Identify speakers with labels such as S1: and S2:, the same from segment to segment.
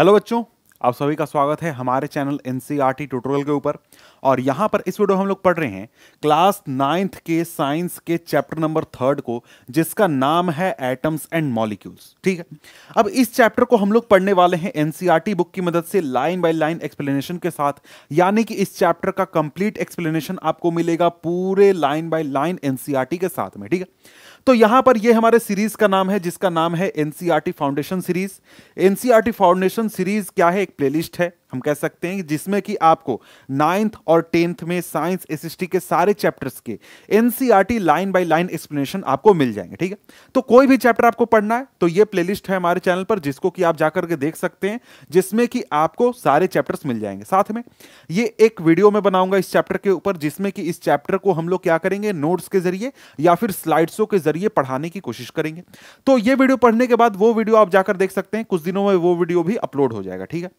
S1: Hello बच्चों आप सभी का स्वागत है हमारे चैनल एन सी e के ऊपर और यहां पर इस वीडियो हम लोग पढ़ रहे हैं क्लास नाइन्थ के साइंस के चैप्टर नंबर थर्ड को जिसका नाम है एटम्स एंड मॉलिक्यूल्स ठीक है अब इस चैप्टर को हम लोग पढ़ने वाले हैं एनसीईआरटी बुक की मदद से लाइन बाय लाइन एक्सप्लेनेशन के साथ यानी कि इस चैप्टर का कंप्लीट एक्सप्लेनेशन आपको मिलेगा पूरे लाइन बाय लाइन एनसीआरटी के साथ में ठीक है तो यहां पर ये हमारे सीरीज का नाम है जिसका नाम है NCERT foundation series NCERT foundation series क्या है एक प्लेलिस्ट है हम कह सकते हैं जिसमें कि आपको नाइन्थ और टेंथ में साइंस एस के सारे चैप्टर्स के NCERT line by line explanation आपको मिल जाएंगे ठीक है तो कोई भी चैप्टर आपको पढ़ना है तो ये प्लेलिस्ट है हमारे चैनल पर जिसको कि आप जाकर के देख सकते हैं जिसमें कि आपको सारे चैप्टर्स मिल जाएंगे साथ में ये एक वीडियो में बनाऊंगा इस चैप्टर के ऊपर जिसमें कि इस चैप्टर को हम लोग क्या करेंगे नोट्स के जरिए या फिर स्लाइड्सो के जरिए पढ़ाने की कोशिश करेंगे तो ये वीडियो पढ़ने के बाद वो वीडियो आप जाकर देख सकते हैं कुछ दिनों में वो वीडियो भी अपलोड हो जाएगा ठीक है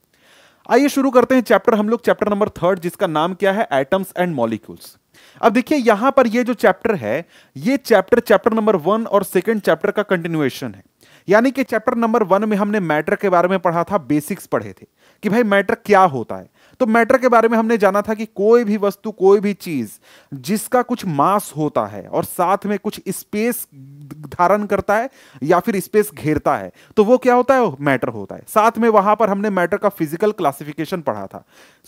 S1: आइए शुरू करते हैं चैप्टर हम लोग चैप्टर नंबर थर्ड जिसका नाम क्या है एटम्स एंड मॉलिक्यूल्स अब देखिए यहां पर ये जो चैप्टर है ये चैप्टर चैप्टर नंबर वन और सेकंड चैप्टर का कंटिन्यूएशन है यानी कि चैप्टर नंबर वन में हमने मैटर के बारे में पढ़ा था बेसिक्स पढ़े थे कि भाई मैटर क्या होता है तो मैटर के बारे में हमने जाना था कि कोई भी वस्तु कोई भी चीज जिसका कुछ मास होता है और साथ में कुछ स्पेस धारण करता है या फिर स्पेस घेरता है तो वो क्या होता है मैटर होता है साथ में वहां पर हमने मैटर का फिजिकल क्लासिफिकेशन पढ़ा था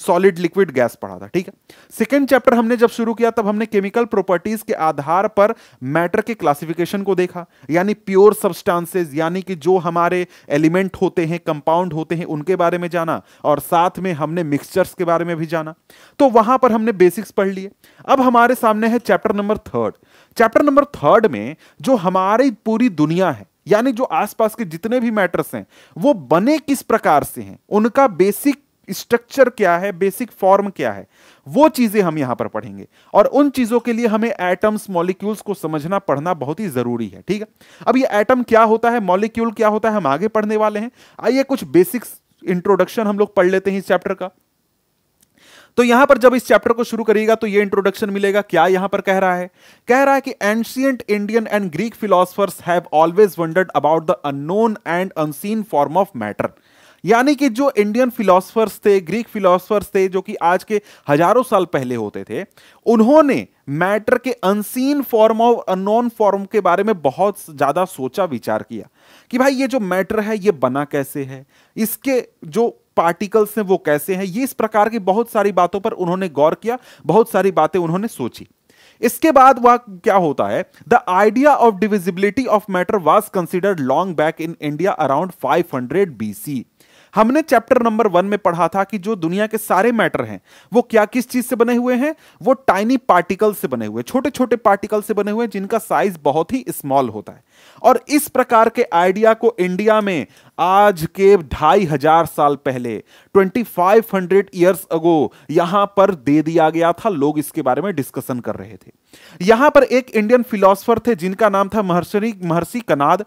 S1: सॉलिड लिक्विड गैस पढ़ा था ठीक है सेकेंड चैप्टर हमने जब शुरू किया तब हमने केमिकल प्रॉपर्टीज के आधार पर मैटर के क्लासिफिकेशन को देखा यानी प्योर सब्सटेंसेस यानी कि जो हमारे एलिमेंट होते हैं कंपाउंड होते हैं उनके बारे में जाना और साथ में हमने मिक्सचर फीचर्स के बारे में भी जाना तो वहां पर हमने बेसिक्स पढ़ लिए अब हमारे सामने है chapter number third chapter number third में जो हमारी पूरी दुनिया है यानी जो आसपास के जितने भी मैटर्स हैं वो बने किस प्रकार से हैं उनका बेसिक स्ट्रक्चर क्या है बेसिक फॉर्म क्या है वो चीजें हम यहां पर पढ़ेंगे और उन चीजों के लिए हमें एटम्स मॉलिक्यूल्स को समझना पढ़ना बहुत ही जरूरी है ठीक है अब ये एटम क्या होता है मॉलिक्यूल क्या होता है हम आगे पढ़ने वाले हैं आइए कुछ बेसिक्स इंट्रोडक्शन हम लोग पढ़ लेते हैं इस चैप्टर का तो यहां पर जब इस चैप्टर को शुरू करिएगा तो ये इंट्रोडक्शन मिलेगा क्या यहां पर कह रहा है कह रहा है कि ancient Indian and Greek philosophers have always wondered about the unknown and unseen form of matter यानी कि जो इंडियन फिलोसफर्स थे ग्रीक फिलोसफर्स थे जो कि आज के हजारों साल पहले होते थे उन्होंने मैटर के अनसीन फॉर्म और अनोन फॉर्म के बारे में बहुत ज्यादा सोचा विचार किया कि भाई ये जो मैटर है ये बना कैसे है इसके जो पार्टिकल्स हैं वो कैसे हैं ये इस प्रकार की बहुत सारी बातों पर उन्होंने गौर किया बहुत सारी बातें उन्होंने सोची इसके बाद वह क्या होता है the idea of divisibility of matter was considered long back in India around 500 BC हमने चैप्टर नंबर वन में पढ़ा था कि जो दुनिया के सारे मैटर हैं वो क्या किस चीज से बने हुए हैं वो टाइनी पार्टिकल से बने हुए छोटे छोटे पार्टिकल से बने हुए हैं जिनका साइज बहुत ही स्मॉल होता है और इस प्रकार के आइडिया को इंडिया में आज के ढाई हजार साल पहले 2500 ईयर्स अगो यहां पर दे दिया गया था लोग इसके बारे में डिस्कशन कर रहे थे यहां पर एक इंडियन फिलोसफर थे जिनका नाम था महर्षि महर्षि कनाद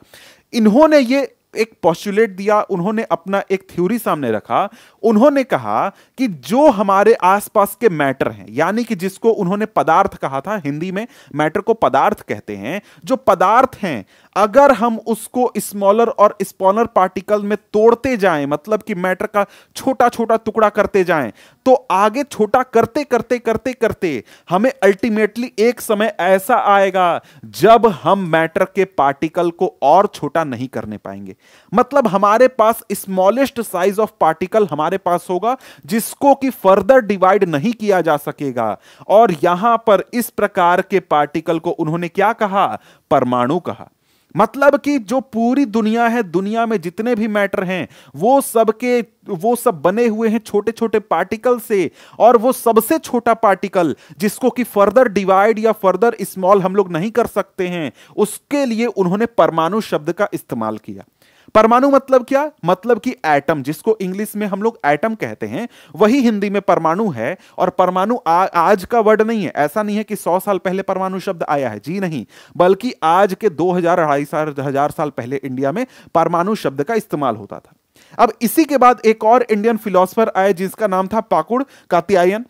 S1: इन्होंने ये एक पॉस्टुलेट दिया उन्होंने अपना एक थ्योरी सामने रखा उन्होंने कहा कि जो हमारे आसपास के मैटर हैं यानी कि जिसको उन्होंने पदार्थ कहा था हिंदी में मैटर को पदार्थ कहते हैं जो पदार्थ हैं अगर हम उसको स्मॉलर और स्पॉनर पार्टिकल में तोड़ते जाएं मतलब कि मैटर का छोटा छोटा टुकड़ा करते जाएं तो आगे छोटा करते करते करते करते हमें अल्टीमेटली एक समय ऐसा आएगा जब हम मैटर के पार्टिकल को और छोटा नहीं करने पाएंगे मतलब हमारे पास स्मॉलेस्ट साइज ऑफ पार्टिकल हमारे पास होगा जिसको कि फर्दर डिवाइड नहीं किया जा सकेगा और यहां पर इस प्रकार के पार्टिकल को उन्होंने क्या कहा परमाणु कहा मतलब कि जो पूरी दुनिया है दुनिया में जितने भी मैटर हैं वो सबके वो सब बने हुए हैं छोटे छोटे पार्टिकल से और वो सबसे छोटा पार्टिकल जिसको कि फर्दर डिवाइड या फर्दर स्मॉल हम लोग नहीं कर सकते हैं उसके लिए उन्होंने परमाणु शब्द का इस्तेमाल किया परमाणु मतलब क्या मतलब कि एटम जिसको इंग्लिश में हम लोग एटम कहते हैं वही हिंदी में परमाणु है और परमाणु आज का वर्ड नहीं है ऐसा नहीं है कि सौ साल पहले परमाणु शब्द आया है जी नहीं बल्कि आज के दो हजार अढ़ाई साल हजार साल पहले इंडिया में परमाणु शब्द का इस्तेमाल होता था अब इसी के बाद एक और इंडियन फिलोसफर आए जिसका नाम था पाकुड़ कात्यायन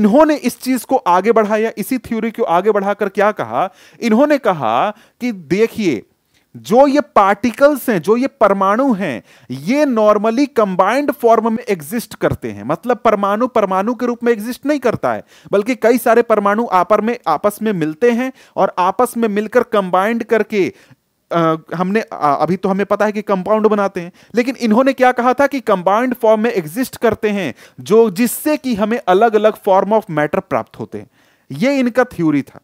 S1: इन्होंने इस चीज को आगे बढ़ाया इसी थ्योरी को आगे बढ़ाकर क्या कहा इन्होंने कहा कि देखिए जो ये पार्टिकल्स हैं जो ये परमाणु हैं ये नॉर्मली कंबाइंड फॉर्म में एग्जिस्ट करते हैं मतलब परमाणु परमाणु के रूप में एग्जिस्ट नहीं करता है बल्कि कई सारे परमाणु आपस में आपस में मिलते हैं और आपस में मिलकर कंबाइंड करके आ, हमने आ, अभी तो हमें पता है कि कंपाउंड बनाते हैं लेकिन इन्होंने क्या कहा था कि कंबाइंड फॉर्म में एग्जिस्ट करते हैं जो जिससे कि हमें अलग अलग फॉर्म ऑफ मैटर प्राप्त होते हैं ये इनका थ्योरी था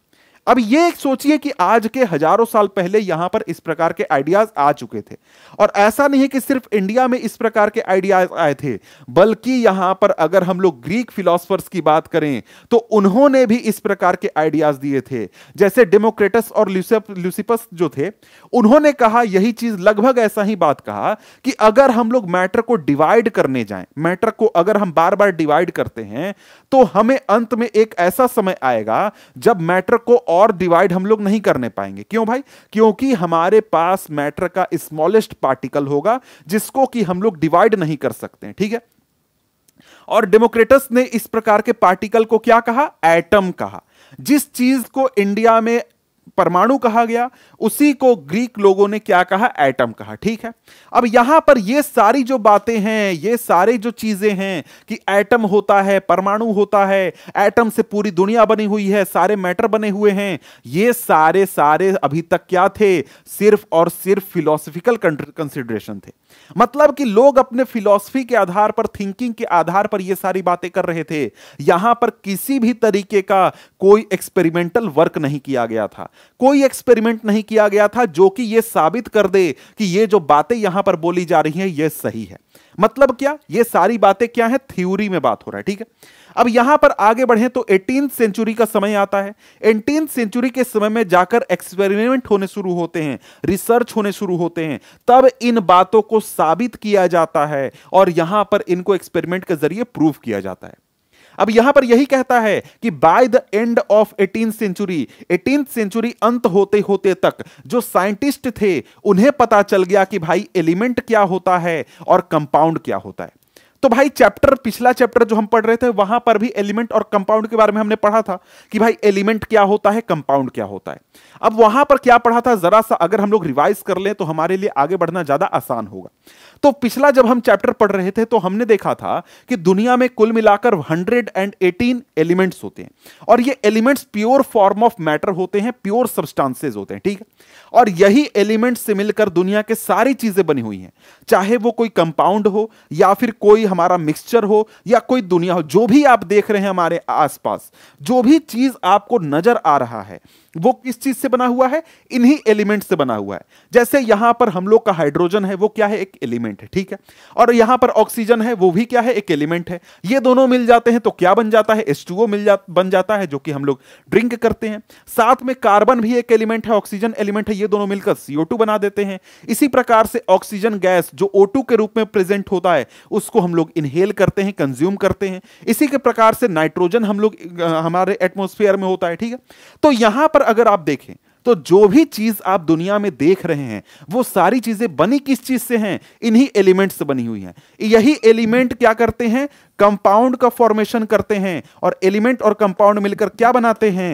S1: अब ये सोचिए कि आज के हजारों साल पहले यहां पर इस प्रकार के आइडियाज आ चुके थे और ऐसा नहीं है कि सिर्फ इंडिया में इस प्रकार के आइडियाज आए थे बल्कि यहां पर अगर हम लोग ग्रीक फिलोसफर्स की बात करें तो उन्होंने भी इस प्रकार के आइडियाज दिए थे जैसे डेमोक्रेटस और ल्यूसिपस जो थे उन्होंने कहा यही चीज लगभग ऐसा ही बात कहा कि अगर हम लोग मैटर को डिवाइड करने जाए मैटर को अगर हम बार बार डिवाइड करते हैं तो हमें अंत में एक ऐसा समय आएगा जब मैटर को और डिवाइड हम लोग नहीं करने पाएंगे क्यों भाई क्योंकि हमारे पास मैटर का स्मॉलेस्ट पार्टिकल होगा जिसको कि हम लोग डिवाइड नहीं कर सकते ठीक है और डेमोक्रेटस ने इस प्रकार के पार्टिकल को क्या कहा एटम कहा जिस चीज को इंडिया में परमाणु कहा गया उसी को ग्रीक लोगों ने क्या कहा एटम कहा ठीक है अब यहां पर ये सारी जो बातें हैं ये सारे जो चीजें हैं कि एटम होता है परमाणु होता है एटम से पूरी दुनिया बनी हुई है सारे मैटर बने हुए हैं ये सारे सारे अभी तक क्या थे सिर्फ और सिर्फ फिलोसफिकल कंसिडरेशन थे मतलब कि लोग अपने फिलोसफी के आधार पर थिंकिंग के आधार पर यह सारी बातें कर रहे थे यहां पर किसी भी तरीके का कोई एक्सपेरिमेंटल वर्क नहीं किया गया था कोई एक्सपेरिमेंट नहीं किया किया गया था जो कि यह साबित कर दे कि यह जो बातें यहां पर बोली जा रही हैं यह सही है मतलब क्या यह सारी बातें क्या है थ्योरी में बात हो रहा है ठीक है अब यहां पर आगे बढ़े तो एटीन सेंचुरी का समय आता है एटीन सेंचुरी के समय में जाकर एक्सपेरिमेंट होने शुरू होते हैं रिसर्च होने शुरू होते हैं तब इन बातों को साबित किया जाता है और यहां पर इनको एक्सपेरिमेंट के जरिए प्रूफ किया जाता है अब यहां पर यही कहता है कि by the end of eighteen century eighteen century अंत होते होते तक जो साइंटिस्ट थे उन्हें पता चल गया कि भाई एलिमेंट क्या होता है और कंपाउंड क्या होता है तो भाई चैप्टर पिछला चैप्टर जो हम पढ़ रहे थे वहां पर भी एलिमेंट और कंपाउंड के बारे में हमने पढ़ा था कि भाई एलिमेंट क्या होता है कंपाउंड क्या होता है अब वहां पर क्या पढ़ा था जरा सा अगर हम लोग रिवाइज कर लें तो हमारे लिए आगे बढ़ना ज्यादा आसान होगा तो पिछला जब हम चैप्टर पढ़ रहे थे तो हमने देखा था कि दुनिया में कुल मिलाकर 118 एलिमेंट्स होते हैं और ये elements pure form of matter होते हैं प्योर सब्सटेंसेस होते हैं ठीक है और यही एलिमेंट्स से मिलकर दुनिया के सारी चीजें बनी हुई हैं चाहे वो कोई कंपाउंड हो या फिर कोई हमारा मिक्सचर हो या कोई दुनिया हो जो भी आप देख रहे हैं हमारे आसपास जो भी चीज आपको नजर आ रहा है वो किस चीज से बना हुआ है इन्हीं एलिमेंट से बना हुआ है जैसे यहां पर हम लोग का हाइड्रोजन है वो क्या है एक एलिमेंट है ठीक है और यहां पर ऑक्सीजन है वो भी क्या है एक एलिमेंट है ये दोनों मिल जाते हैं तो क्या बन जाता है एस मिल जा बन जाता है जो कि हम लोग ड्रिंक करते हैं साथ में कार्बन भी एक एलिमेंट है ऑक्सीजन एलिमेंट है ये दोनों मिलकर सीओ बना देते हैं इसी प्रकार से ऑक्सीजन गैस जो ओ के रूप में प्रेजेंट होता है उसको हम लोग इनहेल करते हैं कंज्यूम करते हैं इसी के प्रकार से नाइट्रोजन हम लोग हमारे एटमोस्फेयर में होता है ठीक है तो यहां पर अगर आप देखें तो जो भी चीज आप दुनिया में देख रहे हैं वो सारी चीजें बनी किस चीज से हैं इन्हीं एलिमेंट से बनी हुई हैं यही एलिमेंट क्या करते हैं कंपाउंड का फॉर्मेशन करते हैं और एलिमेंट और कंपाउंड मिलकर क्या बनाते हैं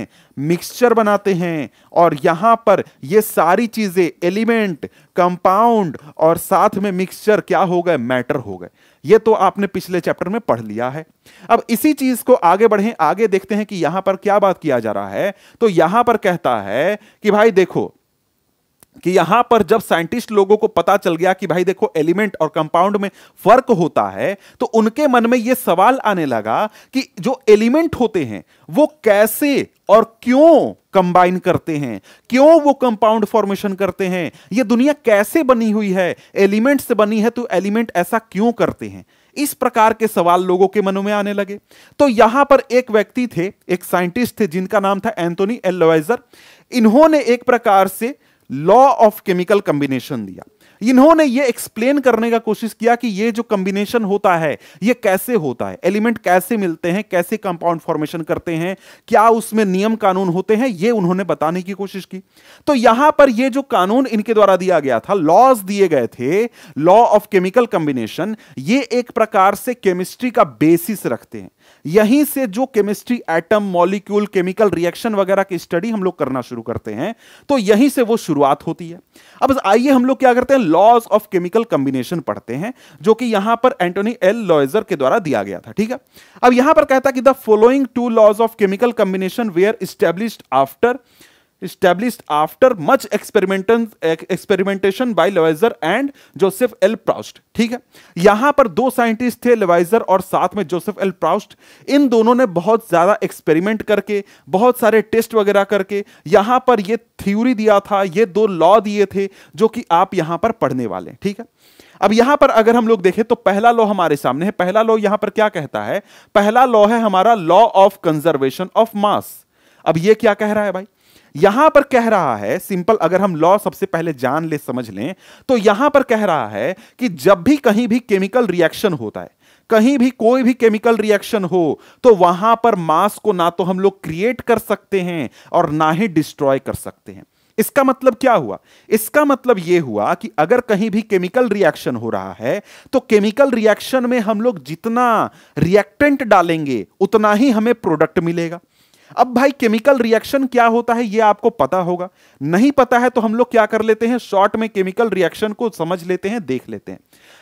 S1: मिक्सचर बनाते हैं और यहां पर ये सारी चीजें एलिमेंट कंपाउंड और साथ में मिक्सचर क्या हो गए मैटर हो गए ये तो आपने पिछले चैप्टर में पढ़ लिया है अब इसी चीज को आगे बढ़े आगे देखते हैं कि यहां पर क्या बात किया जा रहा है तो यहां पर कहता है कि भाई देखो कि यहां पर जब साइंटिस्ट लोगों को पता चल गया कि भाई देखो एलिमेंट और कंपाउंड में फर्क होता है तो उनके मन में यह सवाल आने लगा कि जो एलिमेंट होते हैं वो कैसे और क्यों कंबाइन करते हैं क्यों वो कंपाउंड फॉर्मेशन करते हैं ये दुनिया कैसे बनी हुई है एलिमेंट से बनी है तो एलिमेंट ऐसा क्यों करते हैं इस प्रकार के सवाल लोगों के मनों में आने लगे तो यहां पर एक व्यक्ति थे एक साइंटिस्ट थे जिनका नाम था एंथोनी एलोवाइजर इन्होंने एक प्रकार से लॉ ऑफ केमिकल कंबिनेशन दिया इन्होंने ये एक्सप्लेन करने का कोशिश किया कि ये जो कॉम्बिनेशन होता है ये कैसे होता है एलिमेंट कैसे मिलते हैं कैसे कंपाउंड फॉर्मेशन करते हैं क्या उसमें नियम कानून होते हैं ये उन्होंने बताने की कोशिश की तो यहां पर ये जो कानून इनके द्वारा दिया गया था लॉज दिए गए थे लॉ ऑफ केमिकल कॉम्बिनेशन ये एक प्रकार से केमिस्ट्री का बेसिस रखते हैं यहीं से जो chemistry atom molecule chemical reaction वगैरह की स्टडी हम लोग करना शुरू करते हैं तो यहीं से वो शुरुआत होती है अब आइए हम लोग क्या करते हैं लॉज ऑफ केमिकल कंबिनेशन पढ़ते हैं जो कि यहां पर एंटोनी एल लॉयजर के द्वारा दिया गया था ठीक है अब यहां पर कहता कि the following two laws of chemical combination were established after established after much experimentation by Lavoisier and Joseph L. Proust. ठीक है यहां पर दो साइंटिस्ट थे Lavoisier और साथ में जोसेफ एल Proust. इन दोनों ने बहुत ज्यादा एक्सपेरिमेंट करके बहुत सारे टेस्ट वगैरह करके यहां पर ये थ्योरी दिया था ये दो लॉ दिए थे जो कि आप यहां पर पढ़ने वाले ठीक है अब यहां पर अगर हम लोग देखें तो पहला लॉ हमारे सामने है पहला लॉ यहां पर क्या कहता है पहला लॉ है हमारा law of conservation of mass अब ये क्या कह रहा है भाई यहां पर कह रहा है सिंपल अगर हम लॉ सबसे पहले जान ले समझ लें तो यहां पर कह रहा है कि जब भी कहीं भी केमिकल रिएक्शन होता है कहीं भी कोई भी केमिकल रिएक्शन हो तो वहां पर मास को ना तो हम लोग क्रिएट कर सकते हैं और ना ही डिस्ट्रॉय कर सकते हैं इसका मतलब क्या हुआ इसका मतलब यह हुआ कि अगर कहीं भी केमिकल रिएक्शन हो रहा है तो केमिकल रिएक्शन में हम लोग जितना रिएक्टेंट डालेंगे उतना ही हमें प्रोडक्ट मिलेगा अब भाई केमिकल रिएक्शन क्या होता है ये आपको पता होगा नहीं पता है तो हम लोग क्या कर लेते हैं शॉर्ट में केमिकल रिएक्शन को समझ लेते हैं देख लेते हैं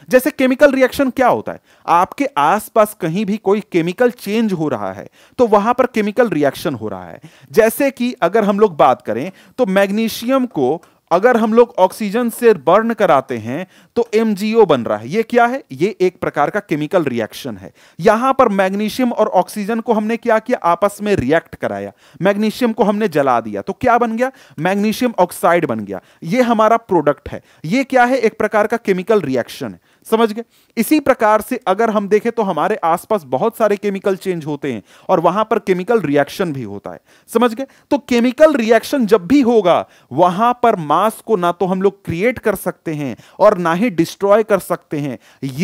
S1: जैसे केमिकल रिएक्शन क्या होता है आपके आसपास कहीं भी कोई केमिकल चेंज हो रहा है तो वहां पर केमिकल रिएक्शन हो रहा है जैसे कि अगर हम लोग बात करें तो मैग्नीशियम को अगर हम लोग ऑक्सीजन से बर्न कराते हैं तो एम बन रहा है ये क्या है ये एक प्रकार का केमिकल रिएक्शन है यहां पर मैग्नीशियम और ऑक्सीजन को हमने क्या किया आपस में रिएक्ट कराया मैग्नीशियम को हमने जला दिया तो क्या बन गया मैग्नीशियम ऑक्साइड बन गया ये हमारा प्रोडक्ट है ये क्या है एक प्रकार का केमिकल रिएक्शन है समझ गए इसी प्रकार से अगर हम देखें तो हमारे आसपास बहुत सारे केमिकल चेंज होते हैं और वहां पर केमिकल रिएक्शन भी होता है समझ गए तो केमिकल रिएक्शन जब भी होगा वहां पर मास को ना तो हम लोग क्रिएट कर सकते हैं और ना ही डिस्ट्रॉय कर सकते हैं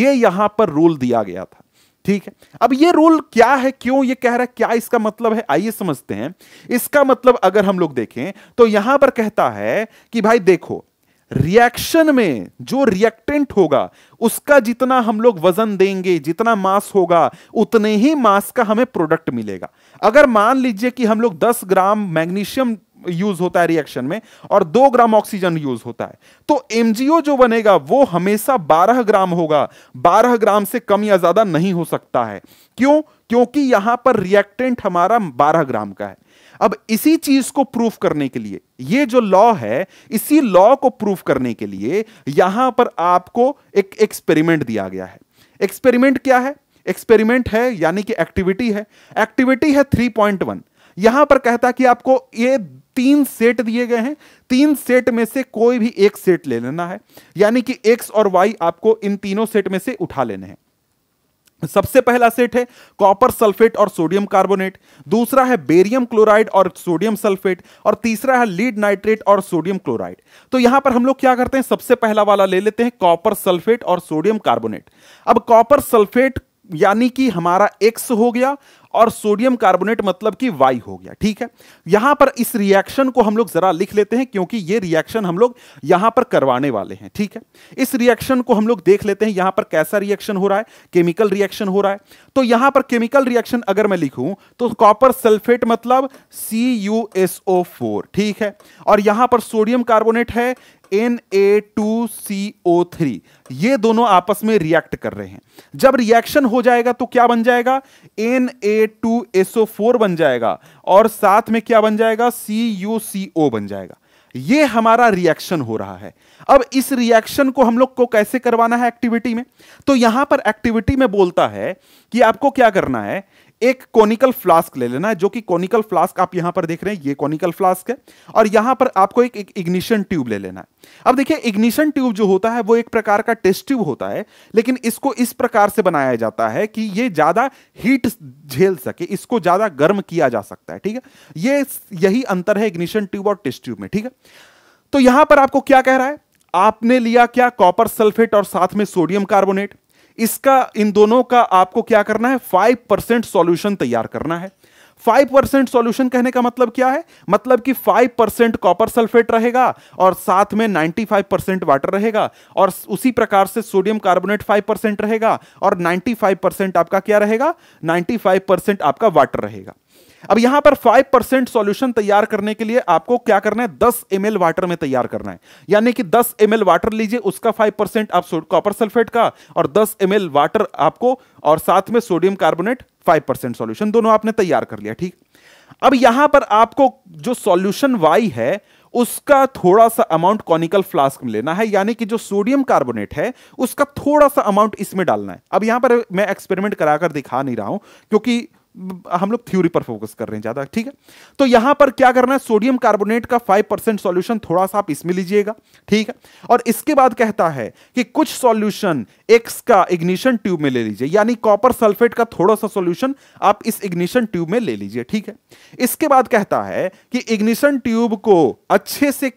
S1: ये यहां पर रूल दिया गया था ठीक है अब ये रूल क्या है क्यों ये कह रहा है क्या इसका मतलब है आइए समझते हैं इसका मतलब अगर हम लोग देखें तो यहां पर कहता है कि भाई देखो रिएक्शन में जो रिएक्टेंट होगा उसका जितना हम लोग वजन देंगे जितना मास होगा उतने ही मास का हमें प्रोडक्ट मिलेगा अगर मान लीजिए कि हम लोग 10 ग्राम मैग्नीशियम यूज होता है रिएक्शन में और दो ग्राम ऑक्सीजन यूज होता है तो एमजीओ जो बनेगा वो हमेशा 12 ग्राम होगा 12 ग्राम से कम या ज्यादा नहीं हो सकता है क्यों क्योंकि यहां पर रिएक्टेंट हमारा 12 ग्राम का है अब इसी चीज को प्रूफ करने के लिए ये जो लॉ है इसी लॉ को प्रूफ करने के लिए यहां पर आपको एक एक्सपेरिमेंट दिया गया है एक्सपेरिमेंट क्या है एक्सपेरिमेंट है यानी कि एक्टिविटी है एक्टिविटी है 3.1 यहां पर कहता कि आपको ये तीन सेट दिए गए हैं तीन सेट में से कोई भी एक सेट ले लेना है यानी कि एक्स और वाई आपको इन तीनों सेट में से उठा लेने हैं सबसे पहला सेट है कॉपर सल्फेट और सोडियम कार्बोनेट दूसरा है बेरियम क्लोराइड और सोडियम सल्फेट और तीसरा है लीड नाइट्रेट और सोडियम क्लोराइड तो यहां पर हम लोग क्या करते हैं सबसे पहला वाला ले लेते हैं कॉपर सल्फेट और सोडियम कार्बोनेट अब कॉपर सल्फेट यानी कि हमारा एक्स हो गया और सोडियम कार्बोनेट मतलब कि वाई हो गया ठीक है यहां पर इस रिएक्शन को हम लोग जरा लिख लेते हैं क्योंकि ये रिएक्शन हम लोग यहां पर करवाने वाले हैं ठीक है इस रिएक्शन को हम लोग देख लेते हैं यहां पर कैसा रिएक्शन हो रहा है केमिकल रिएक्शन हो रहा है तो यहां पर केमिकल रिएक्शन अगर मैं लिखूं तो कॉपर सल्फेट मतलब सी ठीक है और यहां पर सोडियम कार्बोनेट है N A two C O three ये दोनों आपस में रिएक्ट कर रहे हैं जब रिएक्शन हो जाएगा तो क्या बन जाएगा N A two O four बन जाएगा और साथ में क्या बन जाएगा सी यू सी ओ बन जाएगा ये हमारा रिएक्शन हो रहा है अब इस रिएक्शन को हम लोग को कैसे करवाना है एक्टिविटी में तो यहां पर एक्टिविटी में बोलता है कि आपको क्या करना है एक कोनिकल फ्लास्क ले लेना है जो कि कॉनिकल फ्लास्क आप यहां पर देख रहे हैं ये कॉनिकल फ्लास्क है और यहां पर आपको एक, एक इग्निशन ट्यूब ले लेना है अब देखिए इग्निशन ट्यूब जो होता है वो एक प्रकार का टेस्ट ट्यूब होता है लेकिन इसको इस प्रकार से बनाया जाता है कि ये ज्यादा हीट झेल सके इसको ज्यादा गर्म किया जा सकता है ठीक है ये यही अंतर है इग्निशन ट्यूब और टेस्ट ट्यूब में ठीक है तो यहां पर आपको क्या कह रहा है आपने लिया क्या कॉपर सल्फेट और साथ में सोडियम कार्बोनेट इसका इन दोनों का आपको क्या करना है फाइव परसेंट सोल्यूशन तैयार करना है फाइव परसेंट सोल्यूशन कहने का मतलब क्या है मतलब कि फाइव परसेंट कॉपर सल्फेट रहेगा और साथ में नाइन्टी फाइव परसेंट वाटर रहेगा और उसी प्रकार से सोडियम कार्बोनेट फाइव परसेंट रहेगा और नाइन्टी फाइव परसेंट आपका क्या रहेगा नाइन्टी फाइव परसेंट आपका वाटर रहेगा अब यहां पर 5 परसेंट सोल्यूशन तैयार करने के लिए आपको क्या करना है 10 एम वाटर में तैयार करना है यानी कि 10 एम वाटर लीजिए उसका 5 परसेंट आप कॉपर सल्फेट का और 10 एम वाटर आपको और साथ में सोडियम कार्बोनेट 5 परसेंट सोल्यूशन दोनों आपने तैयार कर लिया ठीक अब यहां पर आपको जो सोल्यूशन वाई है उसका थोड़ा सा अमाउंट कॉनिकल फ्लास्क में लेना है यानी कि जो सोडियम कार्बोनेट है उसका थोड़ा सा अमाउंट इसमें डालना है अब यहां पर मैं एक्सपेरिमेंट कराकर दिखा नहीं रहा हूं क्योंकि हम लोग थ्योरी पर फोकस कर रहे हैं ज्यादा ठीक है तो यहां पर क्या करना है सोडियम कार्बोनेट का 5% परसेंट सोल्यूशन थोड़ा सा आप इसमें लीजिएगा ठीक है और इसके बाद कहता है कि कुछ सॉल्यूशन एक्स का इग्निशन ट्यूब में ले लीजिए यानी कॉपर सल्फेट का थोड़ा सा सॉल्यूशन आप इस इग्निशन ट्यूब में ले लीजिए ठीक है इसके बाद कहता है कि इग्निशन ट्यूब को अच्छे से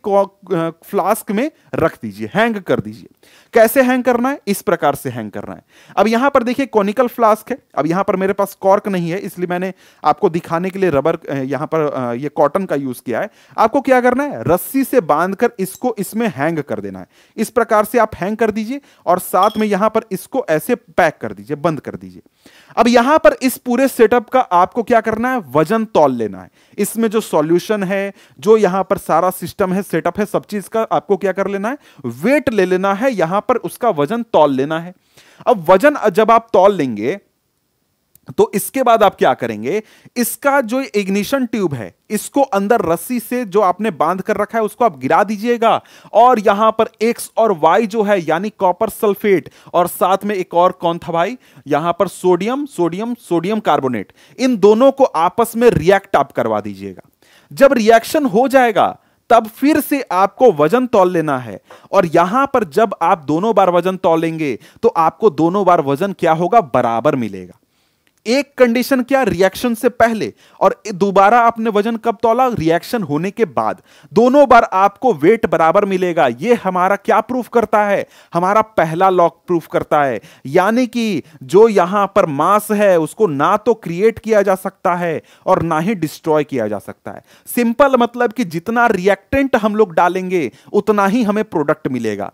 S1: फ्लास्क में रख दीजिए हैंग कर दीजिए कैसे हैंग करना है इस प्रकार से हैंग करना है अब यहां पर देखिए कॉनिकल फ्लास्क है अब यहां पर मेरे पास कॉर्क नहीं है इसलिए मैंने आपको दिखाने के लिए रबर यहां पर ये कॉटन का यूज किया है आपको क्या करना है रस्सी से बांधकर इसको इसमें हैंग कर देना है इस प्रकार से आप हैंग कर दीजिए और साथ में यहां पर इसको ऐसे पैक कर दीजिए बंद कर दीजिए अब यहां पर इस पूरे सेटअप का आपको क्या करना है वजन तौल लेना है इसमें जो सॉल्यूशन है जो यहां पर सारा सिस्टम है सेटअप है सब चीज का आपको क्या कर लेना है वेट ले लेना है यहां पर उसका वजन तौल लेना है अब वजन जब आप तौल लेंगे तो इसके बाद आप क्या करेंगे इसका जो इग्निशन ट्यूब है इसको अंदर रस्सी से जो आपने बांध कर रखा है उसको आप गिरा दीजिएगा और यहां पर एक्स और वाई जो है यानी कॉपर सल्फेट और साथ में एक और कौन था भाई यहां पर सोडियम सोडियम सोडियम कार्बोनेट इन दोनों को आपस में रिएक्ट आप करवा दीजिएगा जब रिएक्शन हो जाएगा तब फिर से आपको वजन तौल लेना है और यहां पर जब आप दोनों बार वजन तौलेंगे तो आपको दोनों बार वजन क्या होगा बराबर मिलेगा एक कंडीशन क्या रिएक्शन से पहले और दोबारा आपने वजन कब तोला रिएक्शन होने के बाद दोनों बार आपको वेट बराबर मिलेगा यह हमारा क्या प्रूफ करता है हमारा पहला लॉक प्रूफ करता है यानी कि जो यहां पर मास है उसको ना तो क्रिएट किया जा सकता है और ना ही डिस्ट्रॉय किया जा सकता है सिंपल मतलब कि जितना रिएक्टेंट हम लोग डालेंगे उतना ही हमें प्रोडक्ट मिलेगा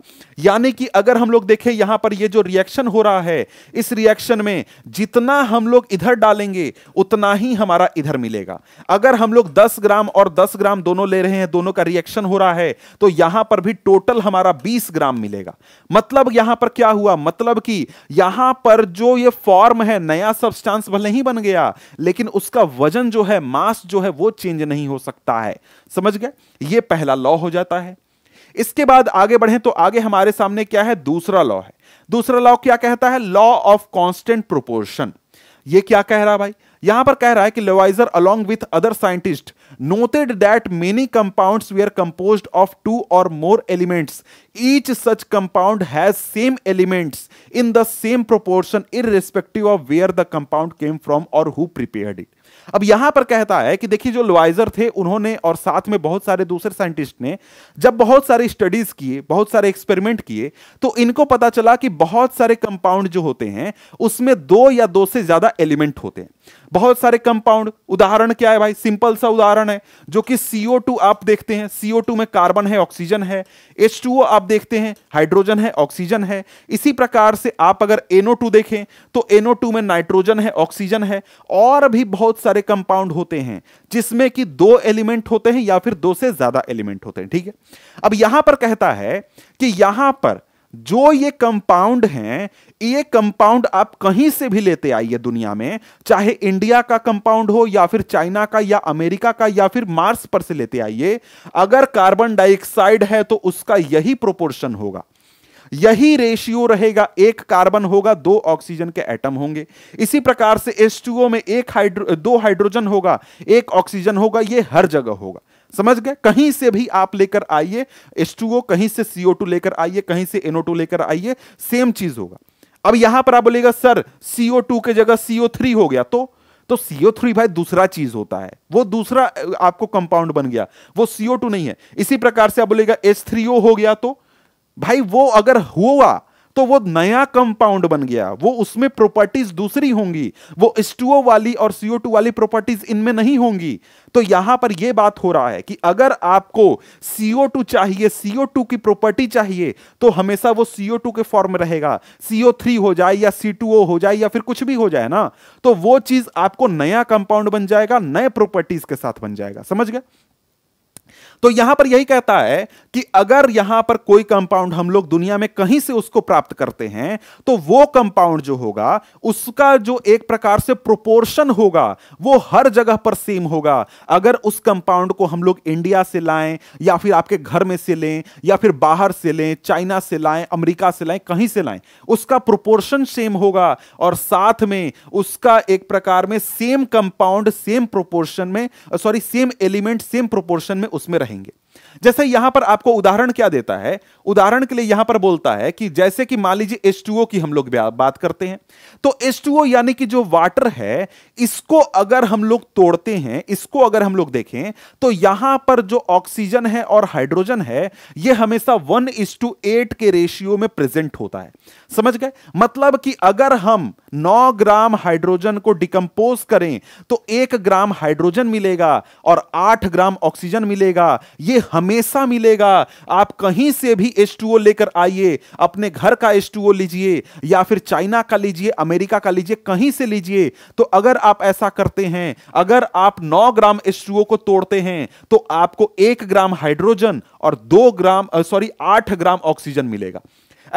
S1: यानी कि अगर हम लोग देखें यहां पर यह जो रिएक्शन हो रहा है इस रिएक्शन में जितना हम लोग लोग इधर डालेंगे उतना ही हमारा इधर मिलेगा अगर हम लोग 10 ग्राम और 10 ग्राम दोनों ले रहे हैं दोनों का रिएक्शन हो रहा है तो यहां पर भी टोटल हमारा 20 ग्राम मिलेगा मतलब यहां पर क्या हुआ मतलब कि यहां पर जो ये फॉर्म है नया सब्सटेंस भले ही बन गया लेकिन उसका वजन जो है मास जो है वो चेंज नहीं हो सकता है समझ गए ये पहला लॉ हो जाता है इसके बाद आगे बढ़े तो आगे हमारे सामने क्या है दूसरा लॉ है दूसरा लॉ क्या कहता है लॉ ऑफ कांस्टेंट प्रोपोर्शन ये क्या कह रहा भाई यहां पर कह रहा है कि Lavoisier along with other scientist noted that many compounds we are compose of two or more elements each such compound has same elements in the same proportion irrespective of where the compound came from or who prepared it अब यहां पर कहता है कि देखिए जो लवाइजर थे उन्होंने और साथ में बहुत सारे दूसरे साइंटिस्ट ने जब बहुत सारे स्टडीज किए बहुत सारे एक्सपेरिमेंट किए तो इनको पता चला कि बहुत सारे कंपाउंड जो होते हैं उसमें दो या दो से ज्यादा एलिमेंट होते हैं बहुत सारे कंपाउंड उदाहरण क्या है भाई सिंपल सा उदाहरण है जो कि CO2 आप देखते हैं टू में कार्बन है ऑक्सीजन है H2O आप देखते हैं हाइड्रोजन है ऑक्सीजन है इसी प्रकार से आप अगर टू देखें तो टू में नाइट्रोजन है ऑक्सीजन है और भी बहुत सारे कंपाउंड होते हैं जिसमें कि दो एलिमेंट होते हैं या फिर दो से ज्यादा एलिमेंट होते हैं ठीक है अब यहां पर कहता है कि यहां पर जो ये कंपाउंड हैं ये कंपाउंड आप कहीं से भी लेते आइए दुनिया में चाहे इंडिया का कंपाउंड हो या फिर चाइना का या अमेरिका का या फिर मार्स पर से लेते आइए अगर कार्बन डाइऑक्साइड है तो उसका यही प्रोपोर्शन होगा यही रेशियो रहेगा एक कार्बन होगा दो ऑक्सीजन के एटम होंगे इसी प्रकार से एस में एक हाइड्रो दो हाइड्रोजन होगा एक ऑक्सीजन होगा ये हर जगह होगा समझ गए कहीं से भी आप लेकर आइए एस कहीं से सीओ लेकर आइए कहीं से एनओ लेकर आइए सेम चीज होगा अब यहां पर आप बोलेगा सर सीओ टू के जगह सीओ थ्री हो गया तो तो सीओ थ्री भाई दूसरा चीज होता है वो दूसरा आपको कंपाउंड बन गया वो सीओ टू नहीं है इसी प्रकार से आप बोलेगा H3O थ्री ओ हो गया तो भाई वो अगर हुआ तो वो नया कंपाउंड बन गया वो उसमें प्रॉपर्टीज दूसरी होंगी वो H2O वाली और टू वाली प्रॉपर्टीज इनमें नहीं होंगी तो यहां पर यह बात हो रहा है कि अगर आपको टू चाहिए टू की प्रॉपर्टी चाहिए तो हमेशा वो टू के फॉर्म में रहेगा थ्री हो जाए या ओ हो जाए या फिर कुछ भी हो जाए ना तो वो चीज आपको नया कंपाउंड बन जाएगा नए प्रॉपर्टीज के साथ बन जाएगा समझ गए तो यहां पर यही कहता है कि अगर यहां पर कोई कंपाउंड हम लोग दुनिया में कहीं से उसको प्राप्त करते हैं तो वो कंपाउंड जो होगा उसका जो एक प्रकार से प्रोपोर्शन होगा वो हर जगह पर सेम होगा अगर उस कंपाउंड को हम लोग इंडिया से लाएं या फिर आपके घर में से लें या फिर बाहर से लें चाइना से लाएं अमेरिका से लाएं कहीं से लाएं उसका प्रोपोर्शन सेम होगा और साथ में उसका एक प्रकार में सेम कंपाउंड सेम प्रोपोर्शन में sorry same element same proportion में उसमें रहेंगे जैसे यहां पर आपको उदाहरण क्या देता है उदाहरण के लिए यहां पर बोलता है कि जैसे कि मान लीजिए एच की हम लोग बात करते हैं तो एच यानी कि जो वाटर है इसको अगर हम लोग तोड़ते हैं इसको अगर हम लोग देखें तो यहां पर जो ऑक्सीजन है और हाइड्रोजन है यह हमेशा वन इज टू एट के रेशियो में प्रेजेंट होता है समझ गए मतलब कि अगर हम 9 ग्राम हाइड्रोजन को डिकम्पोज करें तो एक ग्राम हाइड्रोजन मिलेगा और 8 ग्राम ऑक्सीजन मिलेगा ये हमेशा मिलेगा आप कहीं से भी एच लेकर आइए अपने घर का एच लीजिए या फिर चाइना का लीजिए अमेरिका का लीजिए कहीं से लीजिए तो अगर आप ऐसा करते हैं अगर आप 9 ग्राम एस को तोड़ते हैं तो आपको 1 ग्राम हाइड्रोजन और 2 ग्राम सॉरी 8 ग्राम ऑक्सीजन मिलेगा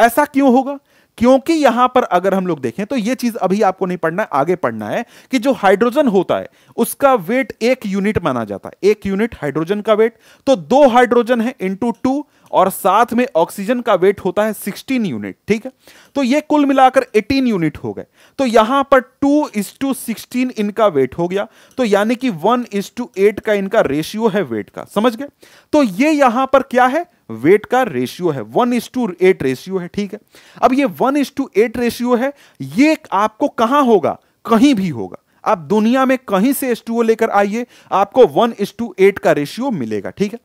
S1: ऐसा क्यों होगा क्योंकि यहां पर अगर हम लोग देखें तो यह चीज अभी आपको नहीं पढ़ना है आगे पढ़ना है कि जो हाइड्रोजन होता है उसका वेट एक यूनिट माना जाता है एक यूनिट हाइड्रोजन का वेट तो दो हाइड्रोजन है इंटू टू और साथ में ऑक्सीजन का वेट होता है 16 यूनिट ठीक है तो ये कुल मिलाकर 18 यूनिट हो गए तो यहां पर टू इज टू सिक्सटीन इनका वेट हो गया तो यानी कि वन इज टू एट का इनका रेशियो है वेट का समझ गए तो ये यहां पर क्या है वेट का रेशियो है one is to eight ratio है ठीक है अब ये one is to eight ratio है ये आपको कहां होगा कहीं भी होगा आप दुनिया में कहीं से एस लेकर आइए आपको वन इज टू एट का रेशियो मिलेगा ठीक है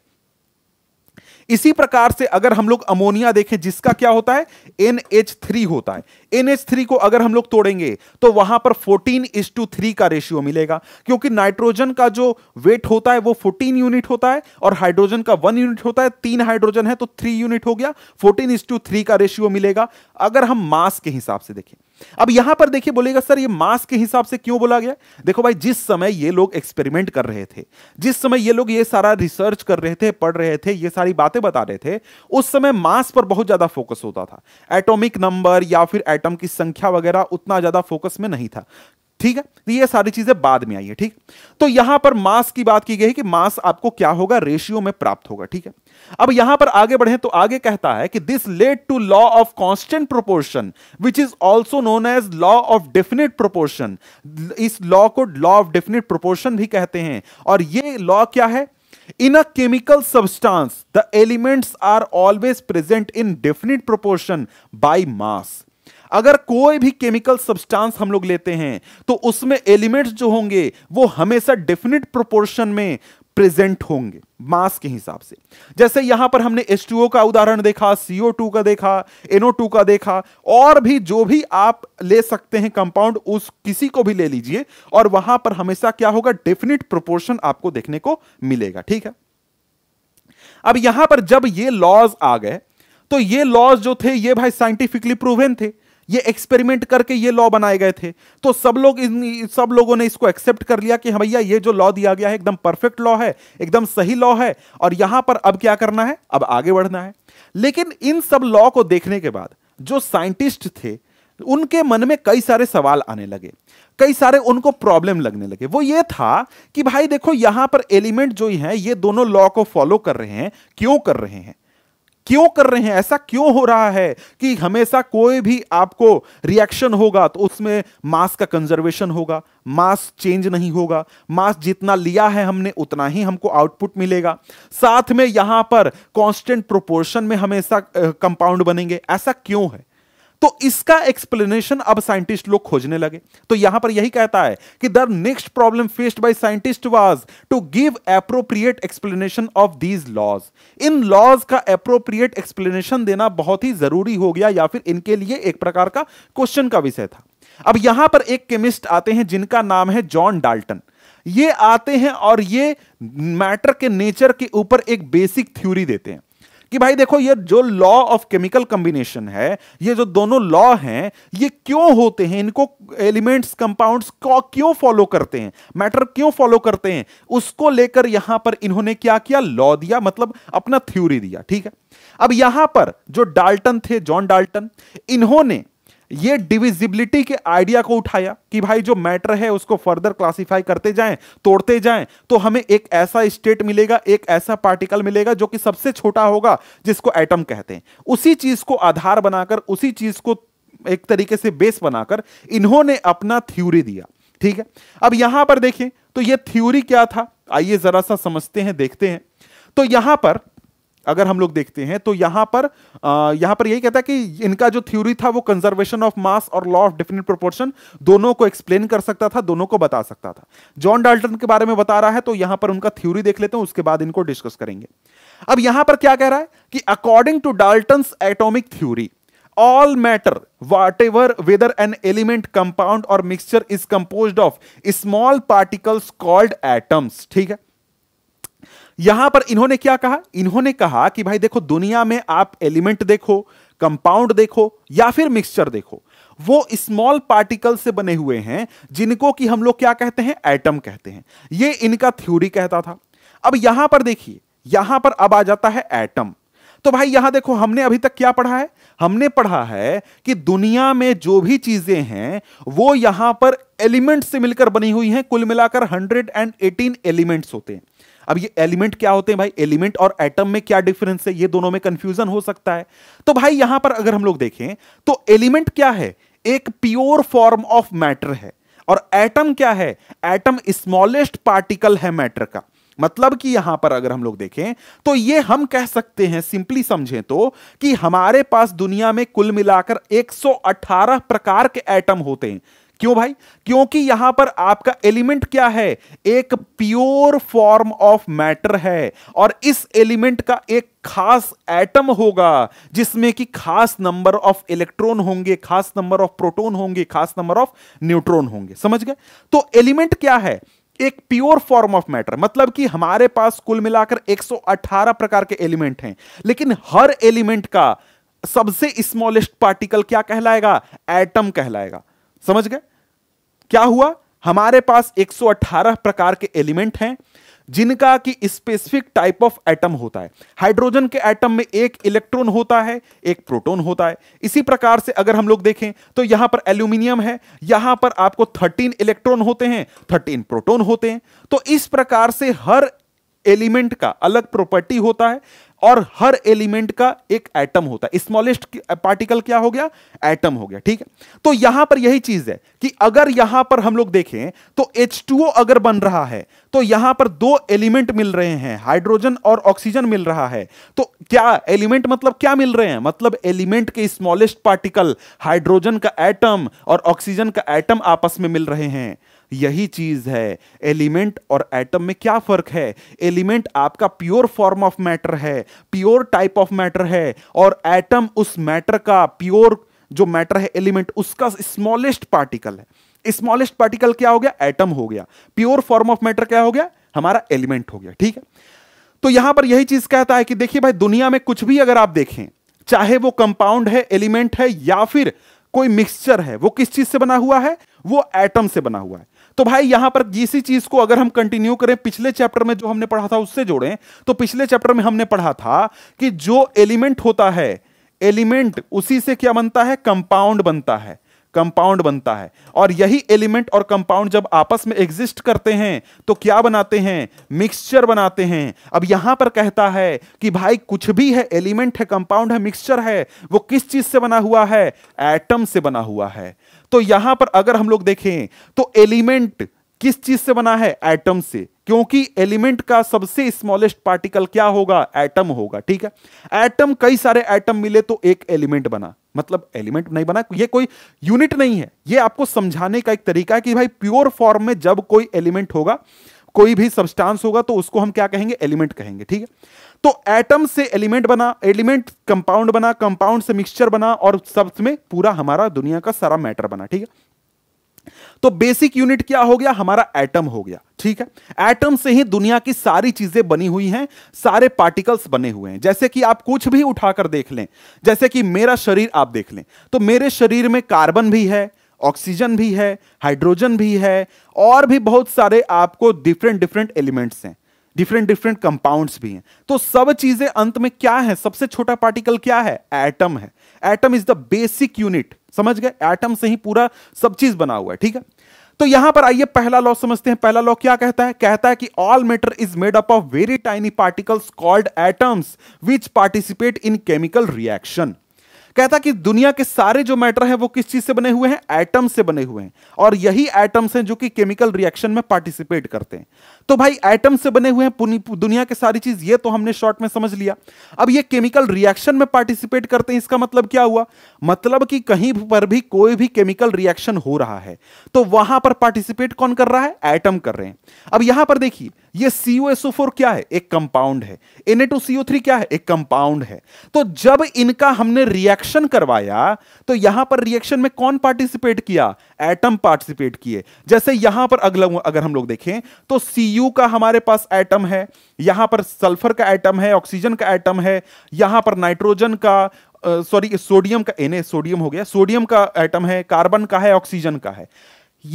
S1: इसी प्रकार से अगर हम लोग अमोनिया देखें जिसका क्या होता है एन थ्री होता है एन थ्री को अगर हम लोग तोड़ेंगे तो वहां पर फोर्टीन इज टू थ्री का रेशियो मिलेगा क्योंकि नाइट्रोजन का जो वेट होता है वो फोर्टीन यूनिट होता है और हाइड्रोजन का वन यूनिट होता है तीन हाइड्रोजन है तो थ्री यूनिट हो गया फोर्टीन इस टू थ्री का रेशियो मिलेगा अगर हम मास के हिसाब से देखें अब यहां पर देखिए बोलेगा सर ये मास के हिसाब से क्यों बोला गया देखो भाई जिस समय ये लोग एक्सपेरिमेंट कर रहे थे जिस समय ये लोग ये सारा रिसर्च कर रहे थे पढ़ रहे थे ये सारी बातें बता रहे थे उस समय मास पर बहुत ज्यादा फोकस होता था एटॉमिक नंबर या फिर एटम की संख्या वगैरह उतना ज्यादा फोकस में नहीं था ठीक है तो ये सारी चीजें बाद में आई है ठीक तो यहां पर मास की बात की गई है कि मास आपको क्या होगा रेशियो में प्राप्त होगा ठीक है अब यहां पर आगे बढ़े तो आगे कहता है कि this led to law of constant proportion which is also known as law of definite proportion इस लॉ को लॉ ऑफ डेफिनेट प्रोपोर्शन भी कहते हैं और ये लॉ क्या है in a chemical substance the elements are always present in definite proportion by mass अगर कोई भी केमिकल सब्सटेंस हम लोग लेते हैं तो उसमें एलिमेंट्स जो होंगे वो हमेशा डेफिनेट प्रोपोर्शन में प्रेजेंट होंगे मास के हिसाब से जैसे यहां पर हमने H2O का उदाहरण देखा CO2 का देखा NO2 का देखा और भी जो भी आप ले सकते हैं कंपाउंड उस किसी को भी ले लीजिए और वहां पर हमेशा क्या होगा डेफिनेट प्रोपोर्शन आपको देखने को मिलेगा ठीक है अब यहां पर जब ये लॉज आ गए तो ये लॉज जो थे ये भाई साइंटिफिकली प्रूवन थे ये एक्सपेरिमेंट करके ये लॉ बनाए गए थे तो सब लोग इन सब लोगों ने इसको एक्सेप्ट कर लिया कि भैया ये जो लॉ दिया गया है एकदम परफेक्ट लॉ है एकदम सही लॉ है और यहां पर अब क्या करना है अब आगे बढ़ना है लेकिन इन सब लॉ को देखने के बाद जो साइंटिस्ट थे उनके मन में कई सारे सवाल आने लगे कई सारे उनको प्रॉब्लम लगने लगे वो ये था कि भाई देखो यहां पर एलिमेंट जो है ये दोनों लॉ को फॉलो कर रहे हैं क्यों कर रहे हैं क्यों कर रहे हैं ऐसा क्यों हो रहा है कि हमेशा कोई भी आपको रिएक्शन होगा तो उसमें मास का कंजर्वेशन होगा मास चेंज नहीं होगा मास जितना लिया है हमने उतना ही हमको आउटपुट मिलेगा साथ में यहां पर कांस्टेंट प्रोपोर्शन में हमेशा कंपाउंड बनेंगे ऐसा क्यों है तो इसका एक्सप्लेनेशन अब साइंटिस्ट लोग खोजने लगे तो यहां पर यही कहता है कि the next problem faced by scientist was to give appropriate explanation of these laws इन लॉज का अप्रोप्रिएट एक्सप्लेनेशन देना बहुत ही जरूरी हो गया या फिर इनके लिए एक प्रकार का क्वेश्चन का विषय था अब यहां पर एक केमिस्ट आते हैं जिनका नाम है जॉन डाल्टन ये आते हैं और ये मैटर के नेचर के ऊपर एक बेसिक थ्योरी देते हैं कि भाई देखो ये जो लॉ ऑफ केमिकल कॉम्बिनेशन है ये जो दोनों लॉ हैं ये क्यों होते हैं इनको एलिमेंट्स कंपाउंड्स को क्यों फॉलो करते हैं मैटर क्यों फॉलो करते हैं उसको लेकर यहां पर इन्होंने क्या किया लॉ दिया मतलब अपना थ्योरी दिया ठीक है अब यहां पर जो डाल्टन थे जॉन डाल्टन इन्होंने ये डिविजिबिलिटी के आइडिया को उठाया कि भाई जो मैटर है उसको फर्दर क्लासिफाई करते जाएं तोड़ते जाएं तो हमें एक ऐसा स्टेट मिलेगा एक ऐसा पार्टिकल मिलेगा जो कि सबसे छोटा होगा जिसको एटम कहते हैं उसी चीज को आधार बनाकर उसी चीज को एक तरीके से बेस बनाकर इन्होंने अपना थ्योरी दिया ठीक है अब यहां पर देखें तो यह थ्यूरी क्या था आइए जरा सा समझते हैं देखते हैं तो यहां पर अगर हम लोग देखते हैं तो यहां पर आ, यहां पर यही कहता है कि इनका जो थ्योरी था वो कंजर्वेशन ऑफ मास और लॉ ऑफ डिफिनेट प्रोपोर्शन दोनों को एक्सप्लेन कर सकता था दोनों को बता सकता था जॉन डाल्टन के बारे में बता रहा है तो यहां पर उनका थ्योरी देख लेते हैं उसके बाद इनको डिस्कस करेंगे अब यहां पर क्या कह रहा है कि according to Dalton atomic theory all matter whatever whether an element compound or mixture is composed of small particles called atoms ठीक है यहां पर इन्होंने क्या कहा इन्होंने कहा कि भाई देखो दुनिया में आप एलिमेंट देखो कंपाउंड देखो या फिर मिक्सचर देखो वो स्मॉल पार्टिकल से बने हुए हैं जिनको कि हम लोग क्या कहते हैं एटम कहते हैं ये इनका थ्योरी कहता था अब यहां पर देखिए यहां पर अब आ जाता है एटम तो भाई यहां देखो हमने अभी तक क्या पढ़ा है हमने पढ़ा है कि दुनिया में जो भी चीजें हैं वो यहां पर एलिमेंट से मिलकर बनी हुई हैं कुल मिलाकर 118 एलिमेंट्स होते हैं अब ये एलिमेंट क्या होते हैं भाई एलिमेंट और एटम में क्या डिफरेंस है ये दोनों में कंफ्यूजन हो सकता है तो भाई यहां पर अगर हम लोग देखें तो एलिमेंट क्या है एक प्योर फॉर्म ऑफ मैटर है और एटम क्या है एटम स्मॉलेस्ट पार्टिकल है मैटर का मतलब कि यहां पर अगर हम लोग देखें तो ये हम कह सकते हैं सिंपली समझें तो कि हमारे पास दुनिया में कुल मिलाकर 118 प्रकार के एटम होते हैं क्यों भाई क्योंकि यहां पर आपका एलिमेंट क्या है एक प्योर फॉर्म ऑफ मैटर है और इस एलिमेंट का एक खास एटम होगा जिसमें कि खास नंबर ऑफ इलेक्ट्रॉन होंगे खास नंबर ऑफ प्रोटॉन होंगे खास नंबर ऑफ न्यूट्रॉन होंगे समझ गए तो एलिमेंट क्या है एक प्योर फॉर्म ऑफ मैटर मतलब कि हमारे पास कुल मिलाकर 118 प्रकार के एलिमेंट हैं लेकिन हर एलिमेंट का सबसे स्मॉलेस्ट पार्टिकल क्या कहलाएगा एटम कहलाएगा समझ गए क्या हुआ हमारे पास 118 प्रकार के एलिमेंट हैं जिनका कि स्पेसिफिक टाइप ऑफ एटम होता है हाइड्रोजन के एटम में एक इलेक्ट्रॉन होता है एक प्रोटॉन होता है इसी प्रकार से अगर हम लोग देखें तो यहां पर एल्यूमिनियम है यहां पर आपको 13 इलेक्ट्रॉन होते हैं 13 प्रोटॉन होते हैं तो इस प्रकार से हर एलिमेंट का अलग प्रॉपर्टी होता है और हर एलिमेंट का एक एटम होता है स्मॉलेस्ट पार्टिकल क्या हो गया एटम हो गया ठीक है तो यहां पर यही चीज है कि अगर यहां पर हम लोग देखें तो H2O अगर बन रहा है तो यहां पर दो एलिमेंट मिल रहे हैं हाइड्रोजन और ऑक्सीजन मिल रहा है तो क्या एलिमेंट मतलब क्या मिल रहे हैं मतलब एलिमेंट के स्मॉलेस्ट पार्टिकल हाइड्रोजन का एटम और ऑक्सीजन का एटम आपस में मिल रहे हैं यही चीज है एलिमेंट और एटम में क्या फर्क है एलिमेंट आपका प्योर फॉर्म ऑफ मैटर है प्योर टाइप ऑफ मैटर है और एटम उस मैटर का प्योर जो मैटर है एलिमेंट उसका स्मॉलेस्ट पार्टिकल है स्मॉलेस्ट पार्टिकल क्या हो गया एटम हो गया प्योर फॉर्म ऑफ मैटर क्या हो गया हमारा एलिमेंट हो गया ठीक है तो यहां पर यही चीज कहता है कि देखिए भाई दुनिया में कुछ भी अगर आप देखें चाहे वो कंपाउंड है एलिमेंट है या फिर कोई मिक्सचर है वो किस चीज से बना हुआ है वो एटम से बना हुआ है तो भाई यहां पर इसी चीज को अगर हम कंटिन्यू करें पिछले चैप्टर में जो हमने पढ़ा था उससे जोड़ें तो पिछले चैप्टर में हमने पढ़ा था कि जो एलिमेंट होता है एलिमेंट उसी से क्या बनता है कंपाउंड बनता है कंपाउंड बनता है और यही एलिमेंट और कंपाउंड जब आपस में एग्जिस्ट करते हैं तो क्या बनाते हैं मिक्सचर बनाते हैं अब यहां पर कहता है कि भाई कुछ भी है एलिमेंट है कंपाउंड है मिक्सचर है वो किस चीज से बना हुआ है एटम से बना हुआ है तो यहां पर अगर हम लोग देखें तो एलिमेंट किस चीज से बना है एटम से क्योंकि एलिमेंट का सबसे स्मॉलेस्ट पार्टिकल क्या होगा एटम होगा ठीक है एटम कई सारे एटम मिले तो एक एलिमेंट बना मतलब एलिमेंट नहीं बना ये कोई यूनिट नहीं है ये आपको समझाने का एक तरीका है कि भाई प्योर फॉर्म में जब कोई एलिमेंट होगा कोई भी सब्सटेंस होगा तो उसको हम क्या कहेंगे एलिमेंट कहेंगे ठीक है तो एटम से एलिमेंट बना एलिमेंट कंपाउंड बना कंपाउंड से मिक्सचर बना और सब में पूरा हमारा दुनिया का सारा मैटर बना ठीक है तो बेसिक यूनिट क्या हो गया हमारा एटम हो गया ठीक है एटम से ही दुनिया की सारी चीजें बनी हुई हैं सारे पार्टिकल्स बने हुए हैं जैसे कि आप कुछ भी उठाकर देख लें जैसे कि मेरा शरीर आप देख लें तो मेरे शरीर में कार्बन भी है ऑक्सीजन भी है हाइड्रोजन भी है और भी बहुत सारे आपको डिफरेंट डिफरेंट एलिमेंट्स हैं डिफरेंट डिफरेंट कंपाउंड्स भी हैं तो सब चीजें अंत में क्या है सबसे छोटा पार्टिकल क्या है एटम है atom is the basic unit समझ गए एटम से ही पूरा सब चीज बना हुआ है ठीक है तो यहां पर आइए पहला लॉ समझते हैं पहला लॉ क्या कहता है कहता है कि all matter is made up of very tiny particles called atoms which participate in chemical reaction कहता कि दुनिया के सारे जो मैटर है वो किस चीज से बने हुए हैं एटम से बने हुए हैं और यही एटम्स हैं जो कि केमिकल रिएक्शन में पार्टिसिपेट करते हैं तो भाई एटम से बने हुए हैं दुनिया के सारी चीज ये तो हमने शॉर्ट में समझ लिया अब ये केमिकल रिएक्शन में पार्टिसिपेट करते हैं इसका मतलब क्या हुआ मतलब कि कहीं पर भी कोई भी केमिकल रिएक्शन हो रहा है तो वहां पर पार्टिसिपेट कौन कर रहा है एटम कर रहे हैं अब यहां पर देखिए ये COSO4 क्या है एक कंपाउंड है Na2CO3 क्या है एक कंपाउंड है तो जब इनका हमने रिएक्शन करवाया तो यहां पर रिएक्शन में कौन पार्टिसिपेट किया एटम पार्टिसिपेट किए जैसे यहां पर अगला अगर हम लोग देखें तो सी यू का हमारे पास एटम है यहां पर सल्फर का एटम है ऑक्सीजन का एटम है यहां पर नाइट्रोजन का सॉरी सोडियम का एन सोडियम हो गया सोडियम का एटम है कार्बन का है ऑक्सीजन का है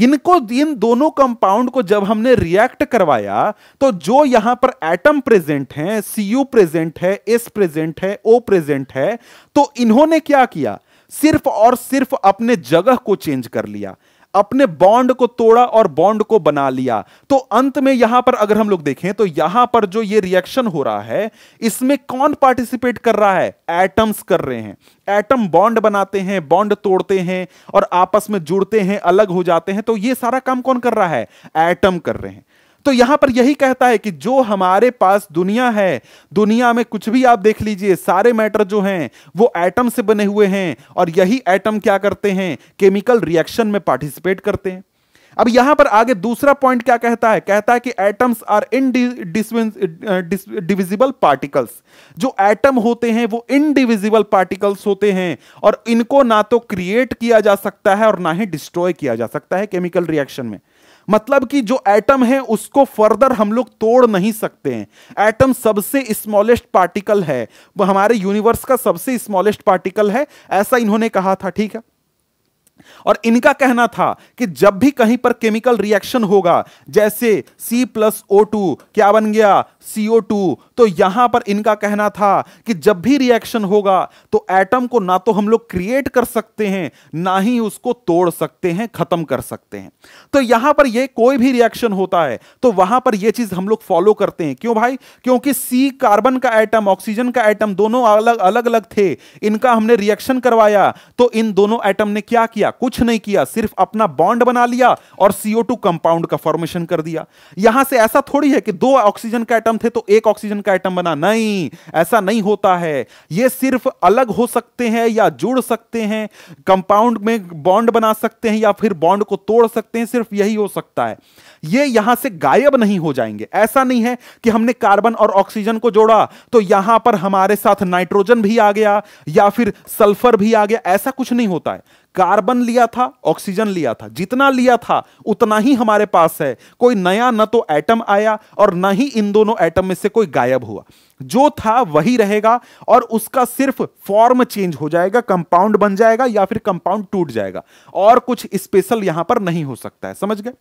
S1: इनको इन दोनों कंपाउंड को जब हमने रिएक्ट करवाया तो जो यहां पर एटम प्रेजेंट हैं सीयू प्रेजेंट है एस प्रेजेंट है ओ प्रेजेंट है तो इन्होंने क्या किया सिर्फ और सिर्फ अपने जगह को चेंज कर लिया अपने बॉन्ड को तोड़ा और बॉन्ड को बना लिया तो अंत में यहां पर अगर हम लोग देखें तो यहां पर जो ये रिएक्शन हो रहा है इसमें कौन पार्टिसिपेट कर रहा है एटम्स कर रहे हैं एटम बॉन्ड बनाते हैं बॉन्ड तोड़ते हैं और आपस में जुड़ते हैं अलग हो जाते हैं तो ये सारा काम कौन कर रहा है एटम कर रहे हैं तो यहां पर यही कहता है कि जो हमारे पास दुनिया है दुनिया में कुछ भी आप देख लीजिए सारे मैटर जो हैं वो एटम से बने हुए हैं और यही एटम क्या करते हैं केमिकल रिएक्शन में पार्टिसिपेट करते हैं अब यहां पर आगे दूसरा पॉइंट क्या कहता है कहता है कि atoms are indivisible particles जो एटम होते हैं वो इनडिविजिबल पार्टिकल्स होते हैं और इनको ना तो क्रिएट किया जा सकता है और ना ही डिस्ट्रॉय किया जा सकता है केमिकल रिएक्शन में मतलब कि जो एटम है उसको फर्दर हम लोग तोड़ नहीं सकते हैं एटम सबसे स्मॉलेस्ट पार्टिकल है वो हमारे यूनिवर्स का सबसे स्मॉलेस्ट पार्टिकल है ऐसा इन्होंने कहा था ठीक है और इनका कहना था कि जब भी कहीं पर केमिकल रिएक्शन होगा जैसे C प्लस ओ टू क्या बन गया CO2 तो यहां पर इनका कहना था कि जब भी रिएक्शन होगा तो एटम को ना तो हम लोग क्रिएट कर सकते हैं ना ही उसको तोड़ सकते हैं खत्म कर सकते हैं तो यहां पर ये कोई भी रिएक्शन होता है तो वहां पर ये चीज हम लोग फॉलो करते हैं क्यों भाई क्योंकि सी कार्बन का एटम ऑक्सीजन का एटम दोनों अलग अलग अलग थे इनका हमने रिएक्शन करवाया तो इन दोनों एटम ने क्या किया कुछ नहीं किया सिर्फ अपना बॉन्ड बना लिया और सीओ कंपाउंड का फॉर्मेशन कर दिया यहां से ऐसा थोड़ी है कि दो ऑक्सीजन का एटम एटम थे तो एक ऑक्सीजन का एटम बना नहीं ऐसा नहीं होता है ये सिर्फ अलग हो सकते हैं या जुड़ सकते हैं कंपाउंड में बॉन्ड बना सकते हैं या फिर बॉन्ड को तोड़ सकते हैं सिर्फ यही हो सकता है ये यहां से गायब नहीं हो जाएंगे ऐसा नहीं है कि हमने कार्बन और ऑक्सीजन को जोड़ा तो यहां पर हमारे साथ नाइट्रोजन भी आ गया या फिर सल्फर भी आ गया ऐसा कुछ नहीं होता है कार्बन लिया था ऑक्सीजन लिया था जितना लिया था उतना ही हमारे पास है कोई नया न तो एटम आया और न ही इन दोनों एटम में से कोई गायब हुआ जो था वही रहेगा और उसका सिर्फ फॉर्म चेंज हो जाएगा कंपाउंड बन जाएगा या फिर कंपाउंड टूट जाएगा और कुछ स्पेशल यहां पर नहीं हो सकता है समझ गए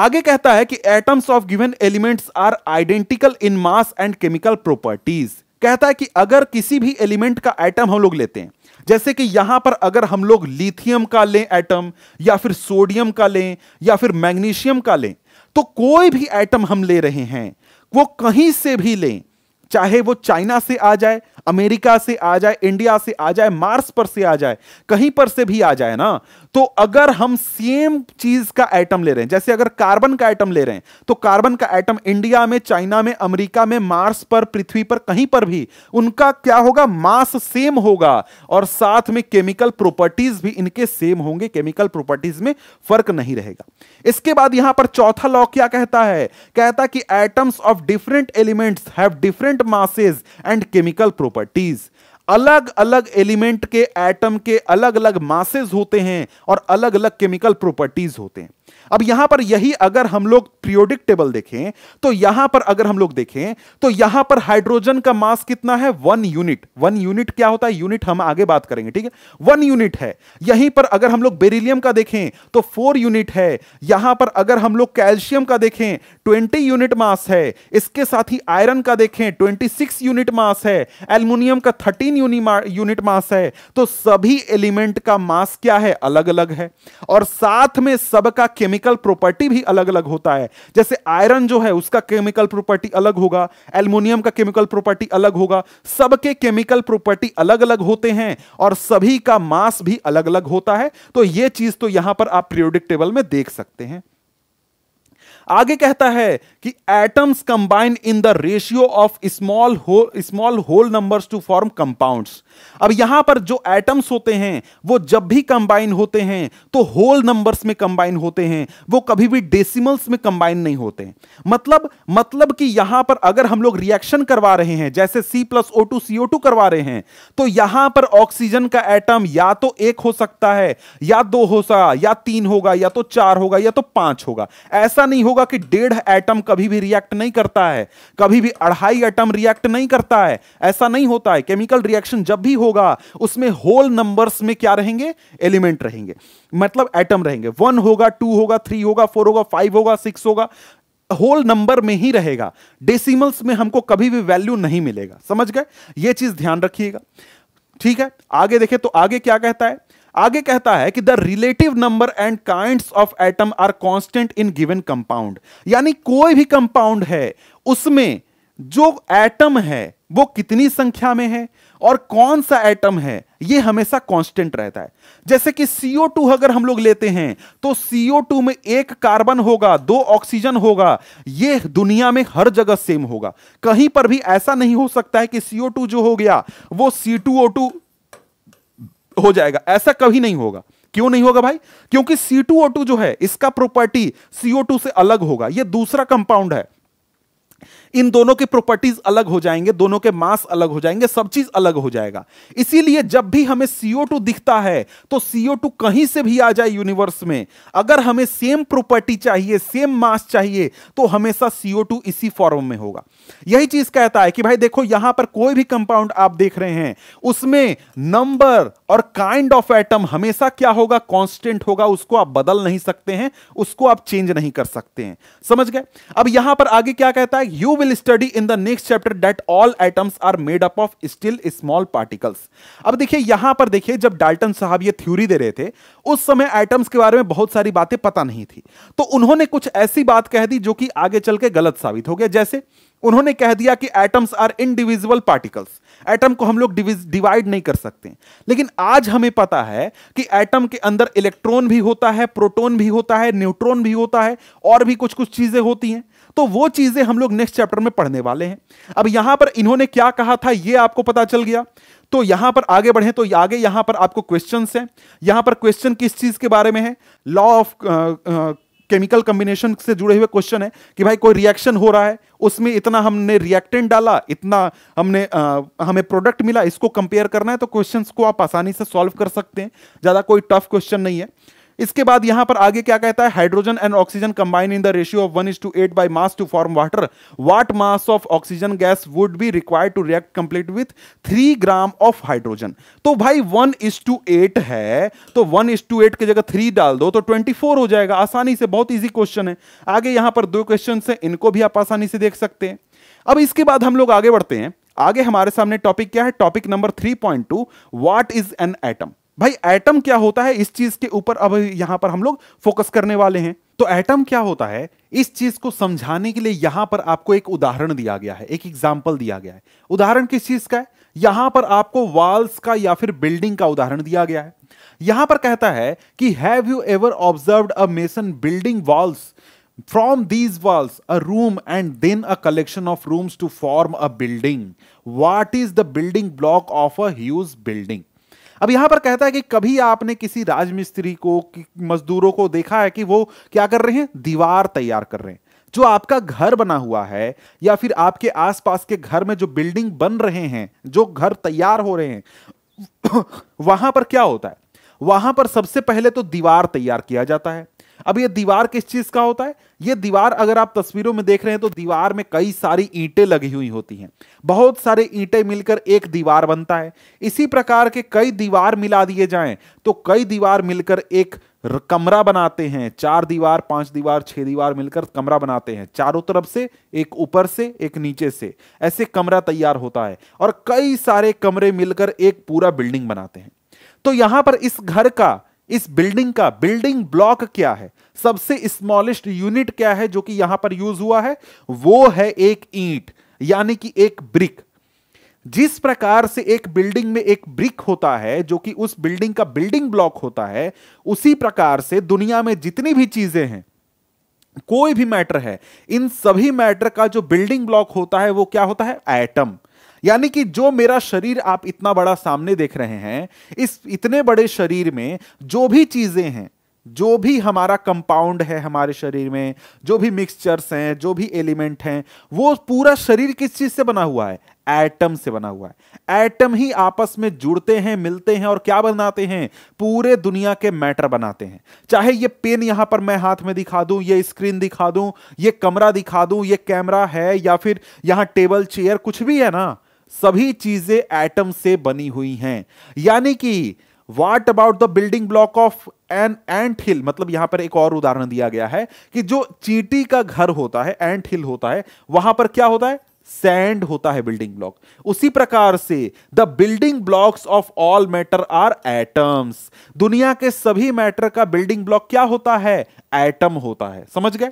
S1: आगे कहता है कि atoms of given elements are identical in mass and chemical properties कहता है कि अगर किसी भी एलिमेंट का एटम हम लोग लेते हैं जैसे कि यहां पर अगर हम लोग लिथियम का लें एटम या फिर सोडियम का लें या फिर मैग्नीशियम का लें तो कोई भी एटम हम ले रहे हैं वो कहीं से भी लें चाहे वो चाइना से आ जाए अमेरिका से आ जाए इंडिया से आ जाए मार्स पर से आ जाए कहीं पर से भी आ जाए ना तो अगर हम सेम चीज का आइटम ले रहे हैं जैसे अगर कार्बन का आइटम ले रहे हैं तो कार्बन का आइटम इंडिया में चाइना में अमेरिका में मार्स पर पृथ्वी पर कहीं पर भी उनका क्या होगा मास सेम होगा और साथ में केमिकल प्रॉपर्टीज भी इनके सेम होंगे केमिकल प्रॉपर्टीज में फर्क नहीं रहेगा इसके बाद यहां पर चौथा लॉ क्या कहता है कहता कि atoms of different elements have different masses and chemical properties अलग अलग एलिमेंट के एटम के अलग अलग मासेज होते हैं और अलग अलग केमिकल प्रॉपर्टीज होते हैं अब यहां पर यही अगर हम लोग पीरियोडिक टेबल देखें तो यहां पर अगर हम लोग देखें तो यहां पर हाइड्रोजन का मास कितना है वन यूनिट वन यूनिट क्या होता है यूनिट हम आगे बात करेंगे ठीक है वन यूनिट है यहीं पर अगर हम लोग बेरिलियम का देखें तो फोर यूनिट है यहां पर अगर हम लोग कैल्शियम का देखें ट्वेंटी यूनिट मास है इसके साथ ही आयरन का देखें ट्वेंटी सिक्स यूनिट मास है एल्यूमिनियम का थर्टीन यूनिट मास है तो सभी एलिमेंट का मास क्या है अलग अलग है और साथ में सबका केमिकल केमिकल प्रॉपर्टी भी अलग अलग होता है जैसे आयरन जो है उसका केमिकल प्रॉपर्टी अलग होगा एल्यूमिनियम का केमिकल प्रॉपर्टी अलग होगा सबके केमिकल प्रॉपर्टी अलग अलग होते हैं और सभी का मास भी अलग अलग होता है तो यह चीज तो यहां पर आप प्रियोडिक टेबल में देख सकते हैं आगे कहता है कि atoms combine in the ratio of small whole small whole numbers to form compounds अब यहां पर जो एटम्स होते हैं वो जब भी कंबाइन होते हैं तो होल नंबर्स में कंबाइन होते हैं वो कभी भी डेसिमल्स में कंबाइन नहीं होते मतलब मतलब कि यहां पर अगर हम लोग रिएक्शन करवा रहे हैं जैसे C plus O two CO two करवा रहे हैं तो यहां पर ऑक्सीजन का एटम या तो एक हो सकता है या दो हो सकता या तीन होगा या तो चार होगा या तो पांच होगा ऐसा नहीं होगा होगा कि डेढ़ एटम कभी भी रिएक्ट नहीं करता है कभी भी अढ़ाई एटम रिएक्ट नहीं करता है ऐसा नहीं होता है केमिकल रिएक्शन जब भी होगा उसमें होल नंबर्स में क्या रहेंगे एलिमेंट रहेंगे मतलब एटम रहेंगे वन होगा टू होगा थ्री होगा फोर होगा फाइव होगा सिक्स होगा होल नंबर में ही रहेगा डेसिमल्स में हमको कभी भी वैल्यू नहीं मिलेगा समझ गए यह चीज ध्यान रखिएगा ठीक है आगे देखें तो आगे क्या कहता है आगे कहता है कि the relative number and kind of atom are constant in given compound यानी कोई भी कंपाउंड है उसमें जो एटम है वो कितनी संख्या में है और कौन सा एटम है ये हमेशा कांस्टेंट रहता है जैसे कि CO2 अगर हम लोग लेते हैं तो CO2 में एक कार्बन होगा दो ऑक्सीजन होगा ये दुनिया में हर जगह सेम होगा कहीं पर भी ऐसा नहीं हो सकता है कि CO2 जो हो गया वो C2O2 हो जाएगा ऐसा कभी नहीं होगा क्यों नहीं होगा भाई क्योंकि सी टू ओ टू जो है इसका प्रॉपर्टी सीओ टू से अलग होगा यह दूसरा कंपाउंड है इन दोनों के प्रॉपर्टीज अलग हो जाएंगे दोनों के मास अलग हो जाएंगे सब चीज अलग हो जाएगा इसीलिए जब भी हमें CO2 दिखता है तो CO2 कहीं से भी आ जाए यूनिवर्स में अगर हमें सेम प्रॉपर्टी चाहिए सेम मास चाहिए तो हमेशा CO2 इसी फॉर्म में होगा यही चीज कहता है कि भाई देखो यहां पर कोई भी कंपाउंड आप देख रहे हैं उसमें नंबर और काइंड ऑफ एटम हमेशा क्या होगा कॉन्स्टेंट होगा उसको आप बदल नहीं सकते हैं उसको आप चेंज नहीं कर सकते हैं समझ गए अब यहां पर आगे क्या कहता है you will study in the next chapter that all atoms are made up of still small particles अब देखिए यहां पर देखिए जब डाल्टन साहब ये थ्योरी दे रहे थे उस समय एटम्स के बारे में बहुत सारी बातें पता नहीं थी तो उन्होंने कुछ ऐसी बात कह दी जो कि आगे चल के गलत साबित हो गया जैसे उन्होंने कह दिया कि atoms are indivisible particles atom को हम लोग डिवाइड नहीं कर सकते लेकिन आज हमें पता है कि एटम के अंदर इलेक्ट्रॉन भी होता है प्रोटॉन भी होता है न्यूट्रॉन भी होता है और भी कुछ कुछ चीजें होती हैं तो वो चीजें हम लोग नेक्स्ट चैप्टर में पढ़ने वाले हैं अब यहां पर इन्होंने क्या कहा था ये आपको पता चल गया तो यहां पर आगे बढ़े तो आगे यहां पर आपको क्वेश्चन है यहां पर क्वेश्चन किस चीज के बारे में है लॉ ऑफ केमिकल कॉम्बिनेशन से जुड़े हुए क्वेश्चन है कि भाई कोई रिएक्शन हो रहा है उसमें इतना हमने रिएक्टेंट डाला इतना हमने आ, हमें प्रोडक्ट मिला इसको कंपेयर करना है तो क्वेश्चंस को आप आसानी से सॉल्व कर सकते हैं ज़्यादा कोई टफ क्वेश्चन नहीं है इसके बाद यहां पर आगे क्या कहता है hydrogen and oxygen combine in the ratio of one is to eight by mass to form water what mass of oxygen gas would be required to react complete with three gram of hydrogen तो भाई one is to eight है तो one is to eight की जगह three डाल दो तो twenty four हो जाएगा आसानी से बहुत ईजी क्वेश्चन है आगे यहां पर दो क्वेश्चन है इनको भी आप आसानी से देख सकते हैं अब इसके बाद हम लोग आगे बढ़ते हैं आगे हमारे सामने टॉपिक क्या है topic number three point two what is an atom भाई एटम क्या होता है इस चीज के ऊपर अब यहां पर हम लोग फोकस करने वाले हैं तो एटम क्या होता है इस चीज को समझाने के लिए यहां पर आपको एक उदाहरण दिया गया है एक एग्जाम्पल दिया गया है उदाहरण किस चीज का है यहां पर आपको वॉल्स का या फिर बिल्डिंग का उदाहरण दिया गया है यहां पर कहता है कि have you ever observe a mason building walls from these walls a room and then a collection of rooms to form a building what is the building block of a huge building अब यहां पर कहता है कि कभी आपने किसी राजमिस्त्री को मजदूरों को देखा है कि वो क्या कर रहे हैं दीवार तैयार कर रहे हैं जो आपका घर बना हुआ है या फिर आपके आसपास के घर में जो बिल्डिंग बन रहे हैं जो घर तैयार हो रहे हैं वहां पर क्या होता है वहां पर सबसे पहले तो दीवार तैयार किया जाता है अब ये दीवार किस चीज का होता है ये दीवार अगर आप तस्वीरों में देख रहे हैं तो दीवार में कई सारी ईंटें लगी हुई होती हैं बहुत सारे ईंटें मिलकर एक दीवार बनता है इसी प्रकार के कई दीवार मिला दिए जाएं तो कई दीवार मिलकर एक कमरा बनाते हैं चार दीवार पांच दीवार छह दीवार मिलकर कमरा बनाते हैं चारों तरफ से एक ऊपर से एक नीचे से ऐसे कमरा तैयार होता है और कई सारे कमरे मिलकर एक पूरा बिल्डिंग बनाते हैं तो यहां पर इस घर का इस बिल्डिंग का बिल्डिंग ब्लॉक क्या है सबसे स्मॉलेस्ट यूनिट क्या है जो कि यहां पर यूज हुआ है वो है एक ईंट यानी कि एक ब्रिक जिस प्रकार से एक बिल्डिंग में एक ब्रिक होता है जो कि उस बिल्डिंग का बिल्डिंग ब्लॉक होता है उसी प्रकार से दुनिया में जितनी भी चीजें हैं कोई भी मैटर है इन सभी मैटर का जो बिल्डिंग ब्लॉक होता है वो क्या होता है एटम यानी कि जो मेरा शरीर आप इतना बड़ा सामने देख रहे हैं इस इतने बड़े शरीर में जो भी चीजें हैं जो भी हमारा कंपाउंड है हमारे शरीर में जो भी मिक्सचर्स हैं जो भी एलिमेंट हैं वो पूरा शरीर किस चीज़ से बना हुआ है एटम से बना हुआ है एटम ही आपस में जुड़ते हैं मिलते हैं और क्या बनाते हैं पूरे दुनिया के मैटर बनाते हैं चाहे ये पेन यहां पर मैं हाथ में दिखा दूं ये स्क्रीन दिखा दूं ये कमरा दिखा दूं ये कैमरा है या फिर यहां टेबल चेयर कुछ भी है ना सभी चीजें एटम से बनी हुई हैं यानी कि what about the building block of an ant hill मतलब यहां पर एक और उदाहरण दिया गया है कि जो चीटी का घर होता है एंट हिल होता है वहां पर क्या होता है सैंड होता है बिल्डिंग ब्लॉक उसी प्रकार से the building blocks of all matter are atoms दुनिया के सभी मैटर का बिल्डिंग ब्लॉक क्या होता है एटम होता है समझ गए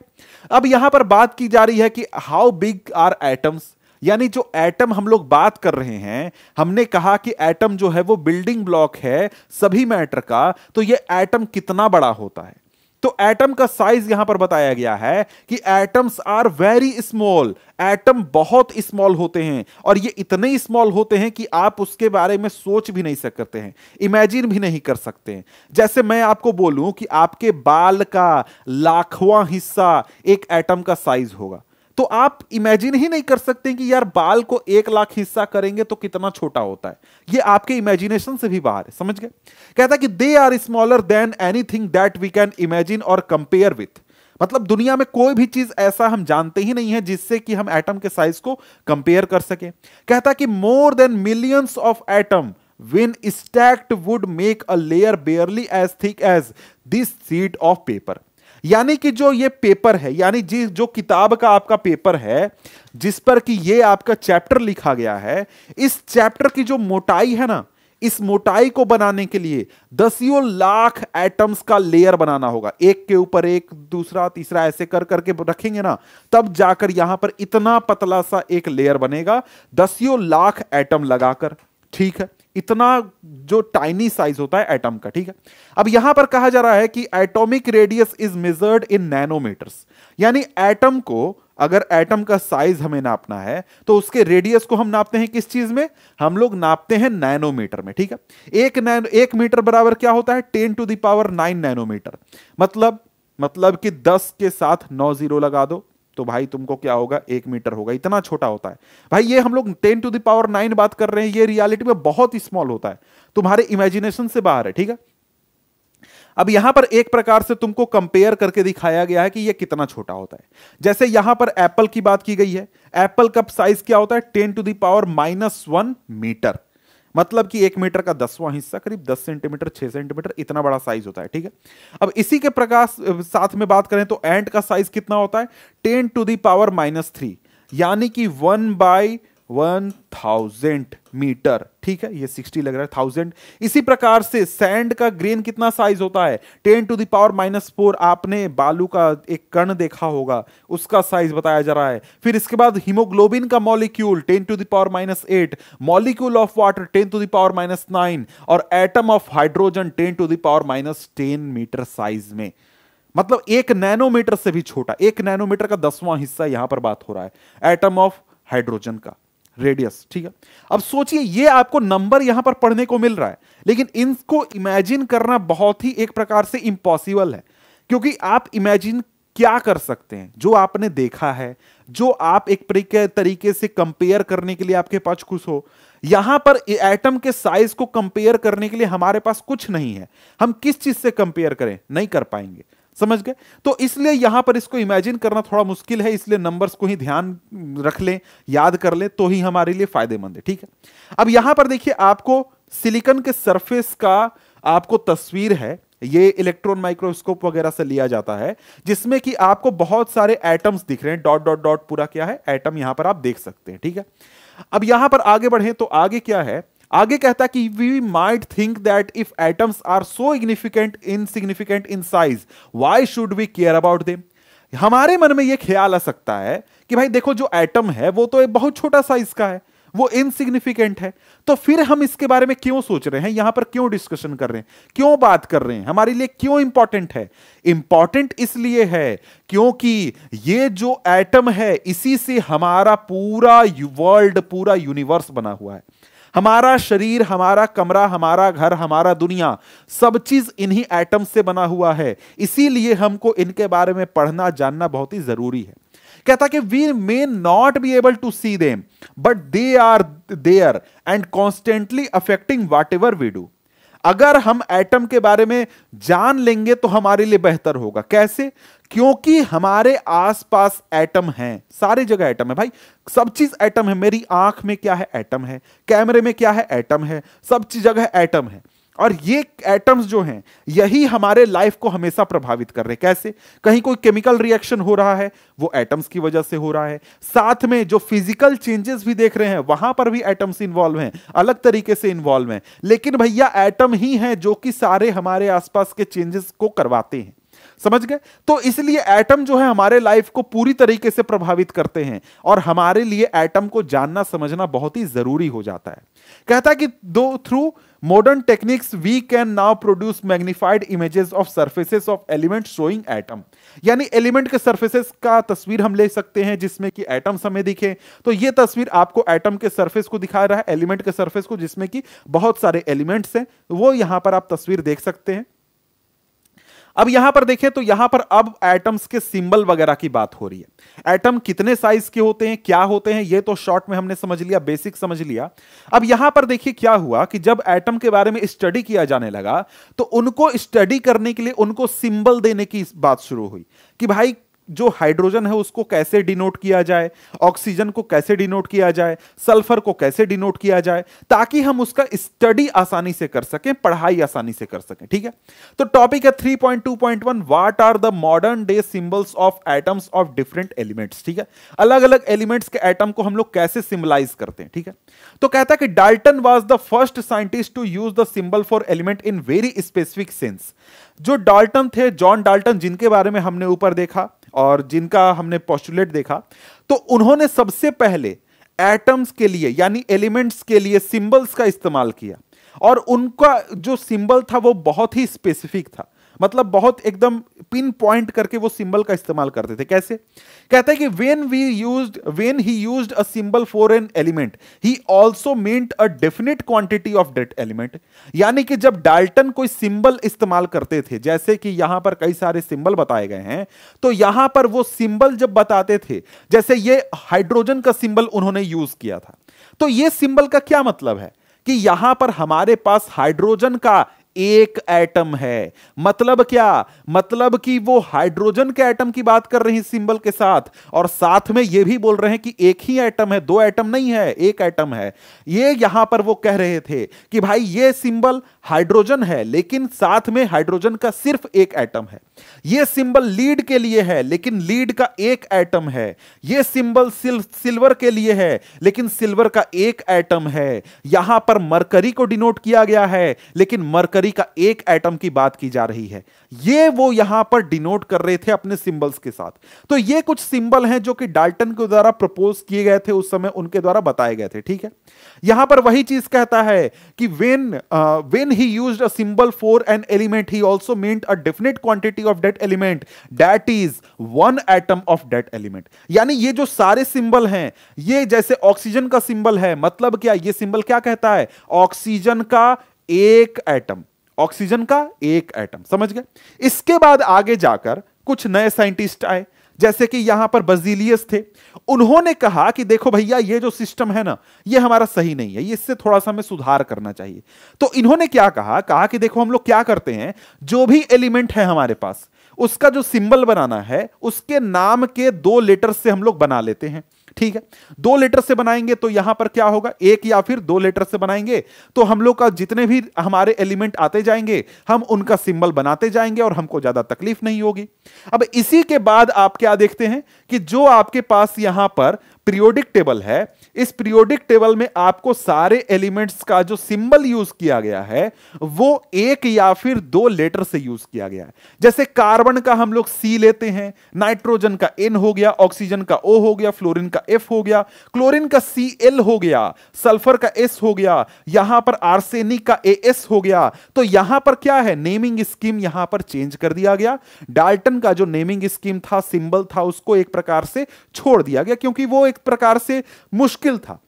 S1: अब यहां पर बात की जा रही है कि हाउ बिग आर एटम्स यानी जो एटम हम लोग बात कर रहे हैं हमने कहा कि एटम जो है वो बिल्डिंग ब्लॉक है सभी मैटर का तो ये एटम कितना बड़ा होता है तो एटम का साइज यहां पर बताया गया है कि atoms are very small atom बहुत स्मॉल होते हैं और ये इतने स्मॉल होते हैं कि आप उसके बारे में सोच भी नहीं सकते हैं इमेजिन भी नहीं कर सकते हैं जैसे मैं आपको बोलूं कि आपके बाल का लाखवा हिस्सा एक एटम का साइज होगा तो आप इमेजिन ही नहीं कर सकते कि यार बाल को एक लाख हिस्सा करेंगे तो कितना छोटा होता है ये आपके इमेजिनेशन से भी बाहर है समझ गए कहता कि they are smaller than anything that we can imagine or compare with मतलब दुनिया में कोई भी चीज ऐसा हम जानते ही नहीं है जिससे कि हम एटम के साइज को कंपेयर कर सके कहता कि more than millions of atom when stacked would make a layer barely as thick as this sheet of paper यानी कि जो ये पेपर है यानी जिस जो किताब का आपका पेपर है जिस पर कि ये आपका चैप्टर लिखा गया है इस चैप्टर की जो मोटाई है ना इस मोटाई को बनाने के लिए दसियों लाख एटम्स का लेयर बनाना होगा एक के ऊपर एक दूसरा तीसरा ऐसे कर करके रखेंगे ना तब जाकर यहां पर इतना पतला सा एक लेयर बनेगा दसियों लाख एटम लगाकर ठीक है इतना जो टाइनी साइज होता है एटम का ठीक है अब यहां पर कहा जा रहा है कि atomic radius is measured in nanometres यानी एटम को अगर एटम का साइज हमें नापना है तो उसके रेडियस को हम नापते हैं किस चीज में हम लोग नापते हैं नैनोमीटर में ठीक है एक नैनो एक मीटर बराबर क्या होता है ten to the power nine nanometre मतलब मतलब कि दस के साथ नौ जीरो लगा दो तो भाई तुमको क्या होगा एक मीटर होगा इतना छोटा होता है भाई ये हम लोग टेन टू दावर नाइन बात कर रहे हैं ये रियालिटी में बहुत ही स्मॉल होता है तुम्हारे इमेजिनेशन से बाहर है ठीक है अब यहां पर एक प्रकार से तुमको कंपेयर करके दिखाया गया है कि यह कितना छोटा होता है जैसे यहां पर एप्पल की बात की गई है एप्पल का साइज क्या होता है ten to the power minus one metre मतलब कि एक मीटर का दसवां हिस्सा करीब दस सेंटीमीटर छह सेंटीमीटर इतना बड़ा साइज होता है ठीक है अब इसी के प्रकाश साथ में बात करें तो एंट का साइज कितना होता है ten to the power minus three यानी कि one by one thousand metre ठीक है ये सिक्सटी लग रहा है थाउजेंड इसी प्रकार से सैंड का ग्रेन कितना साइज होता है ten to the power minus four आपने बालू का एक कण देखा होगा उसका साइज बताया जा रहा है फिर इसके बाद हीमोग्लोबिन का molecule ten to the power minus eight molecule of water ten to the power minus nine और atom of hydrogen ten to the power minus ten metre size में मतलब एक नैनोमीटर से भी छोटा एक नैनोमीटर का दसवां हिस्सा यहां पर बात हो रहा है एटम ऑफ हाइड्रोजन का रेडियस ठीक है अब सोचिए ये आपको नंबर यहां पर पढ़ने को मिल रहा है लेकिन इनको इमेजिन करना बहुत ही एक प्रकार से इम्पॉसिबल है क्योंकि आप इमेजिन क्या कर सकते हैं जो आपने देखा है जो आप एक तरीके से कंपेयर करने के लिए आपके पास कुछ हो यहां पर एटम के साइज को कंपेयर करने के लिए हमारे पास कुछ नहीं है हम किस चीज से कंपेयर करें नहीं कर पाएंगे समझ गए तो इसलिए यहां पर इसको इमेजिन करना थोड़ा मुश्किल है इसलिए नंबर्स को ही ध्यान रख लें याद कर लें तो ही हमारे लिए फायदेमंद है ठीक है अब यहां पर देखिए आपको सिलिकन के सरफेस का आपको तस्वीर है ये इलेक्ट्रॉन माइक्रोस्कोप वगैरह से लिया जाता है जिसमें कि आपको बहुत सारे एटम्स दिख रहे हैं डॉट डॉट डॉट पूरा क्या है एटम यहां पर आप देख सकते हैं ठीक है अब यहां पर आगे बढ़े तो आगे क्या है आगे कहता कि we might think that if atoms are so इग्निफिकेंट insignificant in size why should we care about them हमारे मन में यह ख्याल आ सकता है कि भाई देखो जो एटम है वो तो एक बहुत छोटा साइज का है वो इनसिग्निफिकेंट है तो फिर हम इसके बारे में क्यों सोच रहे हैं यहां पर क्यों डिस्कशन कर रहे हैं क्यों बात कर रहे हैं हमारे लिए क्यों इंपॉर्टेंट है इंपॉर्टेंट इसलिए है क्योंकि ये जो एटम है इसी से हमारा पूरा वर्ल्ड पूरा यूनिवर्स बना हुआ है हमारा शरीर हमारा कमरा हमारा घर हमारा दुनिया सब चीज इन्हीं एटम से बना हुआ है इसीलिए हमको इनके बारे में पढ़ना जानना बहुत ही जरूरी है कहता कि we may not be able to see them but they are there and constantly affecting whatever we do अगर हम एटम के बारे में जान लेंगे तो हमारे लिए बेहतर होगा कैसे क्योंकि हमारे आसपास एटम हैं सारी जगह एटम है भाई सब चीज एटम है मेरी आंख में क्या है एटम है कैमरे में क्या है एटम है सब चीज जगह एटम है और ये एटम्स जो हैं यही हमारे लाइफ को हमेशा प्रभावित कर रहे हैं कैसे कहीं कोई केमिकल रिएक्शन हो रहा है वो एटम्स की वजह से हो रहा है साथ में जो फिजिकल चेंजेस भी देख रहे हैं वहां पर भी एटम्स इन्वॉल्व हैं अलग तरीके से इन्वॉल्व हैं लेकिन भैया एटम ही हैं जो कि सारे हमारे आसपास के चेंजेस को करवाते हैं समझ गए तो इसलिए एटम जो है हमारे लाइफ को पूरी तरीके से प्रभावित करते हैं और हमारे लिए एटम को जानना समझना बहुत ही जरूरी हो जाता है कहता है कि दो through modern techniques we can now produce magnified images of surfaces of elements showing atom यानी एलिमेंट के सर्फेसेस का तस्वीर हम ले सकते हैं जिसमें कि एटम हमें दिखे तो ये तस्वीर आपको एटम के सर्फेस को दिखा रहा है एलिमेंट के सर्फेस को जिसमें कि बहुत सारे एलिमेंट्स हैं वो यहां पर आप तस्वीर देख सकते हैं अब यहां पर देखें तो यहां पर अब एटम्स के सिंबल वगैरह की बात हो रही है एटम कितने साइज के होते हैं क्या होते हैं ये तो शॉर्ट में हमने समझ लिया बेसिक समझ लिया अब यहां पर देखिए क्या हुआ कि जब एटम के बारे में स्टडी किया जाने लगा तो उनको स्टडी करने के लिए उनको सिंबल देने की बात शुरू हुई कि भाई जो हाइड्रोजन है उसको कैसे डिनोट किया जाए ऑक्सीजन को कैसे डिनोट किया जाए सल्फर को कैसे डिनोट किया जाए ताकि हम उसका स्टडी आसानी से कर सकें पढ़ाई आसानी से कर सकें ठीक है तो टॉपिक है 3.2.1 what are the modern day symbols of atoms of different elements ठीक है अलग अलग एलिमेंट्स के एटम को हम लोग कैसे सिम्बलाइज करते हैं ठीक है तो कहता है कि Dalton was the first scientist to use the symbol for element in very specific sense जो डाल्टन थे जॉन डाल्टन जिनके बारे में हमने ऊपर देखा और जिनका हमने पॉस्टुलेट देखा तो उन्होंने सबसे पहले एटम्स के लिए यानी एलिमेंट्स के लिए सिंबल्स का इस्तेमाल किया और उनका जो सिंबल था वो बहुत ही स्पेसिफिक था मतलब बहुत एकदम पिन पॉइंट करके वो सिंबल का इस्तेमाल करते थे कैसे कहता है कि when we use when he use a symbol for an element he also meant a definite quantity of that element यानी कि जब डाल्टन कोई सिंबल इस्तेमाल करते थे जैसे कि यहां पर कई सारे सिंबल बताए गए हैं तो यहां पर वो सिंबल जब बताते थे जैसे ये हाइड्रोजन का सिंबल उन्होंने यूज किया था तो ये सिंबल का क्या मतलब है कि यहां पर हमारे पास हाइड्रोजन का एक एटम है मतलब क्या मतलब कि वो हाइड्रोजन के एटम की बात कर रहे हैं सिंबल के साथ और साथ में ये भी बोल रहे हैं कि एक ही एटम है दो एटम नहीं है एक एटम है ये यहां पर वो कह रहे थे कि भाई ये सिंबल हाइड्रोजन है लेकिन साथ में हाइड्रोजन का सिर्फ एक एटम है ये सिंबल लीड के लिए है लेकिन लीड का एक एटम है ये सिंबल सिल्वर के लिए है लेकिन सिल्वर का एक एटम है यहां पर मरकरी को डिनोट किया गया है लेकिन मरकरी बॉडी का एक एटम की बात की जा रही है ये वो यहां पर डिनोट कर रहे थे अपने सिंबल्स के साथ तो ये कुछ सिंबल हैं जो कि डाल्टन के द्वारा प्रपोज किए गए थे उस समय उनके द्वारा बताए गए थे ठीक है यहां पर वही चीज कहता है कि when when he use a symbol for an element he also meant a definite quantity of that element that is one atom of that element यानी ये जो सारे सिंबल हैं ये जैसे ऑक्सीजन का सिंबल है मतलब क्या ये सिंबल क्या कहता है ऑक्सीजन का एक एटम ऑक्सीजन का एक एटम समझ गए इसके बाद आगे जाकर कुछ नए साइंटिस्ट आए जैसे कि यहां पर बजीलियस थे उन्होंने कहा कि देखो भैया ये जो सिस्टम है ना ये हमारा सही नहीं है ये इससे थोड़ा सा हमें सुधार करना चाहिए तो इन्होंने क्या कहा कहा कि देखो हम लोग क्या करते हैं जो भी एलिमेंट है हमारे पास उसका जो सिंबल बनाना है उसके नाम के दो लेटर से हम लोग बना लेते हैं ठीक है दो लेटर से बनाएंगे तो यहां पर क्या होगा एक या फिर दो लेटर से बनाएंगे तो हम लोग का जितने भी हमारे एलिमेंट आते जाएंगे हम उनका सिंबल बनाते जाएंगे और हमको ज्यादा तकलीफ नहीं होगी अब इसी के बाद आप क्या देखते हैं कि जो आपके पास यहां पर पीरियोडिक टेबल है इस पीरियोडिक टेबल में आपको सारे एलिमेंट्स का जो सिंबल यूज किया गया है वो एक या फिर दो लेटर से यूज किया गया है जैसे कार्बन का हम लोग सी लेते हैं नाइट्रोजन का एन हो गया ऑक्सीजन का ओ हो गया फ्लोरिन का एफ हो गया क्लोरिन का सी एल हो गया सल्फर का एस हो गया यहां पर आर्सेनिक का ए एस हो गया तो यहां पर क्या है नेमिंग स्कीम यहां पर चेंज कर दिया गया डाल्टन का जो नेमिंग स्कीम था सिंबल था उसको एक प्रकार से छोड़ दिया गया क्योंकि वो एक प्रकार से मुश्किल मुश्किल था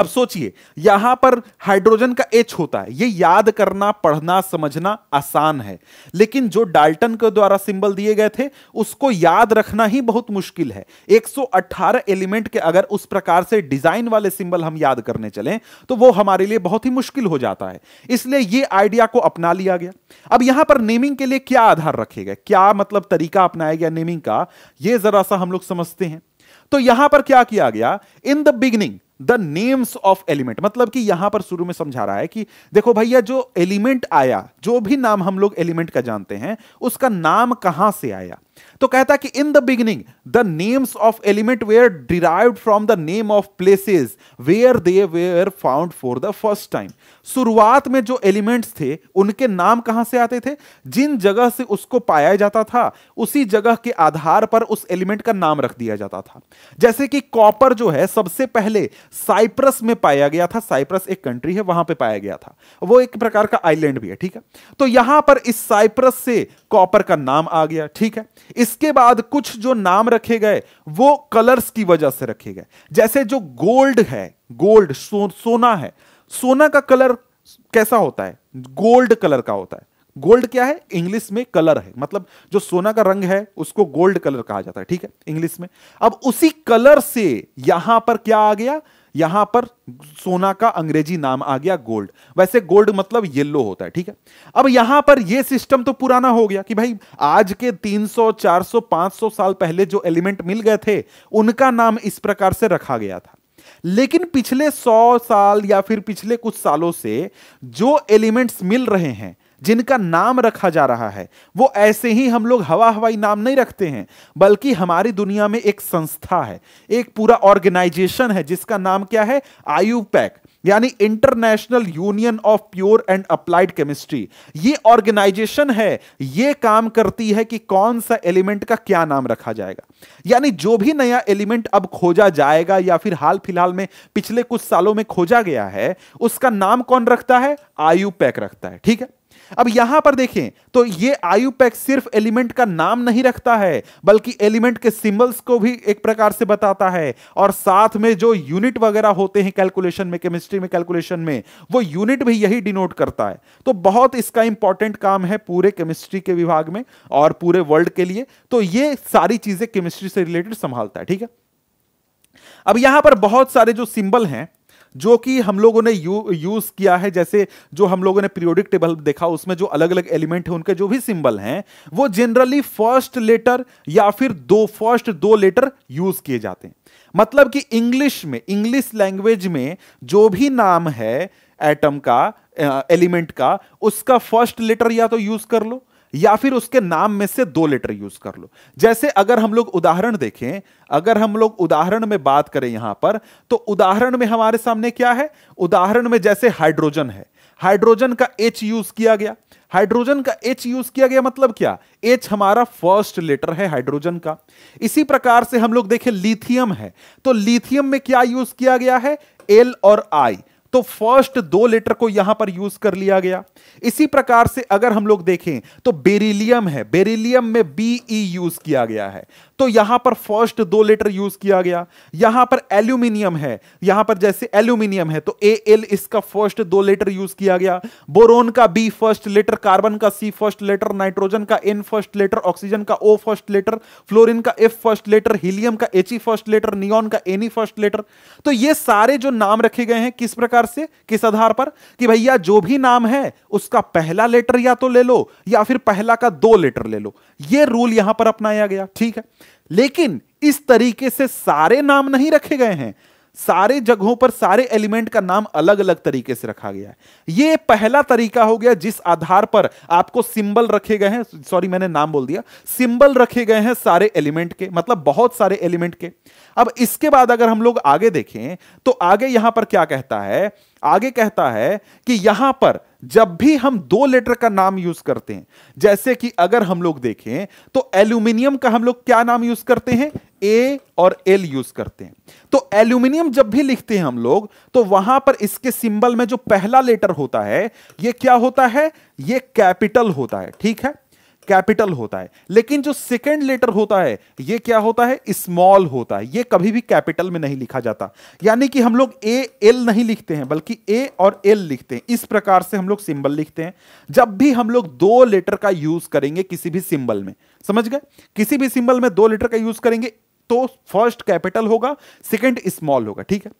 S1: अब सोचिए यहां पर हाइड्रोजन का एच होता है यह याद करना पढ़ना समझना आसान है लेकिन जो डाल्टन के द्वारा सिंबल दिए गए थे उसको याद रखना ही बहुत मुश्किल है 118 एलिमेंट के अगर उस प्रकार से डिजाइन वाले सिंबल हम याद करने चले तो वो हमारे लिए बहुत ही मुश्किल हो जाता है इसलिए यह आइडिया को अपना लिया गया अब यहां पर नेमिंग के लिए क्या आधार रखे गए क्या मतलब तरीका अपनाया गया नेमिंग का यह जरा सा हम लोग समझते हैं तो यहां पर क्या किया गया in the beginning the names of element मतलब कि यहां पर शुरू में समझा रहा है कि देखो भैया जो एलिमेंट आया जो भी नाम हम लोग एलिमेंट का जानते हैं उसका नाम कहां से आया तो कहता कि in the beginning the names of element were derive from the name of places where they were found for the first time शुरुआत में जो एलिमेंट्स थे उनके नाम कहां से आते थे जिन जगह से उसको पाया जाता था उसी जगह के आधार पर उस एलिमेंट का नाम रख दिया जाता था जैसे कि कॉपर जो है सबसे पहले साइप्रस में पाया गया था साइप्रस एक कंट्री है वहां पर पाया गया था वो एक प्रकार का आइलैंड भी है ठीक है तो यहां पर इस साइप्रस से कॉपर का नाम आ गया ठीक है इसके बाद कुछ जो नाम रखे गए वो कलर्स की वजह से रखे गए जैसे जो गोल्ड है गोल्ड सो, सोना है सोना का कलर कैसा होता है गोल्ड कलर का होता है गोल्ड क्या है इंग्लिश में कलर है मतलब जो सोना का रंग है उसको गोल्ड कलर कहा जाता है ठीक है इंग्लिश में अब उसी कलर से यहां पर क्या आ गया यहां पर सोना का अंग्रेजी नाम आ गया गोल्ड वैसे गोल्ड मतलब येलो होता है ठीक है अब यहां पर यह सिस्टम तो पुराना हो गया कि भाई आज के 300 400 500 साल पहले जो एलिमेंट मिल गए थे उनका नाम इस प्रकार से रखा गया था लेकिन पिछले 100 साल या फिर पिछले कुछ सालों से जो एलिमेंट्स मिल रहे हैं जिनका नाम रखा जा रहा है वो ऐसे ही हम लोग हवा हवाई नाम नहीं रखते हैं बल्कि हमारी दुनिया में एक संस्था है एक पूरा ऑर्गेनाइजेशन है जिसका नाम क्या है आयु पैक यानी International Union of Pure and Applied Chemistry ये ऑर्गेनाइजेशन है ये काम करती है कि कौन सा एलिमेंट का क्या नाम रखा जाएगा यानी जो भी नया एलिमेंट अब खोजा जाएगा या फिर हाल फिलहाल में पिछले कुछ सालों में खोजा गया है उसका नाम कौन रखता है आयु पैक रखता है ठीक है अब यहां पर देखें तो ये पैक सिर्फ एलिमेंट का नाम नहीं रखता है बल्कि एलिमेंट के सिंबल्स को भी एक प्रकार से बताता है और साथ में जो यूनिट वगैरह होते हैं कैलकुलेशन में केमिस्ट्री में कैलकुलेशन में वो यूनिट भी यही डिनोट करता है तो बहुत इसका इंपॉर्टेंट काम है पूरे केमिस्ट्री के विभाग में और पूरे वर्ल्ड के लिए तो ये सारी चीजें केमिस्ट्री से रिलेटेड संभालता है ठीक है अब यहां पर बहुत सारे जो सिंबल हैं जो कि हम लोगों ने यू, यूज़ किया है जैसे जो हम लोगों ने पीरियोडिक टेबल देखा उसमें जो अलग अलग एलिमेंट है उनके जो भी सिंबल हैं वो जनरली फर्स्ट लेटर या फिर दो फर्स्ट दो लेटर यूज़ किए जाते हैं मतलब कि इंग्लिश में इंग्लिश लैंग्वेज में जो भी नाम है एटम का एलिमेंट का उसका फर्स्ट लेटर या तो यूज़ कर लो या फिर उसके नाम में से दो लेटर यूज कर लो जैसे अगर हम लोग उदाहरण देखें अगर हम लोग उदाहरण में बात करें यहां पर तो उदाहरण में हमारे सामने क्या है उदाहरण में जैसे हाइड्रोजन है हाइड्रोजन का एच यूज किया गया हाइड्रोजन का एच यूज किया गया मतलब क्या एच हमारा फर्स्ट लेटर है हाइड्रोजन का इसी प्रकार से हम लोग देखें लिथियम है तो लिथियम में क्या यूज किया गया है एल और आई तो फर्स्ट दो लेटर को यहां पर यूज कर लिया गया इसी प्रकार से अगर हम लोग देखें तो बेरिलियम है बेरिलियम में बी ई यूज किया गया है तो यहां पर फर्स्ट दो लेटर यूज किया गया यहां पर एल्यूमिनियम है यहां पर जैसे एल्यूमिनियम है तो ए एल इसका फर्स्ट दो लेटर यूज किया गया बोरोन का बी फर्स्ट लेटर कार्बन का सी फर्स्ट लेटर नाइट्रोजन का एन फर्स्ट लेटर ऑक्सीजन का ओ फर्स्ट लेटर फ्लोरिन का एफ फर्स्ट लेटर हीलियम का एच फर्स्ट लेटर नियॉन का एनी फर्स्ट लेटर तो ये सारे जो नाम रखे गए हैं किस प्रकार प्रकार से किस आधार पर कि भैया जो भी नाम है उसका पहला लेटर या तो ले लो या फिर पहला का दो लेटर ले लो ये रूल यहां पर अपनाया गया ठीक है लेकिन इस तरीके से सारे नाम नहीं रखे गए हैं सारे जगहों पर सारे एलिमेंट का नाम अलग अलग तरीके से रखा गया है ये पहला तरीका हो गया जिस आधार पर आपको सिंबल रखे गए हैं सॉरी मैंने नाम बोल दिया सिंबल रखे गए हैं सारे एलिमेंट के मतलब बहुत सारे एलिमेंट के अब इसके बाद अगर हम लोग आगे देखें तो आगे यहां पर क्या कहता है आगे कहता है कि यहां पर जब भी हम दो लेटर का नाम यूज करते हैं जैसे कि अगर हम लोग देखें तो एल्यूमिनियम का हम लोग क्या नाम यूज करते हैं ए और एल यूज करते हैं तो एल्यूमिनियम जब भी लिखते हैं हम लोग तो वहां पर इसके सिंबल में जो पहला लेटर होता है यह क्या होता है यह कैपिटल होता है ठीक है कैपिटल होता है लेकिन जो सेकेंड लेटर होता है ये क्या होता है स्मॉल होता है ये कभी भी कैपिटल में नहीं लिखा जाता यानी कि हम लोग ए एल नहीं लिखते हैं बल्कि ए और एल लिखते हैं इस प्रकार से हम लोग सिंबल लिखते हैं जब भी हम लोग दो लेटर का यूज करेंगे किसी भी सिंबल में समझ गए किसी भी सिंबल में दो लेटर का यूज करेंगे तो फर्स्ट कैपिटल होगा सेकेंड स्मॉल होगा ठीक है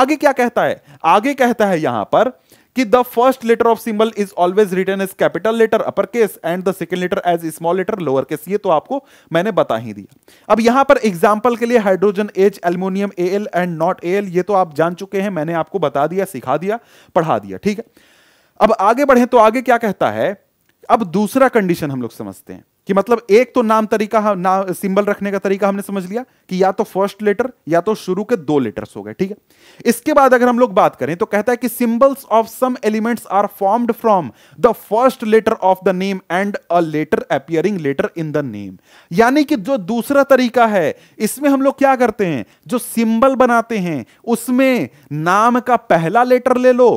S1: आगे क्या कहता है आगे कहता है यहां पर कि the first letter of symbol is always written as capital letter upper case and the second letter as small letter lower case ये तो आपको मैंने बता ही दिया अब यहां पर एग्जाम्पल के लिए hydrogen H aluminium A L and not A L ये तो आप जान चुके हैं मैंने आपको बता दिया सिखा दिया पढ़ा दिया ठीक है अब आगे बढ़े तो आगे क्या कहता है अब दूसरा कंडीशन हम लोग समझते हैं कि मतलब एक तो नाम तरीका हम ना सिंबल रखने का तरीका हमने समझ लिया कि या तो फर्स्ट लेटर या तो शुरू के दो लेटर्स हो गए ठीक है इसके बाद अगर हम लोग बात करें तो कहता है कि symbols of some elements are formed from the first letter of the name and a letter appearing letter in the name यानी कि जो दूसरा तरीका है इसमें हम लोग क्या करते हैं जो सिंबल बनाते हैं उसमें नाम का पहला लेटर ले लो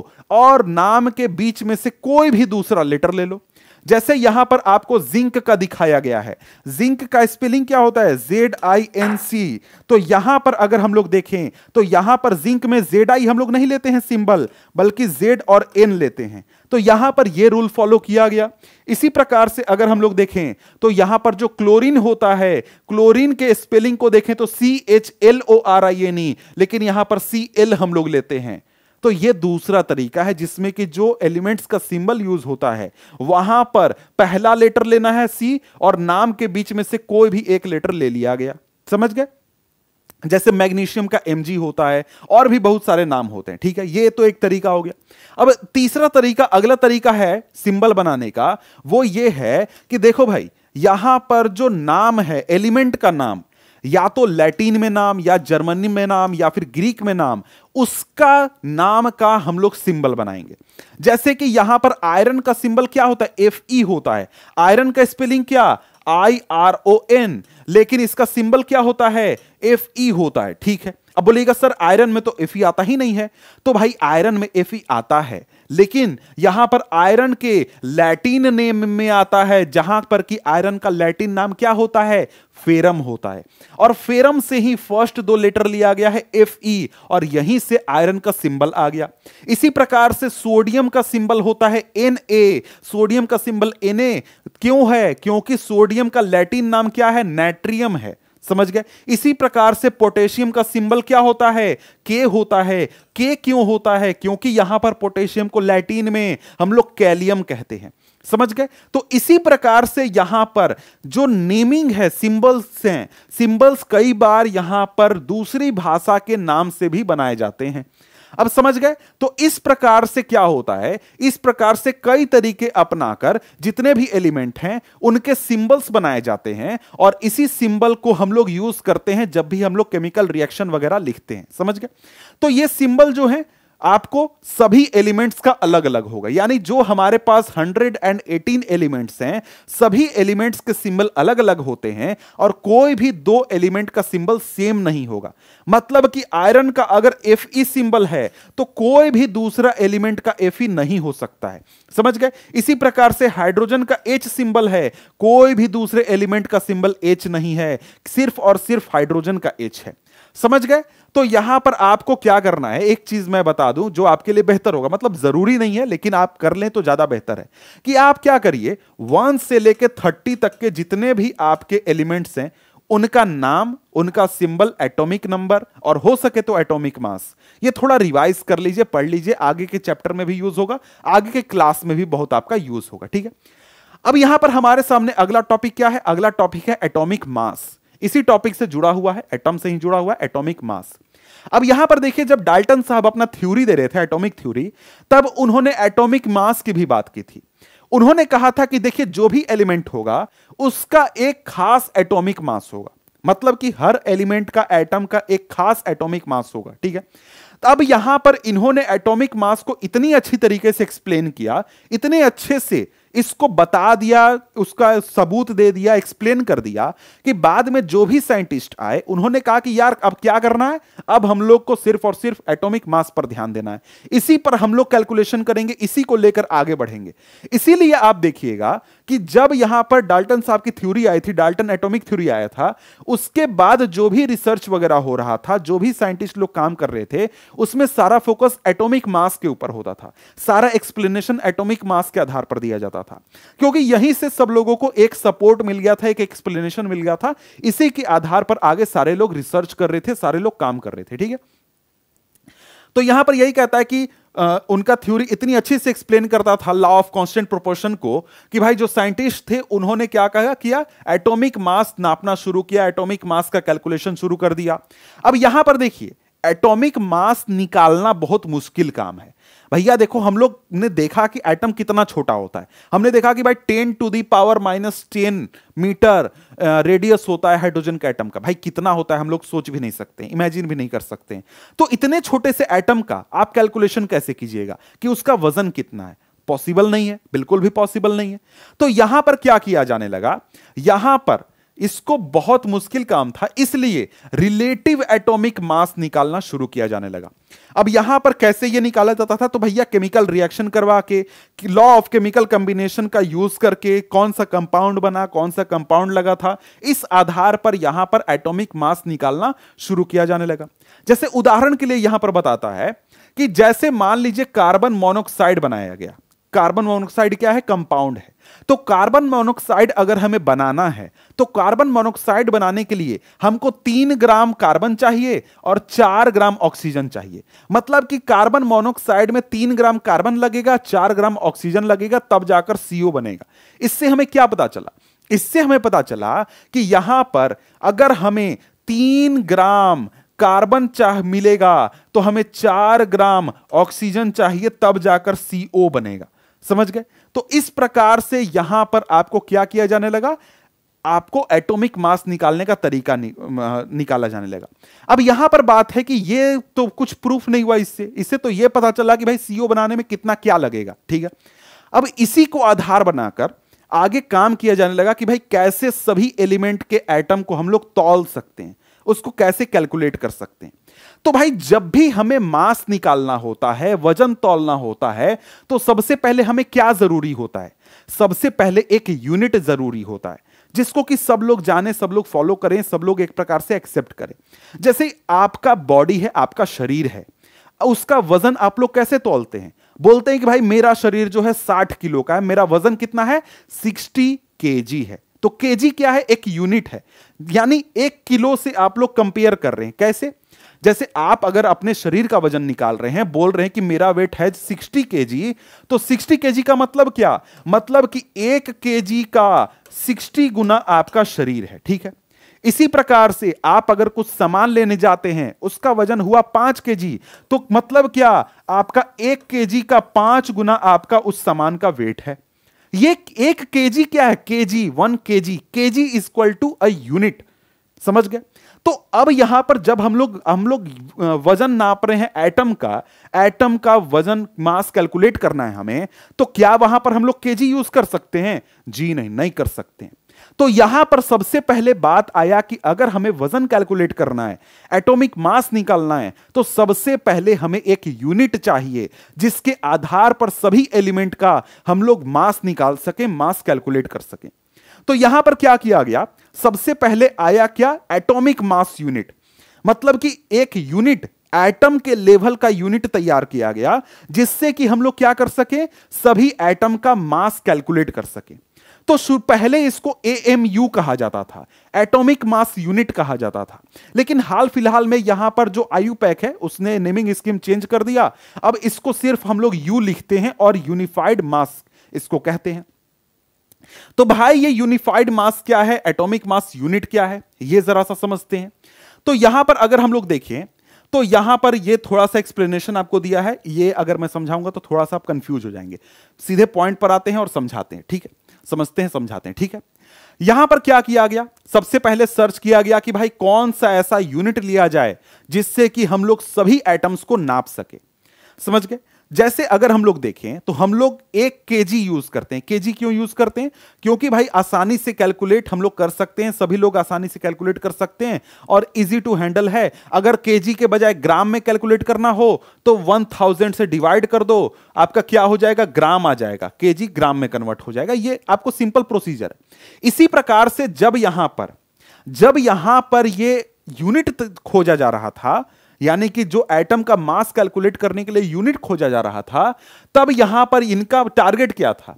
S1: और नाम के बीच में से कोई भी दूसरा लेटर ले लो जैसे यहां पर आपको जिंक का दिखाया गया है जिंक का स्पेलिंग क्या होता है जेड आई एन सी तो यहां पर अगर हम लोग देखें तो यहां पर जिंक में जेड आई हम लोग नहीं लेते हैं सिंबल बल्कि जेड और एन लेते हैं तो यहां पर यह रूल फॉलो किया गया इसी प्रकार से अगर हम लोग देखें तो यहां पर जो क्लोरीन होता है क्लोरीन के स्पेलिंग को देखें तो C H L O R I N E लेकिन यहां पर सी एल हम लोग लेते हैं तो ये दूसरा तरीका है जिसमें कि जो एलिमेंट्स का सिंबल यूज होता है वहां पर पहला लेटर लेना है सी और नाम के बीच में से कोई भी एक लेटर ले लिया गया समझ गए जैसे मैग्नीशियम का एम होता है और भी बहुत सारे नाम होते हैं ठीक है ये तो एक तरीका हो गया अब तीसरा तरीका अगला तरीका है सिंबल बनाने का वो ये है कि देखो भाई यहां पर जो नाम है एलिमेंट का नाम या तो लैटिन में नाम या जर्मनी में नाम या फिर ग्रीक में नाम उसका नाम का हम लोग सिंबल बनाएंगे जैसे कि यहां पर आयरन का सिंबल क्या होता है एफ ई e होता है आयरन का स्पेलिंग क्या आई आर ओ एन लेकिन इसका सिंबल क्या होता है एफ ई e होता है ठीक है अब बोलेगा सर आयरन में तो एफ आता ही नहीं है तो भाई आयरन में एफ आता है लेकिन यहां पर आयरन के लैटिन नेम में आता है जहां पर कि आयरन का लैटिन नाम क्या होता है फेरम होता है और फेरम से ही फर्स्ट दो लेटर लिया गया है एफ ई और यहीं से आयरन का सिंबल आ गया इसी प्रकार से सोडियम का सिंबल होता है एन ए सोडियम का सिंबल एन ए क्यों है क्योंकि सोडियम का लैटिन नाम क्या है नेट्रियम है समझ गए इसी प्रकार से पोटेशियम का सिंबल क्या होता है के होता है के क्यों होता है क्योंकि यहां पर पोटेशियम को लैटिन में हम लोग कैलियम कहते हैं समझ गए तो इसी प्रकार से यहां पर जो नेमिंग है सिंबल्स हैं सिंबल्स कई बार यहां पर दूसरी भाषा के नाम से भी बनाए जाते हैं अब समझ गए तो इस प्रकार से क्या होता है इस प्रकार से कई तरीके अपनाकर जितने भी एलिमेंट हैं उनके सिंबल्स बनाए जाते हैं और इसी सिंबल को हम लोग यूज करते हैं जब भी हम लोग केमिकल रिएक्शन वगैरह लिखते हैं समझ गए तो ये सिंबल जो है आपको सभी एलिमेंट्स का अलग अलग होगा यानी जो हमारे पास 118 एलिमेंट्स हैं सभी एलिमेंट्स के सिंबल अलग अलग होते हैं और कोई भी दो एलिमेंट का सिंबल सेम नहीं होगा मतलब कि आयरन का अगर एफ ई सिंबल है तो कोई भी दूसरा एलिमेंट का एफ ई नहीं हो सकता है समझ गए इसी प्रकार से हाइड्रोजन का एच सिंबल है कोई भी दूसरे एलिमेंट का सिंबल एच नहीं है सिर्फ और सिर्फ हाइड्रोजन का एच है समझ गए तो यहां पर आपको क्या करना है एक चीज मैं बता दूं जो आपके लिए बेहतर होगा मतलब जरूरी नहीं है लेकिन आप कर लें तो ज्यादा बेहतर है कि आप क्या करिए वन से लेकर थर्टी तक के जितने भी आपके एलिमेंट्स हैं उनका नाम उनका सिंबल एटॉमिक नंबर और हो सके तो एटॉमिक मास ये थोड़ा रिवाइज कर लीजिए पढ़ लीजिए आगे के चैप्टर में भी यूज होगा आगे के क्लास में भी बहुत आपका यूज होगा ठीक है अब यहां पर हमारे सामने अगला टॉपिक क्या है अगला टॉपिक है एटॉमिक मास इसी टॉपिक से जुड़ा हुआ है एटम से ही जुड़ा हुआ है एटॉमिक मास अब यहां पर देखिए जब डाल्टन साहब अपना थ्योरी दे रहे थे एटॉमिक थ्योरी तब उन्होंने एटॉमिक मास की भी बात की थी उन्होंने कहा था कि देखिए जो भी एलिमेंट होगा उसका एक खास एटॉमिक मास होगा मतलब कि हर एलिमेंट का एटम का एक खास एटॉमिक मास होगा ठीक है अब यहां पर इन्होंने एटॉमिक मास को इतनी अच्छी तरीके से एक्सप्लेन किया इतने अच्छे से इसको बता दिया उसका सबूत दे दिया एक्सप्लेन कर दिया कि बाद में जो भी साइंटिस्ट आए उन्होंने कहा कि यार अब क्या करना है अब हम लोग को सिर्फ और सिर्फ एटॉमिक मास पर ध्यान देना है इसी पर हम लोग कैलकुलेशन करेंगे इसी को लेकर आगे बढ़ेंगे इसीलिए आप देखिएगा कि जब यहां पर डाल्टन साहब की थ्योरी आई थी डाल्टन एटोमिक थ्योरी आया था उसके बाद जो भी रिसर्च वगैरह हो रहा था जो भी साइंटिस्ट लोग काम कर रहे थे उसमें सारा फोकस एटोमिक मास के ऊपर होता था सारा एक्सप्लेनेशन एटोमिक मास के आधार पर दिया जाता होता था क्योंकि यहीं से सब लोगों को एक सपोर्ट मिल गया था एक एक्सप्लेनेशन मिल गया था इसी के आधार पर आगे सारे लोग रिसर्च कर रहे थे सारे लोग काम कर रहे थे ठीक है तो यहां पर यही कहता है कि आ, उनका थ्योरी इतनी अच्छे से एक्सप्लेन करता था लॉ ऑफ कांस्टेंट प्रोपोर्शन को कि भाई जो साइंटिस्ट थे उन्होंने क्या कहा किया एटॉमिक मास नापना शुरू किया एटॉमिक मास का कैलकुलेशन शुरू कर दिया अब यहां पर देखिए एटॉमिक मास निकालना बहुत मुश्किल काम है भैया देखो हम लोग ने देखा कि एटम कितना छोटा होता है हमने देखा कि भाई ten to the power minus ten metre radius होता है हाइड्रोजन के एटम का भाई कितना होता है हम लोग सोच भी नहीं सकते इमेजिन भी नहीं कर सकते तो इतने छोटे से एटम का आप कैलकुलेशन कैसे कीजिएगा कि उसका वजन कितना है पॉसिबल नहीं है बिल्कुल भी पॉसिबल नहीं है तो यहां पर क्या किया जाने लगा यहां पर इसको बहुत मुश्किल काम था इसलिए रिलेटिव एटॉमिक मास निकालना शुरू किया जाने लगा अब यहां पर कैसे ये निकाला जाता था तो भैया केमिकल रिएक्शन करवा के लॉ ऑफ केमिकल कॉम्बिनेशन का यूज करके कौन सा कंपाउंड बना कौन सा कंपाउंड लगा था इस आधार पर यहां पर एटॉमिक मास निकालना शुरू किया जाने लगा जैसे उदाहरण के लिए यहां पर बताता है कि जैसे मान लीजिए कार्बन मोनोक्साइड बनाया गया कार्बन मोनोक्साइड क्या है कंपाउंड है तो कार्बन मोनोक्साइड अगर हमें बनाना है तो कार्बन मोनोक्साइड बनाने के लिए हमको तीन ग्राम कार्बन चाहिए और चार ग्राम ऑक्सीजन चाहिए मतलब कि कार्बन मोनोक्साइड में तीन ग्राम कार्बन लगेगा चार ग्राम ऑक्सीजन लगेगा तब जाकर सीओ बनेगा इससे हमें क्या पता चला इससे हमें पता चला कि यहां पर अगर हमें तीन ग्राम कार्बन चाह मिलेगा तो हमें चार ग्राम ऑक्सीजन चाहिए तब जाकर सीओ बनेगा समझ गए तो इस प्रकार से यहां पर आपको क्या किया जाने लगा आपको एटॉमिक मास निकालने का तरीका नि, निकाला जाने लगा अब यहां पर बात है कि ये तो कुछ प्रूफ नहीं हुआ इससे इससे तो ये पता चला कि भाई सीओ बनाने में कितना क्या लगेगा ठीक है अब इसी को आधार बनाकर आगे काम किया जाने लगा कि भाई कैसे सभी एलिमेंट के एटम को हम लोग तौल सकते हैं उसको कैसे कैलकुलेट कर सकते हैं तो भाई जब भी हमें मांस निकालना होता है वजन तोलना होता है तो सबसे पहले हमें क्या जरूरी होता है सबसे पहले एक यूनिट जरूरी होता है जिसको कि सब लोग जाने सब लोग फॉलो करें सब लोग एक प्रकार से एक्सेप्ट करें जैसे आपका बॉडी है आपका शरीर है उसका वजन आप लोग कैसे तोलते हैं बोलते हैं कि भाई मेरा शरीर जो है साठ किलो का है मेरा वजन कितना है सिक्सटी के है तो के क्या है एक यूनिट है यानी एक किलो से आप लोग कंपेयर कर रहे हैं कैसे जैसे आप अगर अपने शरीर का वजन निकाल रहे हैं बोल रहे हैं कि मेरा वेट है सिक्सटी के तो सिक्सटी के का मतलब क्या मतलब कि एक के का सिक्सटी गुना आपका शरीर है ठीक है इसी प्रकार से आप अगर कुछ सामान लेने जाते हैं उसका वजन हुआ पांच के तो मतलब क्या आपका एक के का पांच गुना आपका उस सामान का वेट है ये एक जी क्या है के G one K G is equal to a unit समझ गए तो अब यहां पर जब हम लोग हम लोग वजन नाप रहे हैं एटम का एटम का वजन मास कैलकुलेट करना है हमें तो क्या वहां पर हम लोग के यूज कर सकते हैं जी नहीं नहीं कर सकते हैं तो यहां पर सबसे पहले बात आया कि अगर हमें वजन कैलकुलेट करना है एटॉमिक मास निकालना है तो सबसे पहले हमें एक यूनिट चाहिए जिसके आधार पर सभी एलिमेंट का हम लोग मास निकाल सके मास कैलकुलेट कर सकें तो यहां पर क्या किया गया सबसे पहले आया क्या एटॉमिक मास यूनिट मतलब कि एक यूनिट एटम के लेवल का यूनिट तैयार किया गया जिससे कि हम लोग क्या कर सके सभी एटम का मास कैलकुलेट कर सके तो पहले इसको एएमयू कहा जाता था एटॉमिक मास यूनिट कहा जाता था लेकिन हाल फिलहाल में यहां पर जो आयु पैक है उसने नेमिंग स्कीम चेंज कर दिया अब इसको सिर्फ हम लोग यू लिखते हैं और यूनिफाइड मास इसको कहते हैं तो भाई ये यूनिफाइड मास क्या है एटॉमिक मास यूनिट क्या है ये जरा सा समझते हैं तो यहां पर अगर हम लोग देखें तो यहां पर ये थोड़ा सा एक्सप्लेनेशन आपको दिया है ये अगर मैं समझाऊंगा तो थोड़ा सा आप कंफ्यूज हो जाएंगे सीधे पॉइंट पर आते हैं और समझाते हैं ठीक है समझते हैं समझाते हैं ठीक है यहां पर क्या किया गया सबसे पहले सर्च किया गया कि भाई कौन सा ऐसा यूनिट लिया जाए जिससे कि हम लोग सभी एटम्स को नाप सके समझ गए जैसे अगर हम लोग देखें तो हम लोग एक के यूज करते हैं के क्यों यूज करते हैं क्योंकि भाई आसानी से कैलकुलेट हम लोग कर सकते हैं सभी लोग आसानी से कैलकुलेट कर सकते हैं और इजी टू हैंडल है अगर के के बजाय ग्राम में कैलकुलेट करना हो तो वन थाउजेंड से डिवाइड कर दो आपका क्या हो जाएगा ग्राम आ जाएगा के ग्राम में कन्वर्ट हो जाएगा ये आपको सिंपल प्रोसीजर है इसी प्रकार से जब यहां पर जब यहां पर ये यूनिट खोजा जा रहा था यानी कि जो एटम का मास कैलकुलेट करने के लिए यूनिट खोजा जा रहा था तब यहां पर इनका टारगेट क्या था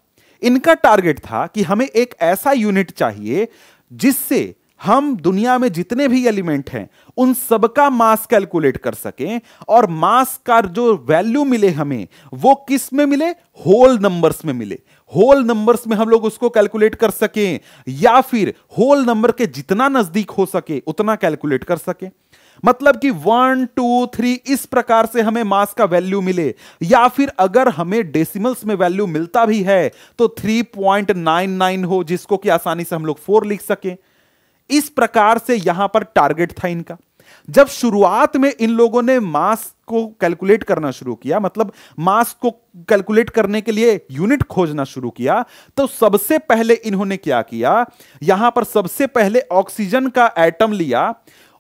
S1: इनका टारगेट था कि हमें एक ऐसा यूनिट चाहिए जिससे हम दुनिया में जितने भी एलिमेंट हैं उन सबका मास कैलकुलेट कर सकें और मास का जो वैल्यू मिले हमें वो किस में मिले होल नंबर्स में मिले होल नंबर्स में हम लोग उसको कैलकुलेट कर सकें या फिर होल नंबर के जितना नजदीक हो सके उतना कैलकुलेट कर सकें मतलब कि वन टू थ्री इस प्रकार से हमें मास का वैल्यू मिले या फिर अगर हमें डेसिमल्स में वैल्यू मिलता भी है तो थ्री पॉइंट नाइन नाइन हो जिसको कि आसानी से हम लोग फोर लिख सकें इस प्रकार से यहां पर टारगेट था इनका जब शुरुआत में इन लोगों ने मास को कैलकुलेट करना शुरू किया मतलब मास को कैलकुलेट करने के लिए यूनिट खोजना शुरू किया तो सबसे पहले इन्होंने क्या किया यहां पर सबसे पहले ऑक्सीजन का एटम लिया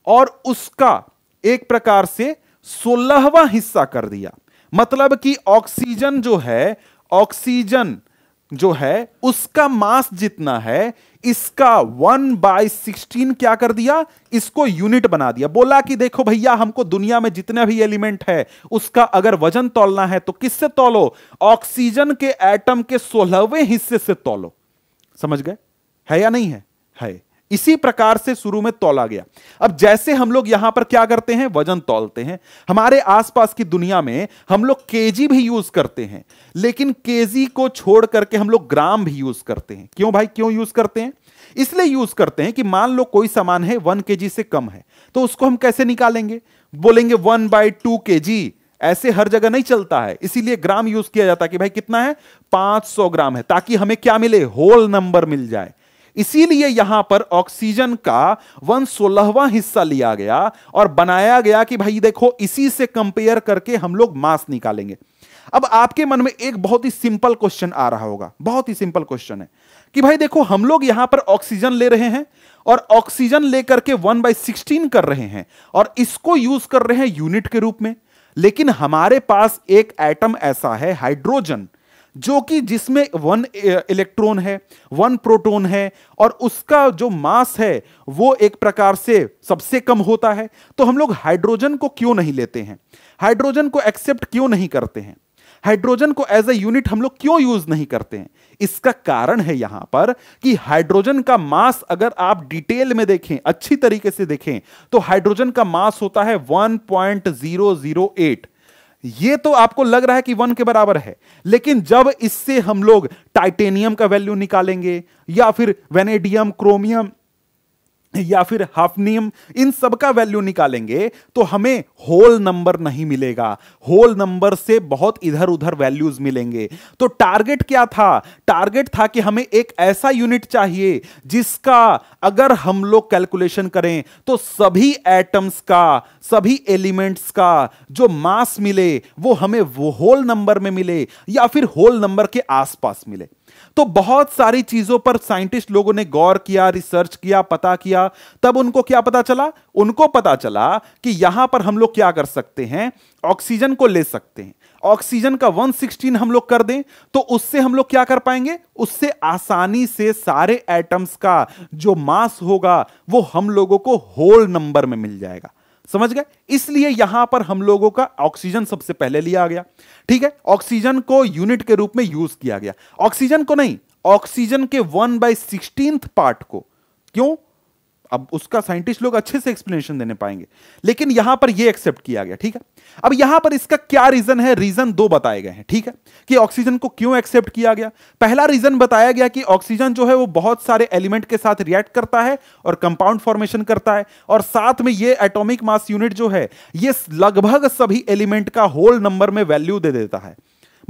S1: और उसका एक प्रकार से सोलहवा हिस्सा कर दिया मतलब कि ऑक्सीजन जो है ऑक्सीजन जो है उसका मास जितना है इसका वन बाय सिक्सटीन क्या कर दिया इसको यूनिट बना दिया बोला कि देखो भैया हमको दुनिया में जितने भी एलिमेंट है उसका अगर वजन तोलना है तो किससे तोलो ऑक्सीजन के एटम के सोलहवें हिस्से से तोलो समझ गए है या नहीं है है इसी प्रकार से शुरू में तोला गया अब जैसे हम लोग यहां पर क्या करते हैं वजन तोलते हैं हमारे आसपास की दुनिया में हम लोग केजी भी यूज करते हैं लेकिन केजी को छोड़ करके हम लोग ग्राम भी यूज करते हैं क्यों भाई क्यों यूज करते हैं इसलिए यूज करते हैं कि मान लो कोई सामान है वन के से कम है तो उसको हम कैसे निकालेंगे बोलेंगे वन बाई टू के जी ऐसे हर जगह नहीं चलता है इसीलिए ग्राम यूज किया जाता है कि भाई कितना है 500 ग्राम है ताकि हमें क्या मिले होल नंबर मिल जाए इसीलिए यहां पर ऑक्सीजन का वन सोलहवा हिस्सा लिया गया और बनाया गया कि भाई देखो इसी से कंपेयर करके हम लोग मास निकालेंगे अब आपके मन में एक बहुत ही सिंपल क्वेश्चन आ रहा होगा बहुत ही सिंपल क्वेश्चन है कि भाई देखो हम लोग यहां पर ऑक्सीजन ले रहे हैं और ऑक्सीजन लेकर के वन बाई सिक्सटीन कर रहे हैं और इसको यूज कर रहे हैं यूनिट के रूप में लेकिन हमारे पास एक एटम ऐसा है हाइड्रोजन जो कि जिसमें वन इलेक्ट्रॉन है वन प्रोटॉन है और उसका जो मास है वो एक प्रकार से सबसे कम होता है तो हम लोग हाइड्रोजन को क्यों नहीं लेते हैं हाइड्रोजन को एक्सेप्ट क्यों नहीं करते हैं हाइड्रोजन को एज ए यूनिट हम लोग क्यों यूज नहीं करते हैं इसका कारण है यहां पर कि हाइड्रोजन का मास अगर आप डिटेल में देखें अच्छी तरीके से देखें तो हाइड्रोजन का मास होता है 1.008 ये तो आपको लग रहा है कि वन के बराबर है लेकिन जब इससे हम लोग टाइटेनियम का वैल्यू निकालेंगे या फिर वेनेडियम क्रोमियम या फिर हाफ नियम इन सब का वैल्यू निकालेंगे तो हमें होल नंबर नहीं मिलेगा होल नंबर से बहुत इधर उधर वैल्यूज मिलेंगे तो टारगेट क्या था टारगेट था कि हमें एक ऐसा यूनिट चाहिए जिसका अगर हम लोग कैलकुलेशन करें तो सभी एटम्स का सभी एलिमेंट्स का जो मास मिले वो हमें वो होल नंबर में मिले या फिर होल नंबर के आसपास मिले तो बहुत सारी चीजों पर साइंटिस्ट लोगों ने गौर किया रिसर्च किया पता किया तब उनको क्या पता चला उनको पता चला कि यहां पर हम लोग क्या कर सकते हैं ऑक्सीजन को ले सकते हैं ऑक्सीजन का 116 हम लोग कर दें तो उससे हम लोग क्या कर पाएंगे उससे आसानी से सारे एटम्स का जो मास होगा वो हम लोगों को होल नंबर में मिल जाएगा समझ गए इसलिए यहां पर हम लोगों का ऑक्सीजन सबसे पहले लिया गया ठीक है ऑक्सीजन को यूनिट के रूप में यूज किया गया ऑक्सीजन को नहीं ऑक्सीजन के वन बाई सिक्सटीन पार्ट को क्यों अब उसका साइंटिस्ट लोग अच्छे से एक्सप्लेनेशन देने पाएंगे लेकिन यहां पर यह एक्सेप्ट किया गया ठीक है अब यहां पर इसका क्या रीजन है रीजन दो बताए गए हैं ठीक है कि ऑक्सीजन को क्यों एक्सेप्ट किया गया पहला रीजन बताया गया कि ऑक्सीजन जो है वो बहुत सारे एलिमेंट के साथ रिएक्ट करता है और कंपाउंड फॉर्मेशन करता है और साथ में ये एटॉमिक मास यूनिट जो है ये लगभग सभी एलिमेंट का होल नंबर में वैल्यू दे देता है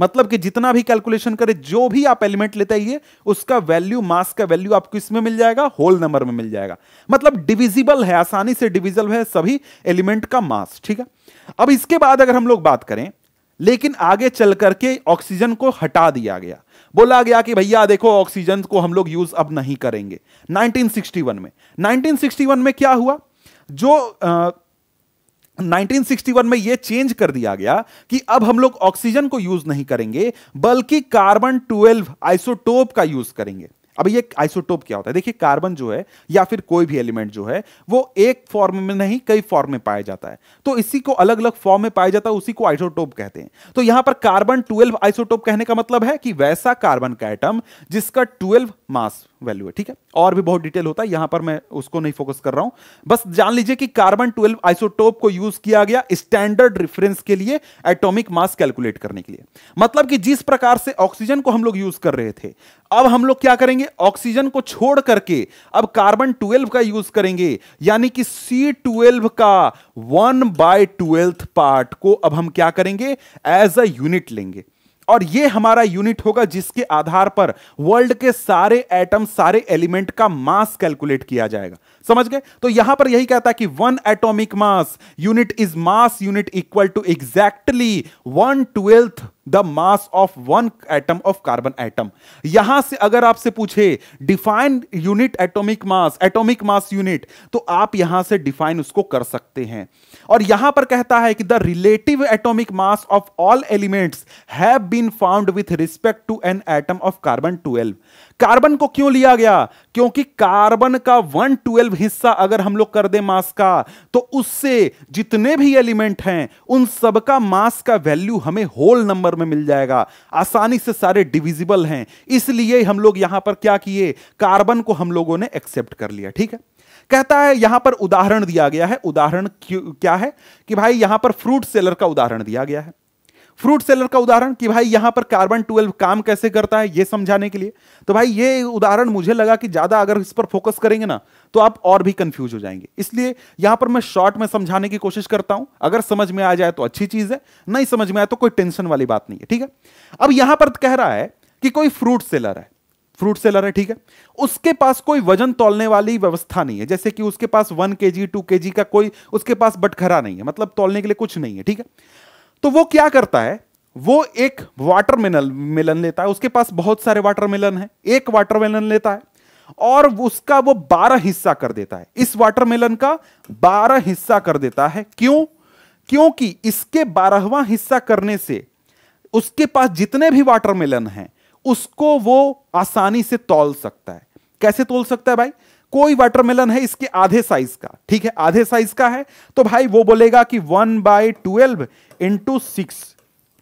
S1: मतलब कि जितना भी कैलकुलेशन करे जो भी आप एलिमेंट लेते आइए उसका वैल्यू मास का वैल्यू आपको इसमें मिल जाएगा होल नंबर में मिल जाएगा मतलब डिविजिबल है आसानी से डिविजिबल है सभी एलिमेंट का मास ठीक है अब इसके बाद अगर हम लोग बात करें लेकिन आगे चल करके ऑक्सीजन को हटा दिया गया बोला गया कि भैया देखो ऑक्सीजन को हम लोग यूज अब नहीं करेंगे 1961 में 1961 में क्या हुआ जो 1961 में यह चेंज कर दिया गया कि अब हम लोग ऑक्सीजन को यूज नहीं करेंगे बल्कि कार्बन 12 आइसोटोप का यूज करेंगे अब ये आइसोटोप क्या होता है देखिए कार्बन जो है या फिर कोई भी एलिमेंट जो है वो एक फॉर्म में नहीं कई फॉर्म में पाया जाता है तो इसी को अलग अलग फॉर्म में पाया जाता है उसी को आइसोटोप कहते हैं तो यहां पर कार्बन 12 आइसोटोप कहने का मतलब है कि वैसा कार्बन का एटम जिसका 12 मास वैल्यू है ठीक है और भी बहुत डिटेल होता है यहां पर मैं उसको नहीं फोकस कर रहा हूं बस जान लीजिए कि कार्बन ट्वेल्व आइसोटोप को यूज किया गया स्टैंडर्ड रिफरेंस के लिए एटॉमिक मास कैलकुलेट करने के लिए मतलब कि जिस प्रकार से ऑक्सीजन को हम लोग यूज कर रहे थे अब हम लोग क्या करेंगे ऑक्सीजन को छोड़ करके अब कार्बन ट्वेल्व का यूज करेंगे यानी कि सी ट्वेल्व का वन बाय ट्वेल्थ पार्ट को अब हम क्या करेंगे एज अ यूनिट लेंगे और ये हमारा यूनिट होगा जिसके आधार पर वर्ल्ड के सारे एटम सारे एलिमेंट का मास कैलकुलेट किया जाएगा समझ गए तो यहां पर यही कहता है कि one atomic mass unit is mass unit equal to exactly one twelfth the mass of one atom of carbon atom यहां से अगर आपसे पूछे define unit atomic mass atomic mass unit तो आप यहां से डिफाइन उसको कर सकते हैं और यहां पर कहता है कि the relative atomic mass of all elements have been found with respect to an atom of carbon twelve carbon को क्यों लिया गया क्योंकि कार्बन का वन ट्वेल्व हिस्सा अगर हम लोग कर दे मास का तो उससे जितने भी एलिमेंट हैं उन सबका मास का वैल्यू हमें होल नंबर में मिल जाएगा आसानी से सारे डिविजिबल हैं इसलिए हम लोग यहां पर क्या किए कार्बन को हम लोगों ने एक्सेप्ट कर लिया ठीक है कहता है यहां पर उदाहरण दिया गया है उदाहरण क्या है कि भाई यहां पर फ्रूट सेलर का उदाहरण दिया गया है फ्रूट सेलर का उदाहरण कि भाई यहां पर कार्बन ट्वेल्व काम कैसे करता है ये समझाने के लिए तो भाई ये उदाहरण मुझे लगा कि ज्यादा अगर इस पर फोकस करेंगे ना तो आप और भी कंफ्यूज हो जाएंगे इसलिए यहां पर मैं शॉर्ट में समझाने की कोशिश करता हूं अगर समझ में आ जाए तो अच्छी चीज है नहीं समझ में आए तो कोई टेंशन वाली बात नहीं है ठीक है अब यहां पर कह रहा है कि कोई फ्रूट सेलर है फ्रूट सेलर है ठीक है उसके पास कोई वजन तोलने वाली व्यवस्था नहीं है जैसे कि उसके पास वन के जी टू के जी का कोई उसके पास बटखरा नहीं है मतलब तोलने के लिए कुछ नहीं है ठीक है तो वो क्या करता है वो एक वाटर मिनल मिलन लेता है उसके पास बहुत सारे वाटर मिलन है एक वाटर मिलन लेता है और उसका वो बारह हिस्सा कर देता है इस वाटर मिलन का बारह हिस्सा कर देता है क्यों क्योंकि इसके बारहवा हिस्सा करने से उसके पास जितने भी वाटर मिलन है उसको वो आसानी से तोल सकता है कैसे तोल सकता है भाई कोई वाटरमेलन है इसके आधे साइज का ठीक है आधे साइज का है तो भाई वो बोलेगा कि one by twelve into six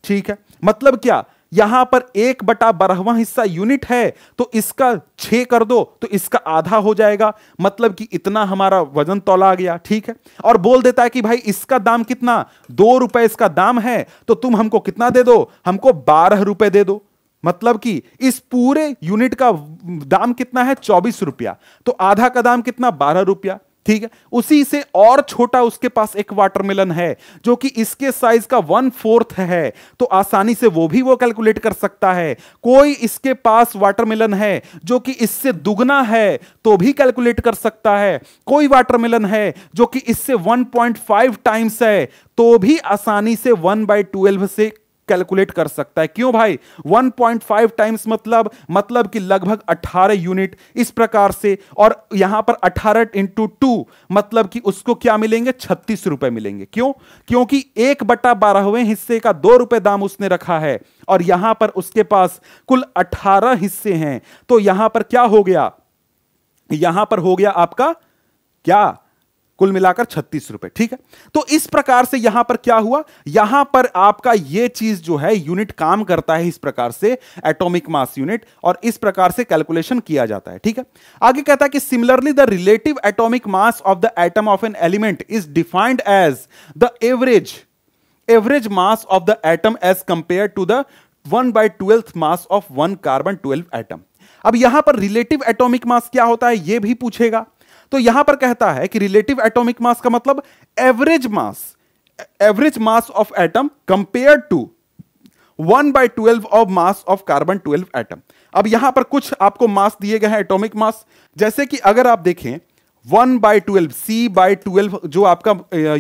S1: ठीक है मतलब क्या यहां पर एक बटा बारहवा हिस्सा यूनिट है तो इसका छे कर दो तो इसका आधा हो जाएगा मतलब कि इतना हमारा वजन तोला गया ठीक है और बोल देता है कि भाई इसका दाम कितना दो रुपए इसका दाम है तो तुम हमको कितना दे दो हमको बारह रुपए दे दो मतलब कि इस पूरे यूनिट का दाम कितना है चौबीस रुपया तो आधा का दाम कितना बारह रुपया ठीक है उसी से और छोटा उसके पास एक वाटरमेलन है जो कि इसके साइज का वन फोर्थ है तो आसानी से वो भी वो कैलकुलेट कर सकता है कोई इसके पास वाटरमेलन है जो कि इससे दुगना है तो भी कैलकुलेट कर सकता है कोई वाटरमेलन है जो कि इससे 1.5 टाइम्स है तो भी आसानी से 1 बाई ट्वेल्व से कैलकुलेट कर सकता है क्यों भाई 1.5 टाइम्स मतलब मतलब कि लगभग 18 यूनिट इस प्रकार से और यहां पर 18 इंटू टू मतलब कि उसको क्या मिलेंगे छत्तीस रुपए मिलेंगे क्यों क्योंकि एक बटा बारहवें हिस्से का दो रुपए दाम उसने रखा है और यहां पर उसके पास कुल 18 हिस्से हैं तो यहां पर क्या हो गया यहां पर हो गया आपका क्या कुल मिलाकर छत्तीस रुपए ठीक है तो इस प्रकार से यहां पर क्या हुआ यहां पर आपका यह चीज जो है यूनिट काम करता है इस प्रकार से एटॉमिक मास यूनिट और इस प्रकार से कैलकुलेशन किया जाता है ठीक है आगे कहता है कि similarly the relative atomic mass of the atom of an element is defined as the average average mass of the atom as compare to the one by twelfth mass of one carbon twelve atom अब यहां पर relative atomic मास क्या होता है यह भी पूछेगा तो यहां पर कहता है कि रिलेटिव एटॉमिक मास का मतलब average mass average mass of atom compare to one by twelve of mass of carbon twelve atom अब यहां पर कुछ आपको मास दिए गए हैं एटॉमिक मास जैसे कि अगर आप देखें one by twelve C by twelve जो आपका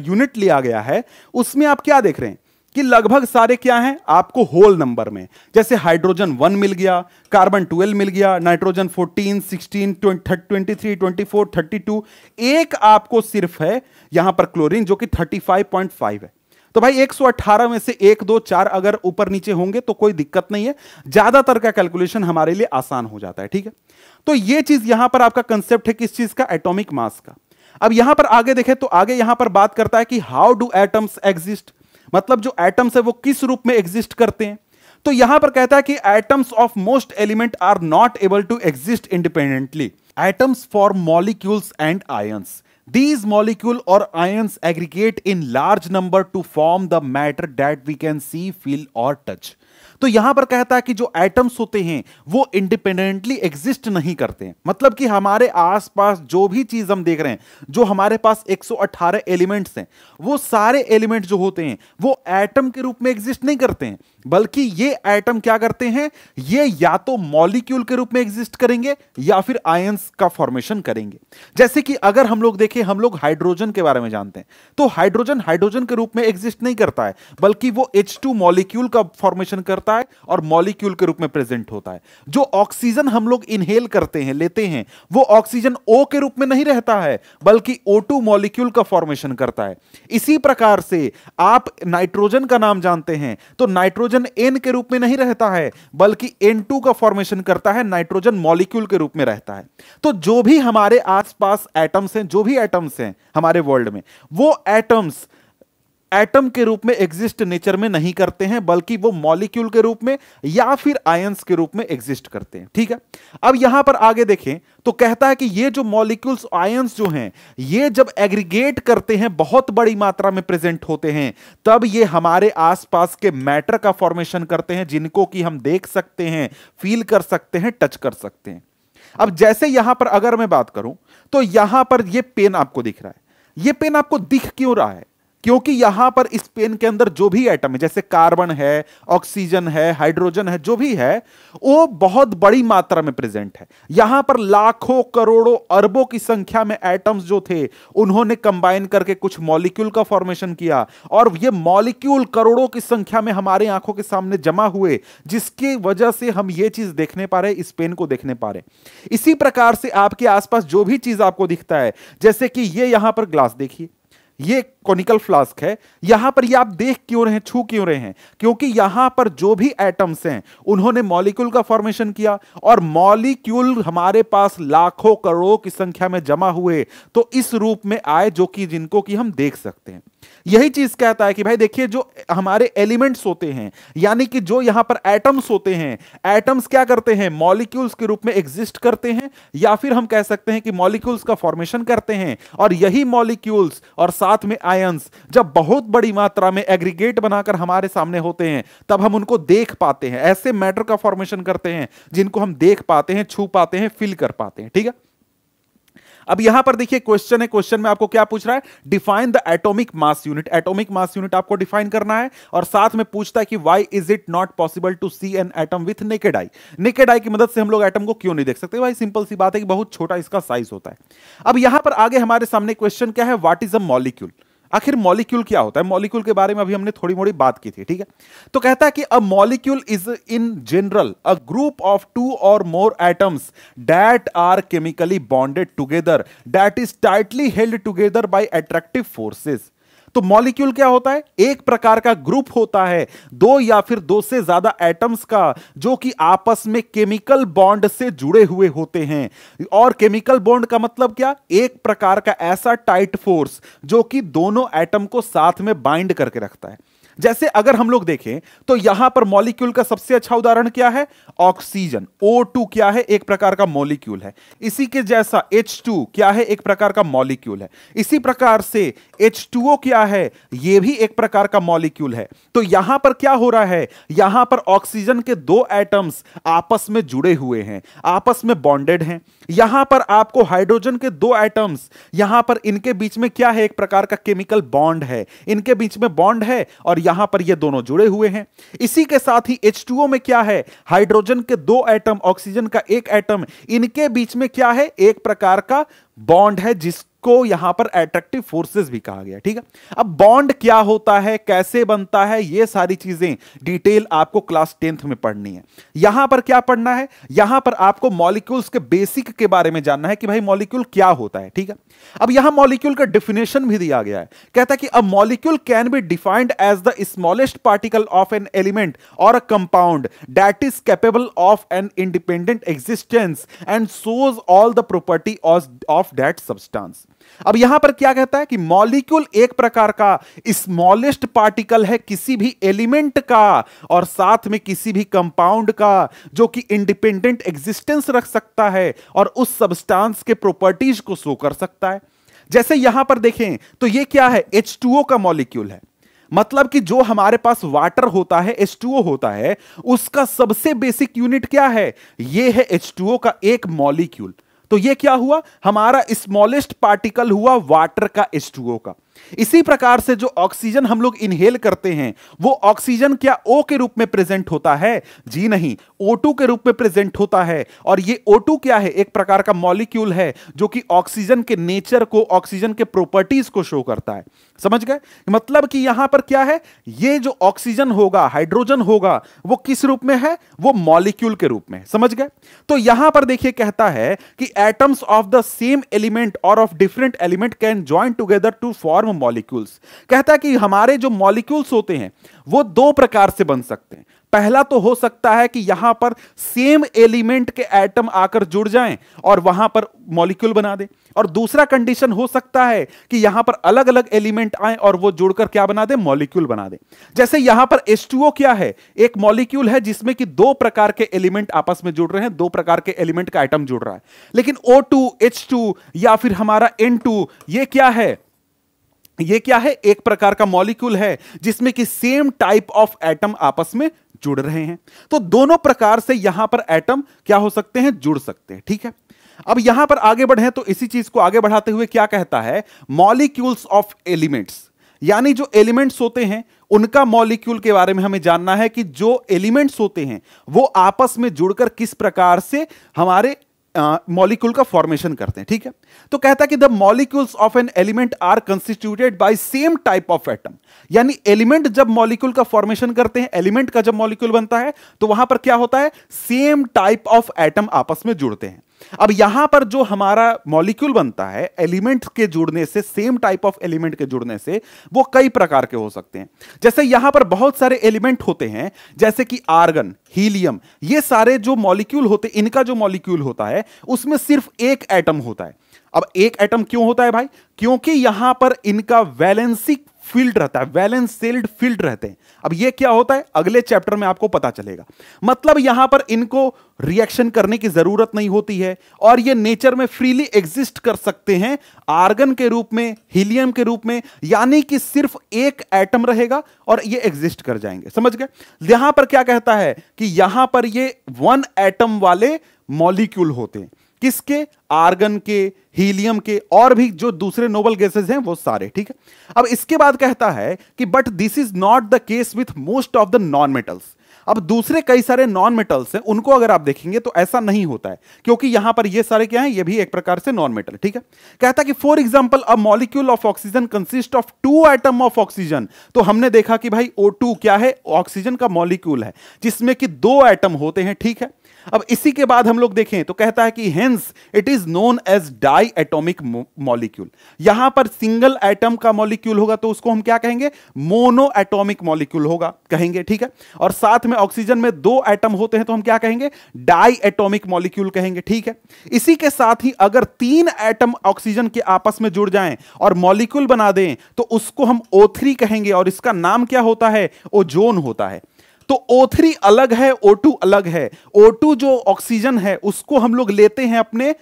S1: यूनिट लिया गया है उसमें आप क्या देख रहे हैं कि लगभग सारे क्या हैं आपको होल नंबर में जैसे हाइड्रोजन वन मिल गया कार्बन ट्वेल्व मिल गया nitrogen fourteen sixteen twenty three twenty four thirty two एक आपको सिर्फ है यहां पर क्लोरीन जो कि थर्टी फाइव पॉइंट फाइव है तो भाई एक सौ अट्ठारह में से एक दो चार अगर ऊपर नीचे होंगे तो कोई दिक्कत नहीं है ज्यादातर का कैलकुलेशन हमारे लिए आसान हो जाता है ठीक है तो ये चीज यहां पर आपका कंसेप्ट है किस चीज का एटोमिक मास का अब यहां पर आगे देखें तो आगे यहां पर बात करता है कि हाउ डू एटम्स एग्जिस्ट मतलब जो एटम्स है वो किस रूप में एग्जिस्ट करते हैं तो यहां पर कहता है कि atoms of most element are not able to exist independently atoms form molecules and ions These molecule or ions aggregate in large number to form the matter that we can see, feel or touch. तो यहां पर कहता है कि जो atoms होते हैं वो इंडिपेंडेंटली एग्जिस्ट नहीं करते मतलब कि हमारे आसपास जो भी चीज हम देख रहे हैं जो हमारे पास 118 एलिमेंट्स हैं वो सारे एलिमेंट जो होते हैं वो एटम के रूप में एग्जिस्ट नहीं करते हैं बल्कि ये एटम क्या करते हैं ये या तो मॉलिक्यूल के रूप में एग्जिस्ट करेंगे या फिर आयंस का फॉर्मेशन करेंगे जैसे कि अगर हम लोग देखें हम लोग हाइड्रोजन के बारे में जानते हैं तो हाइड्रोजन हाइड्रोजन के रूप में एग्जिस्ट नहीं करता है बल्कि वो एच मॉलिक्यूल का फॉर्मेशन करता होता है और मॉलिक्यूल के रूप में प्रेजेंट होता है जो ऑक्सीजन हम लोग इनहेल करते हैं लेते हैं वो ऑक्सीजन ओ के रूप में नहीं रहता है बल्कि ओ टू मॉलिक्यूल का फॉर्मेशन करता है इसी प्रकार से आप नाइट्रोजन का नाम जानते हैं तो नाइट्रोजन एन के रूप में नहीं रहता है बल्कि एन टू का फॉर्मेशन करता है नाइट्रोजन मॉलिक्यूल के रूप में रहता है तो जो भी हमारे आसपास एटम्स हैं जो भी एटम्स हैं हमारे वर्ल्ड में वो एटम्स एटम के रूप में एग्जिस्ट नेचर में नहीं करते हैं बल्कि वो मॉलिक्यूल के रूप में या फिर आयंस के रूप में एग्जिस्ट करते हैं ठीक है अब यहां पर आगे देखें तो कहता है कि ये जो मॉलिक्यूल्स आयंस जो हैं ये जब एग्रीगेट करते हैं बहुत बड़ी मात्रा में प्रेजेंट होते हैं तब ये हमारे आसपास के मैटर का फॉर्मेशन करते हैं जिनको कि हम देख सकते हैं फील कर सकते हैं टच कर सकते हैं अब जैसे यहां पर अगर मैं बात करूं तो यहां पर यह पेन आपको दिख रहा है ये पेन आपको दिख क्यों रहा है क्योंकि यहां पर इस पेन के अंदर जो भी एटम है जैसे कार्बन है ऑक्सीजन है हाइड्रोजन है जो भी है वो बहुत बड़ी मात्रा में प्रेजेंट है यहां पर लाखों करोड़ों अरबों की संख्या में एटम्स जो थे उन्होंने कंबाइन करके कुछ मॉलिक्यूल का फॉर्मेशन किया और ये मॉलिक्यूल करोड़ों की संख्या में हमारे आंखों के सामने जमा हुए जिसकी वजह से हम ये चीज देखने पा रहे इस पेन को देखने पा रहे इसी प्रकार से आपके आसपास जो भी चीज आपको दिखता है जैसे कि ये यहां पर ग्लास देखिए ये कॉनिकल फ्लास्क है यहां पर ये आप देख क्यों रहे छू क्यों रहे हैं क्योंकि यहां पर जो भी एटम्स हैं उन्होंने मॉलिक्यूल का फॉर्मेशन किया और मॉलिक्यूल हमारे पास लाखों करोड़ों की संख्या में जमा हुए तो इस रूप में आए जो कि जिनको कि हम देख सकते हैं यही चीज कहता है कि भाई देखिए जो हमारे एलिमेंट्स होते हैं यानी कि जो यहां पर एटम्स होते हैं एटम्स क्या करते हैं मॉलिक्यूल्स के रूप में एग्जिस्ट करते हैं या फिर हम कह सकते हैं कि मॉलिक्यूल्स का फॉर्मेशन करते हैं और यही मॉलिक्यूल्स और साथ साथ में आयंस जब बहुत बड़ी मात्रा में एग्रीगेट बनाकर हमारे सामने होते हैं तब हम उनको देख पाते हैं ऐसे मैटर का फॉर्मेशन करते हैं जिनको हम देख पाते हैं छू पाते हैं फिल कर पाते हैं ठीक है अब यहां पर देखिए क्वेश्चन है क्वेश्चन में आपको क्या पूछ रहा है define the atomic mass unit atomic mass unit आपको डिफाइन करना है और साथ में पूछता है कि why is it not possible to see an atom with naked eye naked eye की मदद से हम लोग एटम को क्यों नहीं देख सकते भाई सिंपल सी बात है कि बहुत छोटा इसका साइज होता है अब यहां पर आगे हमारे सामने क्वेश्चन क्या है वाट इज अ मॉलिक्यूल आखिर मॉलिक्यूल क्या होता है मॉलिक्यूल के बारे में अभी हमने थोड़ी मोड़ी बात की थी ठीक है तो कहता है कि a molecule is in general a group of two or more atoms that are chemically bonded together that is tightly held together by attractive forces तो मॉलिक्यूल क्या होता है एक प्रकार का ग्रुप होता है दो या फिर दो से ज्यादा एटम्स का जो कि आपस में केमिकल बॉन्ड से जुड़े हुए होते हैं और केमिकल बॉन्ड का मतलब क्या एक प्रकार का ऐसा टाइट फोर्स जो कि दोनों एटम को साथ में बाइंड करके रखता है जैसे अगर हम लोग देखें तो यहां पर मॉलिक्यूल का सबसे अच्छा उदाहरण क्या है ऑक्सीजन O2 क्या है एक प्रकार का मॉलिक्यूल है इसी के जैसा H2 क्या है एक प्रकार का मॉलिक्यूल है इसी प्रकार से H2O क्या है यह भी एक प्रकार का मॉलिक्यूल है तो यहां पर क्या हो रहा है यहां पर ऑक्सीजन के दो एटम्स आपस में जुड़े हुए हैं आपस में बॉन्डेड हैं यहां पर आपको हाइड्रोजन के दो एटम्स यहां पर इनके बीच में क्या है एक प्रकार का केमिकल बॉन्ड है इनके बीच में बॉन्ड है और यहां पर ये दोनों जुड़े हुए हैं इसी के साथ ही H2O में क्या है हाइड्रोजन के दो एटम ऑक्सीजन का एक एटम इनके बीच में क्या है एक प्रकार का बॉन्ड है जिसको यहां पर एट्रैक्टिव फोर्सेस भी कहा गया ठीक है अब बॉन्ड क्या होता है कैसे बनता है ये सारी चीजें डिटेल आपको क्लास टेंथ में पढ़नी है यहां पर क्या पढ़ना है यहां पर आपको मॉलिक्यूल्स के बेसिक के बारे में जानना है कि भाई मॉलिक्यूल क्या होता है ठीक है अब यहां मॉलिक्यूल का डिफिनेशन भी दिया गया है कहता है कि a molecule can be defined as the smallest particle of an element or a compound that is capable of an independent existence and shows all the property of of that substance अब यहां पर क्या कहता है कि molecule एक प्रकार का स्मॉलेस्ट पार्टिकल है किसी भी एलिमेंट का और साथ में किसी भी कंपाउंड का जो कि इंडिपेंडेंट एग्जिस्टेंस रख सकता है और उस सब्सटेंस के प्रॉपर्टीज को शो कर सकता है जैसे यहां पर देखें तो यह क्या है एच का मॉलिक्यूल है मतलब कि जो हमारे पास वाटर होता है H2O होता है उसका सबसे बेसिक यूनिट क्या है यह है ओ का एक मॉलिक्यूल तो ये क्या हुआ हमारा स्मॉलेस्ट पार्टिकल हुआ वाटर का एस का इसी प्रकार से जो ऑक्सीजन हम लोग इनहेल करते हैं वो ऑक्सीजन क्या ओ के रूप में प्रेजेंट होता है जी नहीं टू के रूप में प्रेजेंट होता है और ये टू क्या है एक प्रकार का मॉलिक्यूल है जो कि ऑक्सीजन के नेचर को ऑक्सीजन के प्रॉपर्टीज को शो करता है समझ गए मतलब कि यहां पर क्या है ये जो ऑक्सीजन होगा हाइड्रोजन होगा वो किस रूप में है वो मॉलिक्यूल के रूप में समझ गए तो यहां पर देखिए कहता है कि atoms of the same element or of different element can join together to form molecules कहता है कि हमारे जो मॉलिक्यूल्स होते हैं वो दो प्रकार से बन सकते हैं पहला तो हो सकता है कि यहां पर सेम एलिमेंट के एटम आकर जुड़ जाएं और वहां पर मॉलिक्यूल बना दे और दूसरा कंडीशन हो सकता है कि यहां पर अलग अलग एलिमेंट आए और वो जुड़कर क्या बना दे मॉलिक्यूल बना दे जैसे यहां पर एस क्या है एक मॉलिक्यूल है जिसमें कि दो प्रकार के एलिमेंट आपस में जुड़ रहे हैं दो प्रकार के एलिमेंट का आइटम जुड़ रहा है लेकिन ओ टू या फिर हमारा एन ये क्या है ये क्या है एक प्रकार का मॉलिक्यूल है जिसमें कि सेम टाइप ऑफ एटम आपस में जुड़ रहे हैं तो दोनों प्रकार से यहां पर एटम क्या हो सकते हैं जुड़ सकते हैं ठीक है अब यहां पर आगे बढ़े तो इसी चीज को आगे बढ़ाते हुए क्या कहता है मॉलिक्यूल्स ऑफ एलिमेंट्स यानी जो एलिमेंट्स होते हैं उनका मॉलिक्यूल के बारे में हमें जानना है कि जो एलिमेंट्स होते हैं वो आपस में जुड़कर किस प्रकार से हमारे मॉलिक्यूल का फॉर्मेशन करते हैं ठीक है तो कहता है कि the molecules of an element are constituted by same type of atom यानी एलिमेंट जब मॉलिक्यूल का फॉर्मेशन करते हैं एलिमेंट का जब मॉलिक्यूल बनता है तो वहां पर क्या होता है सेम टाइप ऑफ एटम आपस में जुड़ते हैं अब यहां पर जो हमारा मॉलिक्यूल बनता है एलिमेंट के जुड़ने से सेम टाइप ऑफ एलिमेंट के जुड़ने से वो कई प्रकार के हो सकते हैं जैसे यहां पर बहुत सारे एलिमेंट होते हैं जैसे कि आर्गन हीलियम ये सारे जो मॉलिक्यूल होते इनका जो मॉलिक्यूल होता है उसमें सिर्फ एक एटम होता है अब एक एटम क्यों होता है भाई क्योंकि यहां पर इनका वैलेंसी फील्ड रहता है वेल सेल्ड फील्ड रहते हैं अब ये क्या होता है अगले चैप्टर में आपको पता चलेगा मतलब यहां पर इनको रिएक्शन करने की जरूरत नहीं होती है और ये नेचर में फ्रीली एग्जिस्ट कर सकते हैं आर्गन के रूप में हीलियम के रूप में यानी कि सिर्फ एक एटम रहेगा और ये एग्जिस्ट कर जाएंगे समझ गए यहां पर क्या कहता है कि यहां पर ये वन एटम वाले मॉलिक्यूल होते हैं किसके आर्गन के हीलियम के और भी जो दूसरे नोबल गैसेस हैं वो सारे ठीक है अब इसके बाद कहता है कि but this is not the case with most of the non metals अब दूसरे कई सारे नॉन मेटल्स हैं उनको अगर आप देखेंगे तो ऐसा नहीं होता है क्योंकि यहां पर ये सारे क्या हैं ये भी एक प्रकार से नॉन मेटल ठीक है कहता कि for example a molecule of oxygen consist of two atom of oxygen तो हमने देखा कि भाई O2 क्या है ऑक्सीजन का मॉलिक्यूल है जिसमें कि दो आइटम होते हैं ठीक है अब इसी के बाद हम लोग देखें तो कहता है कि hence it is known as diatomic molecule यहां पर सिंगल एटम का मॉलिक्यूल होगा तो उसको हम क्या कहेंगे मोनो एटोमिक मॉलिक्यूल होगा कहेंगे ठीक है और साथ में ऑक्सीजन में दो एटम होते हैं तो हम क्या कहेंगे डाई एटोमिक मॉलिक्यूल कहेंगे ठीक है इसी के साथ ही अगर तीन एटम ऑक्सीजन के आपस में जुड़ जाए और मॉलिक्यूल बना दें तो उसको हम ओथ्री कहेंगे और इसका नाम क्या होता है ओजोन होता है तो O3 अलग है O2 अलग है O2 जो ऑक्सीजन है उसको हम लोग लेते हैं अपने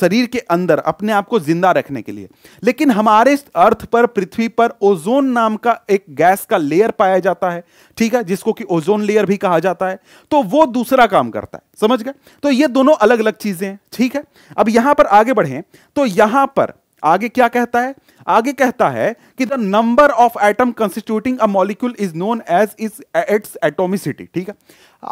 S1: शरीर के अंदर अपने आप को जिंदा रखने के लिए लेकिन हमारे अर्थ पर पृथ्वी पर ओजोन नाम का एक गैस का लेयर पाया जाता है ठीक है जिसको कि ओजोन लेयर भी कहा जाता है तो वो दूसरा काम करता है समझ गए तो ये दोनों अलग अलग चीजें हैं ठीक है अब यहां पर आगे बढ़े तो यहां पर आगे क्या कहता है आगे कहता है कि the number of atom constituting a molecule is known as is its atomicity ठीक है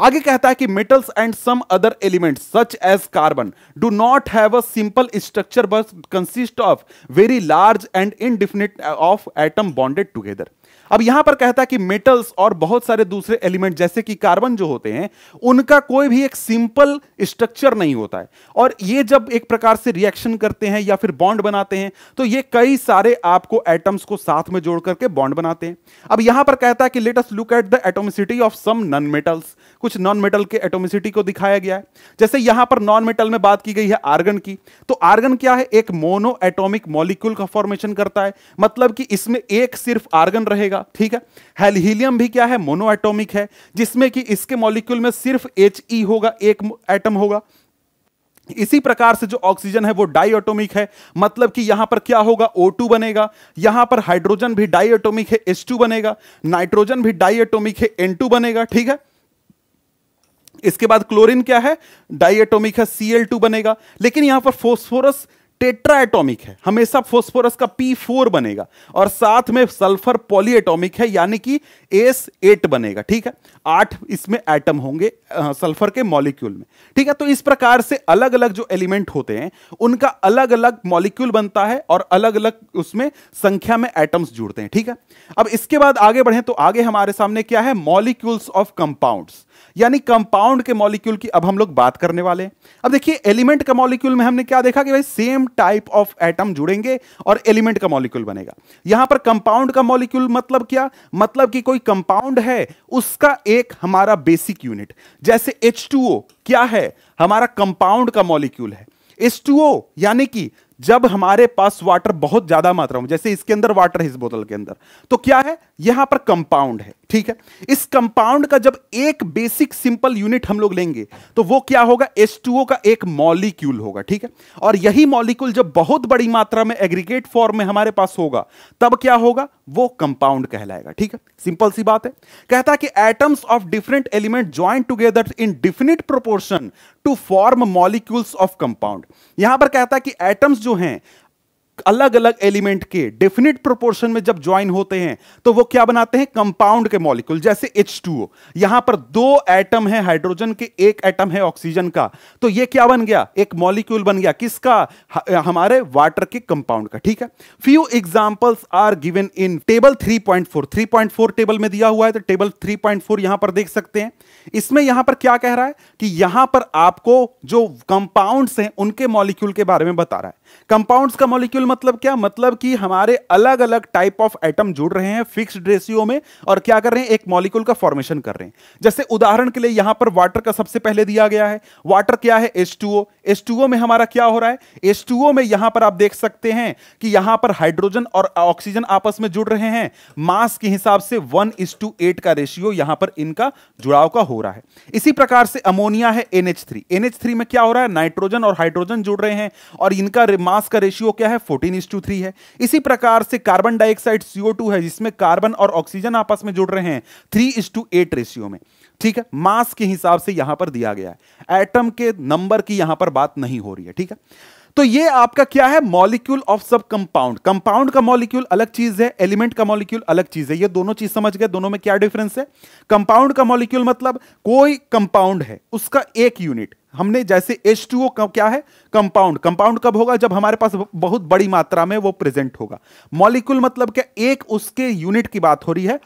S1: आगे कहता है कि metals and some other elements such as carbon do not have a simple structure but consist of very large and indefinite of atom bonded together अब यहां पर कहता है कि मेटल्स और बहुत सारे दूसरे एलिमेंट जैसे कि कार्बन जो होते हैं उनका कोई भी एक सिंपल स्ट्रक्चर नहीं होता है और ये जब एक प्रकार से रिएक्शन करते हैं या फिर बॉन्ड बनाते हैं तो ये कई सारे आपको एटम्स को साथ में जोड़ करके बॉन्ड बनाते हैं अब यहां पर कहता है कि let's look at the atomicity of some non metals कुछ नॉन मेटल के एटोमिसिटी को दिखाया गया है जैसे यहां पर नॉन मेटल में बात की गई है आर्गन की तो आर्गन क्या है एक मोनो एटोमिक मॉलिक्यूल का फॉर्मेशन करता है मतलब कि इसमें एक सिर्फ आर्गन रहेगा जाएगा ठीक है हेलियम भी क्या है मोनोएटोमिक है जिसमें कि इसके मॉलिक्यूल में सिर्फ एच ई e होगा एक एटम होगा इसी प्रकार से जो ऑक्सीजन है वो डाइएटोमिक है मतलब कि यहां पर क्या होगा O2 बनेगा यहां पर हाइड्रोजन भी डाइएटोमिक है H2 बनेगा नाइट्रोजन भी डाइएटोमिक है N2 बनेगा ठीक है इसके बाद क्लोरीन क्या है डाइएटोमिक है Cl2 बनेगा लेकिन यहां पर फोस्फोरस टेट्रा है हमेशा फोस्फोरस का पी फोर बनेगा और साथ में सल्फर पॉली एटोमिक है यानी कि एस एट बनेगा ठीक है आठ इसमें एटम होंगे आ, सल्फर के मॉलिक्यूल में ठीक है तो इस प्रकार से अलग अलग जो एलिमेंट होते हैं उनका अलग अलग मॉलिक्यूल बनता है और अलग अलग उसमें संख्या में एटम्स जुड़ते हैं ठीक है अब इसके बाद आगे बढ़े तो आगे हमारे सामने क्या है मॉलिक्यूल्स ऑफ कंपाउंड्स यानी कंपाउंड के मॉलिक्यूल की अब हम लोग बात करने वाले हैं अब देखिए एलिमेंट का मॉलिक्यूल में हमने क्या देखा कि भाई सेम टाइप ऑफ एटम जुड़ेंगे और एलिमेंट का मॉलिक्यूल बनेगा यहां पर कंपाउंड का मॉलिक्यूल मतलब क्या मतलब कि कोई कंपाउंड है उसका एक हमारा बेसिक यूनिट जैसे एच क्या है हमारा कंपाउंड का मॉलिक्यूल है एच यानी कि जब हमारे पास वाटर बहुत ज्यादा मात्रा में जैसे इसके अंदर वाटर है इस बोतल के अंदर तो क्या है यहां पर कंपाउंड है ठीक है इस कंपाउंड का जब एक बेसिक सिंपल यूनिट हम लोग लेंगे तो वो क्या होगा एस का एक मॉलिक्यूल होगा ठीक है और यही मॉलिक्यूल जब बहुत बड़ी मात्रा में एग्रीगेट फॉर्म में हमारे पास होगा तब क्या होगा वो कंपाउंड कहलाएगा ठीक है सिंपल सी बात है कहता है कि atoms of different element join together in definite proportion to form molecules of compound यहां पर कहता है कि एटम्स जो हैं अलग अलग एलिमेंट के डेफिनेट प्रोपोर्शन में जब ज्वाइन होते हैं तो वो क्या बनाते हैं कंपाउंड के मॉलिक्यूल जैसे एच टू यहां पर दो एटम है हाइड्रोजन के एक एटम है ऑक्सीजन का तो ये क्या बन गया एक मॉलिक्यूल बन गया किसका हमारे वाटर के कंपाउंड का ठीक है few examples are given in table point four table में दिया हुआ है तो टेबल फोर यहां पर देख सकते हैं इसमें यहां पर क्या कह रहा है कि यहां पर आपको जो कंपाउंड है उनके मॉलिक्यूल के बारे में बता रहा है कंपाउंड्स का मॉलिक्यूल मतलब क्या मतलब कि हमारे अलग अलग टाइप ऑफ एटम जुड़ रहे हैं फिक्स्ड रेशियो में और क्या कर रहे हैं एक मॉलिक्यूल का फॉर्मेशन कर रहे हैं जैसे उदाहरण के लिए यहां पर वाटर का सबसे पहले दिया गया है वाटर क्या है S S two O two O में हमारा क्या हो रहा है एस टू ओ में यहां पर आप देख सकते हैं कि यहां पर हाइड्रोजन और ऑक्सीजन आपस में जुड़ रहे हैं मास के हिसाब से वन इस टू एट का रेशियो यहां पर इनका जुड़ाव का हो रहा है इसी प्रकार से अमोनिया है एनएच थ्री एनएच थ्री में क्या हो रहा है नाइट्रोजन और हाइड्रोजन जुड़ रहे हैं और इनका मास का रेशियो क्या है फोर्टीन इज टू थ्री है इसी प्रकार से कार्बन डाइऑक्साइड सीओ टू है जिसमें कार्बन और ऑक्सीजन आपस में जुड़ रहे हैं three is to eight ratio में ठीक है मास के हिसाब से यहां पर दिया गया है एटम के नंबर की यहां पर बात नहीं हो रही है ठीक है तो ये आपका क्या है मॉलिक्यूल ऑफ सब कंपाउंड कंपाउंड का मॉलिक्यूल अलग चीज है एलिमेंट का मॉलिक्यूल अलग चीज है ये दोनों चीज समझ गए दोनों में क्या डिफरेंस है कंपाउंड का मॉलिक्यूल मतलब कोई कंपाउंड है उसका एक यूनिट हमने जैसे एच का क्या है कंपाउंड कंपाउंड कब होगा जब हमारे पास बहुत बड़ी मात्रा में वो प्रेजेंट होगा मॉलिक्यूल मतलब क्या एक उसके यूनिट की बात हो रही है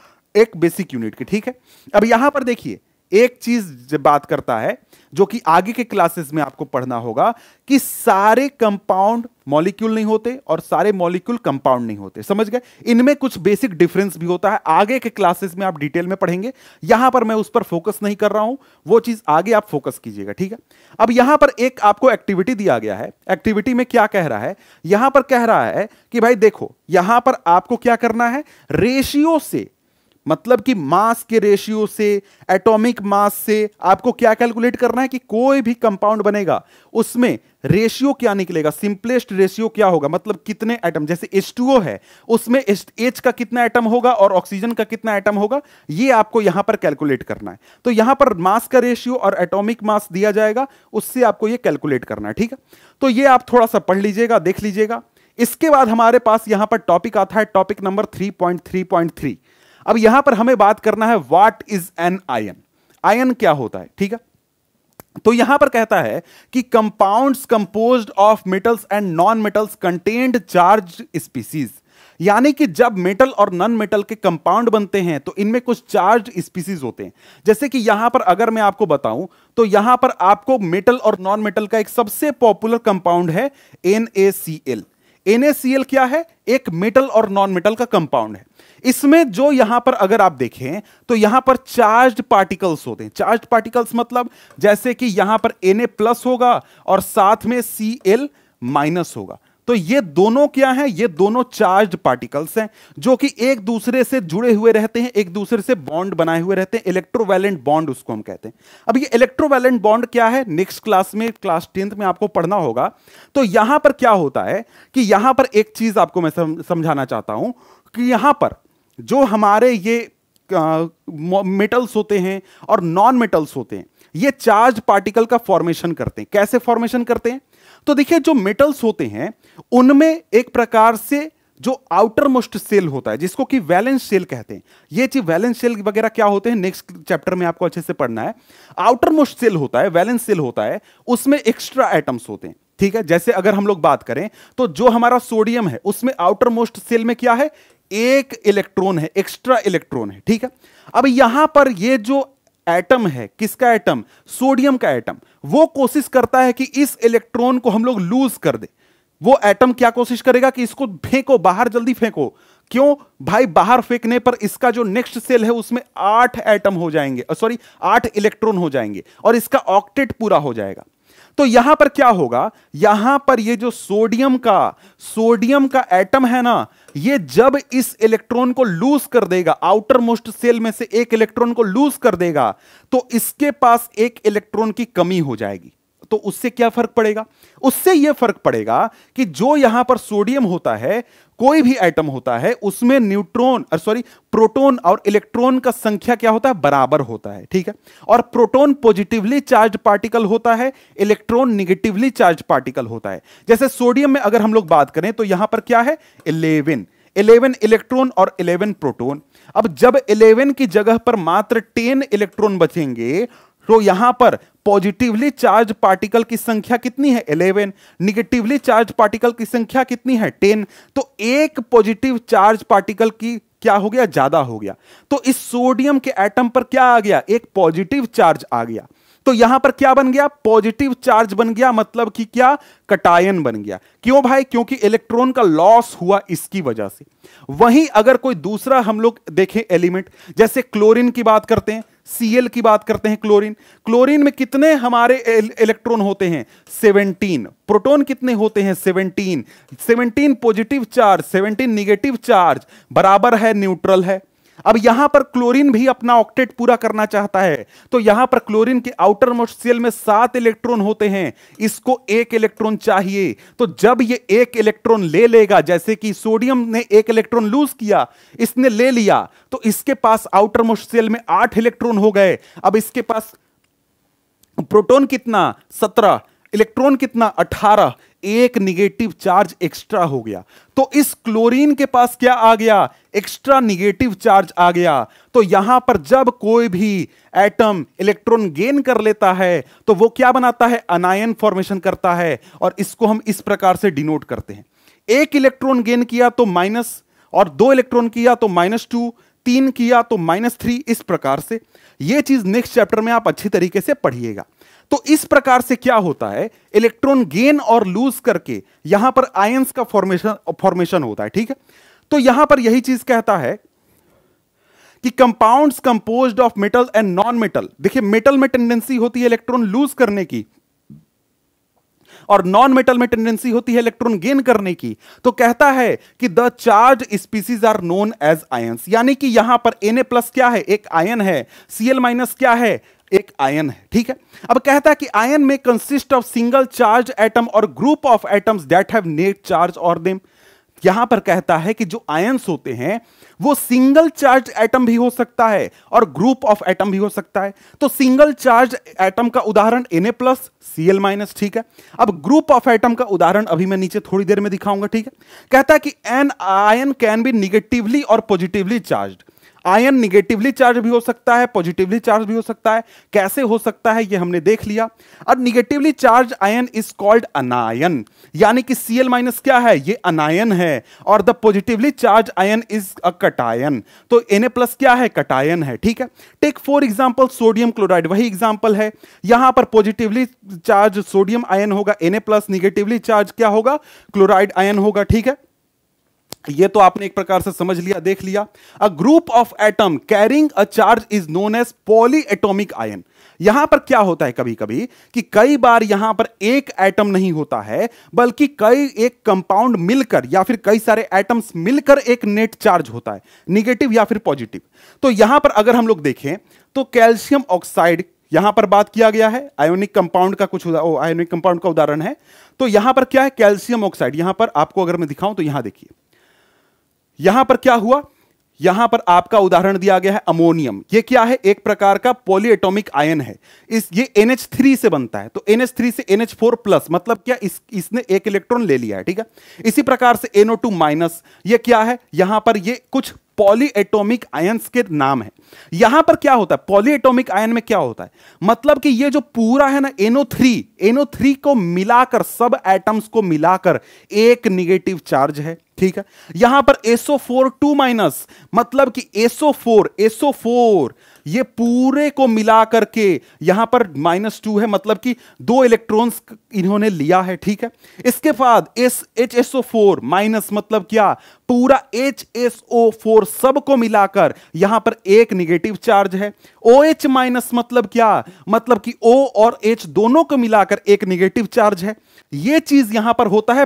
S1: एक बेसिक यूनिट की ठीक है अब यहां पर देखिए एक चीज बात करता है जो कि आगे के क्लासेस में आपको पढ़ना होगा कि सारे कंपाउंड मॉलिक्यूल नहीं होते और सारे मॉलिक्यूल कंपाउंड नहीं होते समझ गए इनमें कुछ बेसिक डिफरेंस भी होता है आगे के क्लासेस में आप डिटेल में पढ़ेंगे यहां पर मैं उस पर फोकस नहीं कर रहा हूं वो चीज आगे आप फोकस कीजिएगा ठीक है अब यहां पर एक आपको एक्टिविटी दिया गया है एक्टिविटी में क्या कह रहा है यहां पर कह रहा है कि भाई देखो यहां पर आपको क्या करना है रेशियो से मतलब कि मास के रेशियो से एटॉमिक मास से आपको क्या कैलकुलेट करना है कि कोई भी कंपाउंड बनेगा उसमें रेशियो क्या निकलेगा सिंपलेस्ट रेशियो क्या होगा मतलब कितने एटम जैसे एच है उसमें एच का कितना एटम होगा और ऑक्सीजन का कितना एटम होगा ये आपको यहां पर कैलकुलेट करना है तो यहां पर मास का रेशियो और एटोमिक मास दिया जाएगा उससे आपको यह कैलकुलेट करना है ठीक है तो ये आप थोड़ा सा पढ़ लीजिएगा देख लीजिएगा इसके बाद हमारे पास यहां पर टॉपिक आता है टॉपिक नंबर थ्री अब यहां पर हमें बात करना है what is an ion ion क्या होता है ठीक है तो यहां पर कहता है कि compounds composed of metals and non metals contained charge species यानी कि जब मेटल और नॉन मेटल के कंपाउंड बनते हैं तो इनमें कुछ चार्ज स्पीसीज होते हैं जैसे कि यहां पर अगर मैं आपको बताऊं तो यहां पर आपको मेटल और नॉन मेटल का एक सबसे पॉपुलर कंपाउंड है N A C L N A C L क्या है एक मेटल और नॉन मेटल का कंपाउंड है इसमें जो यहां पर अगर आप देखें तो यहां पर चार्ज पार्टिकल्स होते हैं चार्ज पार्टिकल्स मतलब जैसे कि यहां पर Na प्लस होगा और साथ में Cl माइनस होगा तो ये दोनों क्या हैं ये दोनों चार्ज पार्टिकल्स हैं जो कि एक दूसरे से जुड़े हुए रहते हैं एक दूसरे से बॉन्ड बनाए हुए रहते हैं इलेक्ट्रोवैलेंट बॉन्ड उसको हम कहते हैं अब ये इलेक्ट्रोवैलेंट बॉन्ड क्या है नेक्स्ट क्लास में क्लास टेंथ में आपको पढ़ना होगा तो यहां पर क्या होता है कि यहां पर एक चीज आपको मैं समझाना चाहता हूं कि यहां पर जो हमारे ये मेटल्स होते हैं और नॉन मेटल्स होते हैं ये चार्ज पार्टिकल का फॉर्मेशन करते हैं कैसे फॉर्मेशन करते हैं तो देखिए जो मेटल्स होते हैं उनमें एक प्रकार से जो आउटर मोस्ट सेल होता है जिसको कि वैलेंस सेल कहते हैं ये चीज वैलेंस सेल वगैरह क्या होते हैं नेक्स्ट चैप्टर में आपको अच्छे से पढ़ना है आउटर मोस्ट सेल होता है वैलेंस सेल होता है उसमें एक्स्ट्रा एटम्स होते हैं ठीक है जैसे अगर हम लोग बात करें तो जो हमारा सोडियम है उसमें आउटर मोस्ट सेल में क्या है एक इलेक्ट्रॉन है एक्स्ट्रा इलेक्ट्रॉन है ठीक है अब यहां पर ये जो एटम है किसका एटम सोडियम का एटम वो कोशिश करता है कि इस इलेक्ट्रॉन को हम लोग लूज कर दे वो एटम क्या कोशिश करेगा कि इसको फेंको बाहर जल्दी फेंको क्यों भाई बाहर फेंकने पर इसका जो नेक्स्ट सेल है उसमें आठ एटम हो जाएंगे सॉरी आठ इलेक्ट्रॉन हो जाएंगे और इसका ऑक्टेट पूरा हो जाएगा तो यहां पर क्या होगा यहां पर ये जो सोडियम का सोडियम का एटम है ना ये जब इस इलेक्ट्रॉन को लूज कर देगा आउटर मोस्ट सेल में से एक इलेक्ट्रॉन को लूज कर देगा तो इसके पास एक इलेक्ट्रॉन की कमी हो जाएगी तो उससे क्या फर्क पड़ेगा उससे यह फर्क पड़ेगा कि जो यहां पर सोडियम होता है कोई भी एटम होता है उसमें न्यूट्रॉन और सॉरी प्रोटॉन और इलेक्ट्रॉन का संख्या क्या होता है बराबर होता है ठीक है और प्रोटॉन पॉजिटिवली चार्ज पार्टिकल होता है इलेक्ट्रॉन निगेटिवली चार्ज पार्टिकल होता है जैसे सोडियम में अगर हम लोग बात करें तो यहां पर क्या है इलेवन 11 इलेक्ट्रॉन और 11 प्रोटॉन अब जब 11 की जगह पर मात्र 10 इलेक्ट्रॉन बचेंगे तो यहां पर पॉजिटिवली चार्ज पार्टिकल की संख्या कितनी है 11 निगेटिवली चार्ज पार्टिकल की संख्या कितनी है 10 तो एक पॉजिटिव चार्ज पार्टिकल की क्या हो गया ज्यादा हो गया तो इस सोडियम के एटम पर क्या आ गया एक पॉजिटिव चार्ज आ गया तो यहां पर क्या बन गया पॉजिटिव चार्ज बन गया मतलब कि क्या कटायन बन गया क्यों भाई क्योंकि इलेक्ट्रॉन का लॉस हुआ इसकी वजह से वहीं अगर कोई दूसरा हम लोग देखें एलिमेंट जैसे क्लोरीन की बात करते हैं सीएल की बात करते हैं क्लोरीन क्लोरीन में कितने हमारे इलेक्ट्रॉन होते हैं सेवनटीन प्रोटोन कितने होते हैं seventeen seventeen positive charge seventeen negative charge बराबर है न्यूट्रल है अब यहां पर क्लोरीन भी अपना ऑक्टेट पूरा करना चाहता है तो यहां पर क्लोरीन के आउटर मोस्ट सेल में सात इलेक्ट्रॉन होते हैं इसको एक इलेक्ट्रॉन चाहिए तो जब ये एक इलेक्ट्रॉन ले लेगा जैसे कि सोडियम ने एक इलेक्ट्रॉन लूज किया इसने ले लिया तो इसके पास आउटर मोस्ट सेल में आठ इलेक्ट्रॉन हो गए अब इसके पास प्रोटोन कितना सत्रह इलेक्ट्रॉन कितना अठारह एक निगेटिव चार्ज एक्स्ट्रा हो गया तो इस क्लोरीन के पास क्या आ गया एक्स्ट्रा निगेटिव चार्ज आ गया तो यहां पर जब कोई भी एटम इलेक्ट्रॉन गेन कर लेता है तो वो क्या बनाता है अनायन फॉर्मेशन करता है और इसको हम इस प्रकार से डिनोट करते हैं एक इलेक्ट्रॉन गेन किया तो माइनस और दो इलेक्ट्रॉन किया तो माइनस टू तीन किया तो माइनस थ्री इस प्रकार से यह चीज नेक्स्ट चैप्टर में आप अच्छी तरीके से पढ़िएगा तो इस प्रकार से क्या होता है इलेक्ट्रॉन गेन और लूज करके यहां पर आयंस का फॉर्मेशन फॉर्मेशन होता है ठीक है तो यहां पर यही चीज कहता है कि compounds composed of metal and non metal देखिए मेटल में टेंडेंसी होती है इलेक्ट्रॉन लूज करने की और नॉन मेटल में टेंडेंसी होती है इलेक्ट्रॉन गेन करने की तो कहता है कि the charge species are known as ions यानी कि यहां पर Na प्लस क्या है एक आयन है Cl माइनस क्या है एक आयन है ठीक है अब कहता है कि आयन में consist of single charge atom और group of atoms that have net charge और देम यहां पर कहता है कि जो आयन्स होते हैं वो सिंगल चार्ज एटम भी हो सकता है और ग्रुप ऑफ एटम भी हो सकता है तो सिंगल चार्ज एटम का उदाहरण N A plus C L minus ठीक है अब ग्रुप ऑफ एटम का उदाहरण अभी मैं नीचे थोड़ी देर में दिखाऊंगा ठीक है कहता है कि an ion can be negatively और positively charged ion negatively charge भी हो सकता है पॉजिटिवली चार्ज भी हो सकता है कैसे हो सकता है ये हमने देख लिया अब negatively charge ion is called anion यानी कि सी माइनस क्या है ये अनायन है और the positively charge ion is a cation तो एन प्लस क्या है कटायन है ठीक है take for example sodium chloride वही एग्जाम्पल है यहां पर पॉजिटिवली चार्ज सोडियम आयन होगा एन प्लस निगेटिवली चार्ज क्या होगा क्लोराइड आयन होगा ठीक है ये तो आपने एक प्रकार से समझ लिया देख लिया a group of atom carrying a charge is known as poly atomic ion यहां पर क्या होता है कभी कभी कि कई बार यहां पर एक एटम नहीं होता है बल्कि कई एक कंपाउंड मिलकर या फिर कई सारे एटम्स मिलकर एक नेट चार्ज होता है निगेटिव या फिर पॉजिटिव तो यहां पर अगर हम लोग देखें तो कैल्शियम ऑक्साइड यहां पर बात किया गया है आयोनिक कंपाउंड का कुछ आयोनिक कंपाउंड का उदाहरण है तो यहां पर क्या है कैल्शियम ऑक्साइड यहां पर आपको अगर मैं दिखाऊं तो यहां देखिए यहां पर क्या हुआ यहां पर आपका उदाहरण दिया गया है अमोनियम ये क्या है एक प्रकार का पॉलीएटॉमिक आयन है इस ये NH3 से बनता है तो NH3 से NH4 प्लस मतलब क्या इस इसने एक इलेक्ट्रॉन ले लिया है ठीक है इसी प्रकार से NO2 माइनस ये क्या है यहां पर ये कुछ पॉली एटोमिक आयंस के नाम है यहां पर क्या होता है पॉली एटोमिक आयन में क्या होता है मतलब कि ये जो पूरा है ना एनो थ्री एनो थ्री को मिलाकर सब एटम्स को मिलाकर एक निगेटिव चार्ज है ठीक है यहां पर एसओ फोर टू माइनस मतलब कि एसओ फोर एसओ फोर ये पूरे को मिला करके यहां पर माइनस टू है मतलब कि दो इलेक्ट्रॉन्स इन्होंने लिया है ठीक है इसके बाद S H S O four minus मतलब क्या पूरा एच एस ओ फोर सबको मिलाकर यहां पर एक निगेटिव चार्ज है ओ एच माइनस मतलब क्या मतलब कि ओ और एच दोनों को मिलाकर एक निगेटिव चार्ज है ये चीज यहां पर होता है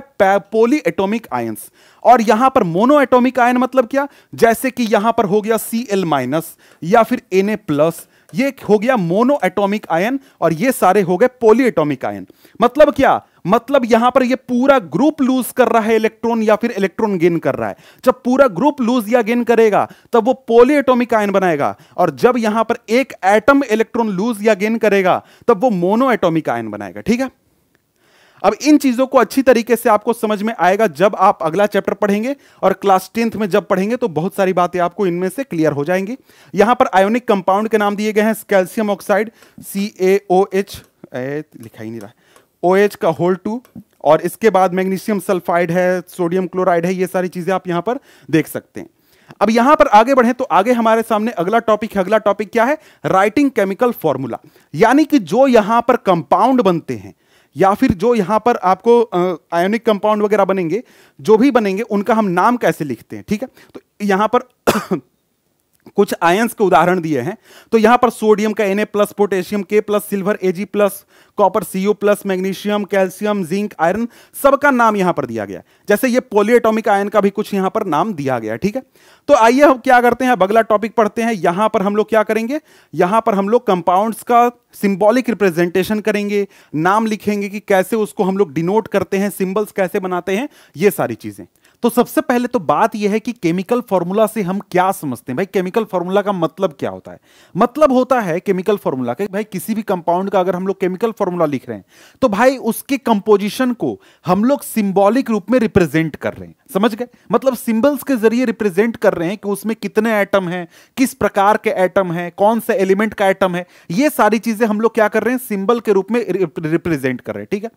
S1: पोली एटोमिक आयंस और यहां पर मोनो एटोमिक आयन मतलब क्या जैसे कि यहां पर हो गया सी एल माइनस या फिर एन ए प्लस ये हो गया मोनो एटोमिक आयन और ये सारे हो गए पोली एटोमिक आयन मतलब क्या मतलब यहां पर ये पूरा ग्रुप लूज कर रहा है इलेक्ट्रॉन या फिर इलेक्ट्रॉन गेन कर रहा है जब पूरा ग्रुप लूज या गेन करेगा तब वो पोली एटोमिक आयन बनाएगा और जब यहां पर एक एटम इलेक्ट्रॉन लूज या गेन करेगा तब वो मोनो एटोमिक आयन बनाएगा ठीक है अब इन चीजों को अच्छी तरीके से आपको समझ में आएगा जब आप अगला चैप्टर पढ़ेंगे और क्लास टेंथ में जब पढ़ेंगे तो बहुत सारी बातें आपको इनमें से क्लियर हो जाएंगी यहां पर आयोनिक कंपाउंड के नाम दिए गए हैं calcium oxide C A O H लिखा ही नहीं रहा ओ एच का होल टू और इसके बाद मैग्नीशियम सल्फाइड है सोडियम क्लोराइड है ये सारी चीजें आप यहां पर देख सकते हैं अब यहां पर आगे बढ़े तो आगे हमारे सामने अगला टॉपिक है अगला टॉपिक क्या है राइटिंग केमिकल फॉर्मूला यानी कि जो यहां पर कंपाउंड बनते हैं या फिर जो यहां पर आपको आयोनिक कंपाउंड वगैरह बनेंगे जो भी बनेंगे उनका हम नाम कैसे लिखते हैं ठीक है तो यहां पर कुछ आयंस के उदाहरण दिए हैं तो यहां पर सोडियम का N A plus potassium K plus silver A G plus copper सीओ plus magnesium calcium zinc iron सबका नाम यहां पर दिया गया जैसे ये पोलियोटॉमिक आयन का भी कुछ यहां पर नाम दिया गया ठीक है तो आइए हम क्या करते हैं अब अगला टॉपिक पढ़ते हैं यहां पर हम लोग क्या करेंगे यहां पर हम लोग कंपाउंड का सिंबॉलिक रिप्रेजेंटेशन करेंगे नाम लिखेंगे कि कैसे उसको हम लोग डिनोट करते हैं सिंबल्स कैसे बनाते हैं ये सारी चीजें तो सबसे पहले तो बात यह है कि केमिकल फॉर्मूला से हम क्या समझते हैं भाई केमिकल फॉर्मूला का मतलब क्या होता है मतलब होता है केमिकल फॉर्मूला का भाई किसी भी कंपाउंड का अगर हम लोग केमिकल फॉर्मूला लिख रहे हैं तो भाई उसके कंपोजिशन को हम लोग सिंबॉलिक रूप में रिप्रेजेंट कर रहे हैं समझ गए मतलब सिंबल्स के जरिए रिप्रेजेंट कर रहे हैं कि उसमें कितने एटम हैं किस प्रकार के एटम हैं कौन से एलिमेंट का एटम है ये सारी चीजें हम लोग क्या कर रहे हैं सिंबल के रूप में रिप्रेजेंट कर रहे हैं ठीक है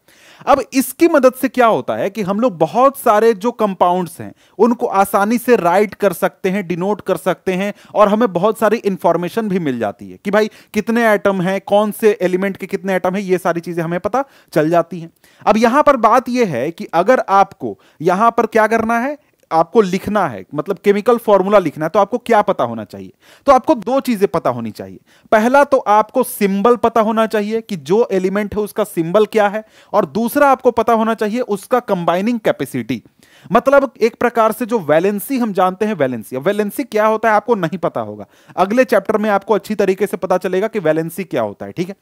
S1: अब इसकी मदद से क्या होता है कि हम लोग बहुत सारे जो कंपाउंड कंपाउंड्स हैं उनको आसानी से राइट कर सकते हैं डिनोट कर सकते हैं और हमें बहुत सारी इंफॉर्मेशन भी मिल जाती है कि भाई कितने एटम हैं कौन से एलिमेंट के कितने एटम हैं ये सारी चीजें हमें पता चल जाती हैं अब यहां पर बात यह है कि अगर आपको यहां पर क्या करना है आपको लिखना है मतलब केमिकल फॉर्मूला लिखना है तो आपको क्या पता होना चाहिए तो आपको दो चीजें पता होनी चाहिए पहला तो आपको सिंबल पता होना चाहिए कि जो एलिमेंट है उसका सिंबल क्या है और दूसरा आपको पता होना चाहिए उसका कंबाइनिंग कैपेसिटी मतलब एक प्रकार से जो वैलेंसी हम जानते हैं वैलेंसी अब वैलेंसी क्या होता है आपको नहीं पता होगा अगले चैप्टर में आपको अच्छी तरीके से पता चलेगा कि वैलेंसी क्या होता है ठीक है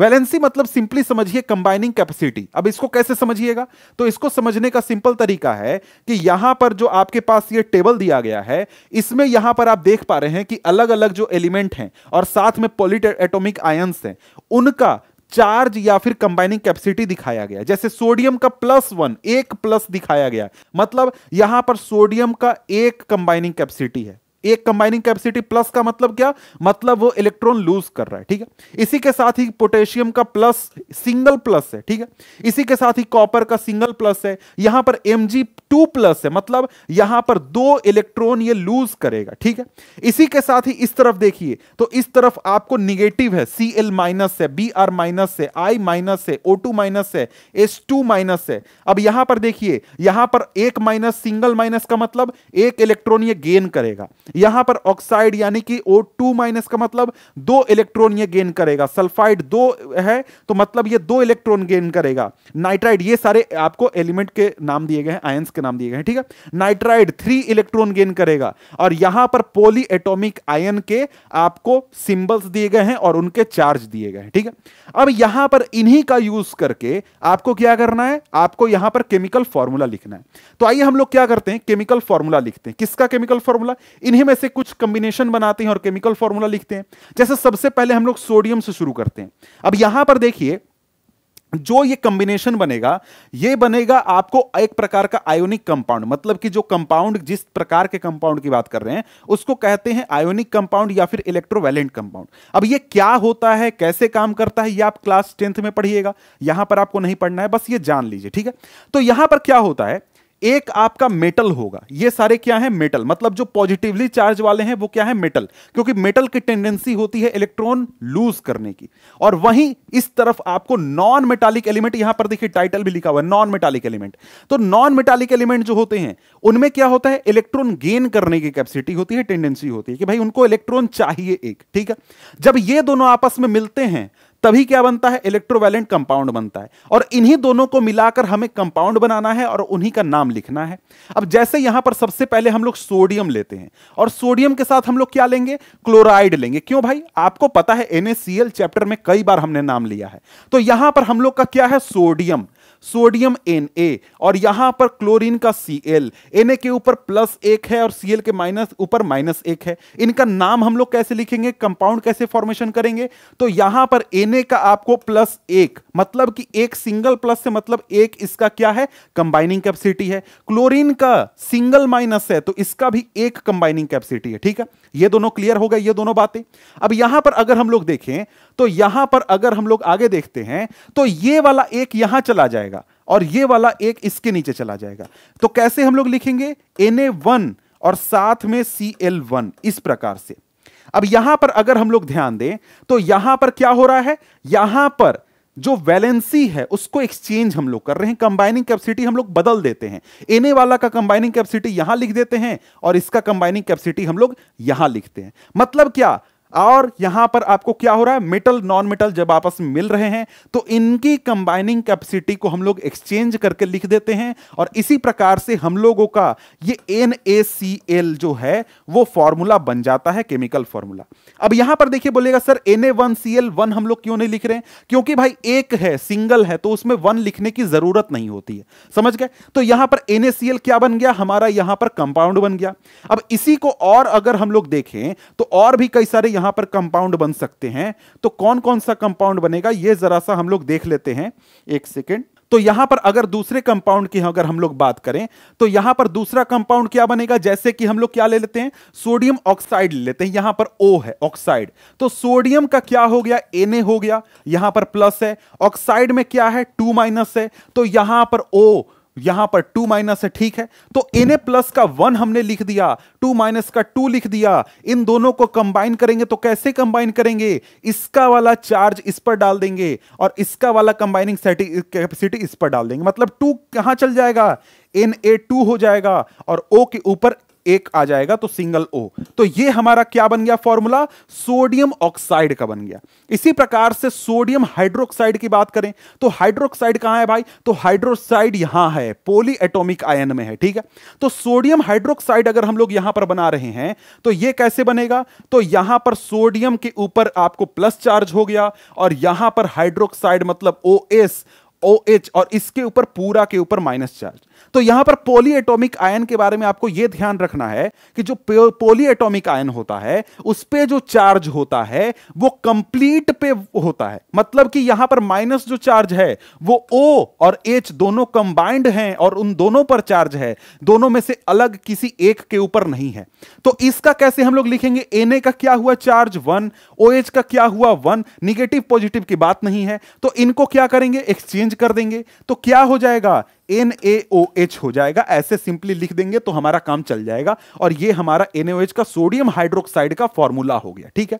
S1: वैलेंसी मतलब सिंपली समझिए कंबाइनिंग कैपेसिटी अब इसको कैसे समझिएगा तो इसको समझने का सिंपल तरीका है कि यहां पर जो आपके पास ये टेबल दिया गया है इसमें यहां पर आप देख पा रहे हैं कि अलग अलग जो एलिमेंट हैं और साथ में पॉलिट एटोमिक आयंस हैं उनका चार्ज या फिर कंबाइनिंग कैपेसिटी दिखाया गया जैसे सोडियम का प्लस वन एक प्लस दिखाया गया मतलब यहां पर सोडियम का एक कंबाइनिंग कैपेसिटी है एक कंबाइनिंग कैपेसिटी प्लस का मतलब क्या मतलब वो इलेक्ट्रॉन लूज कर रहा है ठीक है इसी के साथ ही पोटेशियम का प्लस सिंगल प्लस है ठीक है इसी के साथ ही कॉपर का सिंगल प्लस है यहां पर एम टू प्लस है मतलब यहां पर दो इलेक्ट्रॉन ये लूज करेगा ठीक है इसी के साथ ही इस तरफ देखिए तो इस तरफ आपको निगेटिव है सी एल माइनस है बी आर माइनस है आई माइनस है ओ टू माइनस है एस टू माइनस है अब यहां पर देखिए यहां पर एक माइनस सिंगल माइनस का मतलब एक इलेक्ट्रॉन ये गेन करेगा यहां पर ऑक्साइड यानी कि ओ टू माइनस का मतलब दो इलेक्ट्रॉन ये गेन करेगा सल्फाइड दो है तो मतलब ये दो इलेक्ट्रॉन गेन करेगा नाइट्राइड ये सारे आपको एलिमेंट के नाम दिए गए हैं आयंस के नाम दिए गए हैं ठीक है नाइट्राइड थ्री इलेक्ट्रॉन गेन करेगा और यहां पर पोली एटोमिक आयन के आपको सिंबल्स दिए गए हैं और उनके चार्ज दिए गए हैं ठीक है अब यहां पर इन्हीं का यूज करके आपको क्या करना है आपको यहां पर केमिकल फॉर्मूला लिखना है तो आइए हम लोग क्या करते हैं केमिकल फॉर्मूला लिखते हैं किसका केमिकल फॉर्मूला इन्हीं मध्यम ऐसे कुछ कंबिनेशन बनाते हैं और केमिकल फॉर्मूला लिखते हैं जैसे सबसे पहले हम लोग सोडियम से शुरू करते हैं अब यहां पर देखिए जो ये कंबिनेशन बनेगा ये बनेगा आपको एक प्रकार का आयोनिक कंपाउंड मतलब कि जो कंपाउंड जिस प्रकार के कंपाउंड की बात कर रहे हैं उसको कहते हैं आयोनिक कंपाउंड या फिर इलेक्ट्रोवैलेंट कंपाउंड अब ये क्या होता है कैसे काम करता है ये आप क्लास टेंथ में पढ़िएगा यहां पर आपको नहीं पढ़ना है बस ये जान लीजिए ठीक है तो यहां पर क्या होता है एक आपका मेटल होगा ये सारे क्या है मेटल मतलब जो पॉजिटिवली चार्ज वाले हैं वो क्या है मेटल क्योंकि मेटल की टेंडेंसी होती है इलेक्ट्रॉन लूज करने की और वहीं इस तरफ आपको नॉन मेटालिक एलिमेंट यहां पर देखिए टाइटल भी लिखा हुआ है नॉन मेटालिक एलिमेंट तो नॉन मेटालिक एलिमेंट जो होते हैं उनमें क्या होता है इलेक्ट्रॉन गेन करने की कैपेसिटी होती है टेंडेंसी होती है कि भाई उनको इलेक्ट्रॉन चाहिए एक ठीक है जब ये दोनों आपस में मिलते हैं तभी क्या बनता है इलेक्ट्रोवैलेंट कंपाउंड बनता है और इन्हीं दोनों को मिलाकर हमें कंपाउंड बनाना है और उन्हीं का नाम लिखना है अब जैसे यहां पर सबसे पहले हम लोग सोडियम लेते हैं और सोडियम के साथ हम लोग क्या लेंगे क्लोराइड लेंगे क्यों भाई आपको पता है एनएसीएल चैप्टर में कई बार हमने नाम लिया है तो यहां पर हम लोग का क्या है सोडियम सोडियम एन ए और यहां पर क्लोरीन का सी एल एन ए के ऊपर प्लस एक है और सी के माइनस ऊपर माइनस एक है इनका नाम हम लोग कैसे लिखेंगे कंपाउंड कैसे फॉर्मेशन करेंगे तो यहां पर एन का आपको प्लस एक मतलब कि एक सिंगल प्लस से मतलब एक इसका क्या है कंबाइनिंग कैपेसिटी है क्लोरीन का सिंगल माइनस है तो इसका भी एक कंबाइनिंग कैपेसिटी है ठीक है ये दोनों क्लियर हो गए ये दोनों बातें अब यहां पर अगर हम लोग देखें तो यहां पर अगर हम लोग आगे देखते हैं तो ये वाला एक यहां चला जाएगा और ये वाला एक इसके नीचे चला जाएगा तो कैसे हम लोग लिखेंगे एन ए वन और साथ में सी एल वन इस प्रकार से अब यहां पर अगर हम लोग ध्यान दें तो यहां पर क्या हो रहा है यहां पर जो वैलेंसी है उसको एक्सचेंज हम लोग कर रहे हैं कंबाइनिंग कैपेसिटी हम लोग बदल देते हैं एने वाला का कंबाइनिंग कैपेसिटी यहां लिख देते हैं और इसका कंबाइनिंग कैपेसिटी हम लोग यहां लिखते हैं मतलब क्या और यहां पर आपको क्या हो रहा है मेटल नॉन मेटल जब आपस में मिल रहे हैं तो इनकी कंबाइनिंग कैपेसिटी को हम लोग एक्सचेंज करके लिख देते हैं और इसी प्रकार से हम लोगों का ये एन जो है वो फॉर्मूला बन जाता है केमिकल फॉर्मूला अब यहां पर देखिए बोलेगा सर एन ए हम लोग क्यों नहीं लिख रहे हैं क्योंकि भाई एक है सिंगल है तो उसमें वन लिखने की जरूरत नहीं होती है समझ गए तो यहां पर एन क्या बन गया हमारा यहां पर कंपाउंड बन गया अब इसी को और अगर हम लोग देखें तो और भी कई सारे यहां यहां पर कंपाउंड बन सकते हैं तो कौन कौन सा कंपाउंड बनेगा ये जरा सा हम लोग देख लेते हैं एक सेकेंड तो यहां पर अगर दूसरे कंपाउंड की अगर हम लोग बात करें तो यहां पर दूसरा कंपाउंड क्या बनेगा जैसे कि हम लोग क्या ले लेते हैं सोडियम ऑक्साइड ले लेते हैं यहां पर ओ है ऑक्साइड तो सोडियम का क्या हो गया एन हो गया यहां पर प्लस है ऑक्साइड में क्या है टू माइनस है तो यहां पर ओ यहां पर टू माइनस है ठीक है तो एन प्लस का वन हमने लिख दिया टू माइनस का टू लिख दिया इन दोनों को कंबाइन करेंगे तो कैसे कंबाइन करेंगे इसका वाला चार्ज इस पर डाल देंगे और इसका वाला कंबाइनिंग कैपेसिटी इस पर डाल देंगे मतलब टू कहां चल जाएगा एन ए टू हो जाएगा और ओ के ऊपर एक आ जाएगा तो सिंगल ओ तो ये हमारा क्या बन गया फॉर्मूला सोडियम ऑक्साइड का बन गया इसी प्रकार से सोडियम हाइड्रोक्साइड की बात करें तो हाइड्रोक्साइड कहां है भाई तो हाइड्रोक्साइड यहां है पोली एटोमिक आयन में है ठीक है तो सोडियम हाइड्रोक्साइड अगर हम लोग यहां पर बना रहे हैं तो यह कैसे बनेगा तो यहां पर सोडियम के ऊपर आपको प्लस चार्ज हो गया और यहां पर हाइड्रोक्साइड मतलब ओ एस OH और इसके ऊपर पूरा के ऊपर माइनस चार्ज तो यहां पर पोली एटोमिक आयन के बारे में आपको यह ध्यान रखना है कि जो पोली एटोमिक आयन होता है उस पर जो चार्ज होता है वो कंप्लीट पे होता है मतलब कि यहां पर माइनस जो चार्ज है वो ओ और एच दोनों कंबाइंड हैं और उन दोनों पर चार्ज है दोनों में से अलग किसी एक के ऊपर नहीं है तो इसका कैसे हम लोग लिखेंगे एन का क्या हुआ चार्ज वन ओ OH का क्या हुआ वन निगेटिव पॉजिटिव की बात नहीं है तो इनको क्या करेंगे एक्सचेंज कर देंगे तो क्या हो जाएगा एन ए ओ एच हो जाएगा ऐसे सिंपली लिख देंगे तो हमारा काम चल जाएगा और ये हमारा एन ओ एच का सोडियम हाइड्रोक्साइड का फॉर्मूला हो गया ठीक है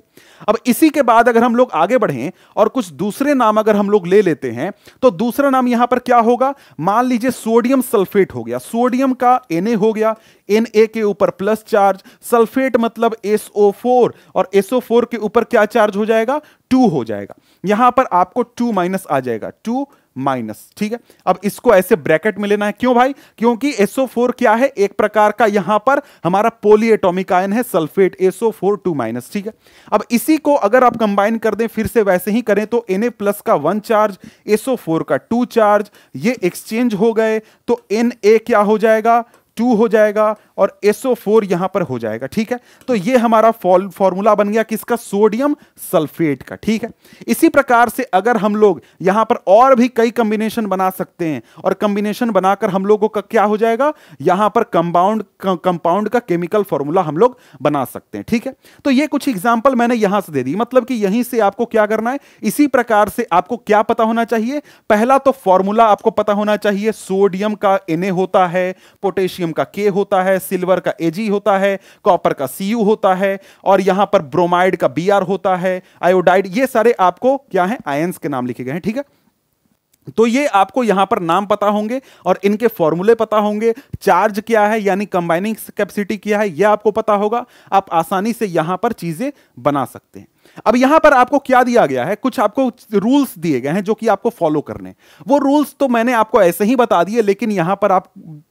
S1: अब इसी के बाद अगर हम लोग आगे बढ़ें और कुछ दूसरे नाम अगर हम लोग ले लेते हैं तो दूसरा नाम यहां पर क्या होगा मान लीजिए सोडियम सल्फेट हो गया सोडियम का एन ए हो गया एन ए के ऊपर प्लस चार्ज सल्फेट मतलब एसओ फोर और एसओ फोर के ऊपर क्या चार्ज हो जाएगा टू हो जाएगा यहां पर आपको टू माइनस आ जाएगा टू माइनस ठीक है अब इसको ऐसे ब्रैकेट में लेना है क्यों भाई क्योंकि फोर क्या है एक प्रकार का यहां पर हमारा पोली एटोमिक आयन है सल्फेट फोर टू माइनस ठीक है अब इसी को अगर आप कंबाइन कर दें फिर से वैसे ही करें तो ए प्लस का वन चार्ज फोर का टू चार्ज ये एक्सचेंज हो गए तो ए क्या हो जाएगा टू हो जाएगा और एसओ फोर यहां पर हो जाएगा ठीक है तो ये हमारा फॉर्मूला बन गया किसका सोडियम सल्फेट का ठीक है इसी प्रकार से अगर हम लोग यहां पर और भी कई कंबिनेशन बना सकते हैं और कंबिनेशन बनाकर हम लोगों का क्या हो जाएगा यहां पर कंपाउंड कंपाउंड का केमिकल फॉर्मूला हम लोग बना सकते हैं ठीक है तो ये कुछ एग्जाम्पल मैंने यहां से दे दी मतलब कि यहीं से आपको क्या करना है इसी प्रकार से आपको क्या पता होना चाहिए पहला तो फॉर्मूला आपको पता होना चाहिए सोडियम का एन होता है पोटेशियम का के होता है सिल्वर का एजी होता है कॉपर का सी होता है और यहां पर ब्रोमाइड का बी होता है आयोडाइड ये सारे आपको क्या है आयंस के नाम लिखे गए हैं ठीक है तो ये आपको यहां पर नाम पता होंगे और इनके फॉर्मूले पता होंगे चार्ज क्या है यानी कंबाइनिंग कैपेसिटी क्या है यह आपको पता होगा आप आसानी से यहां पर चीजें बना सकते हैं अब यहां पर आपको क्या दिया गया है कुछ आपको रूल्स दिए गए हैं जो कि आपको फॉलो करने वो रूल्स तो मैंने आपको ऐसे ही बता दिए लेकिन यहां पर आप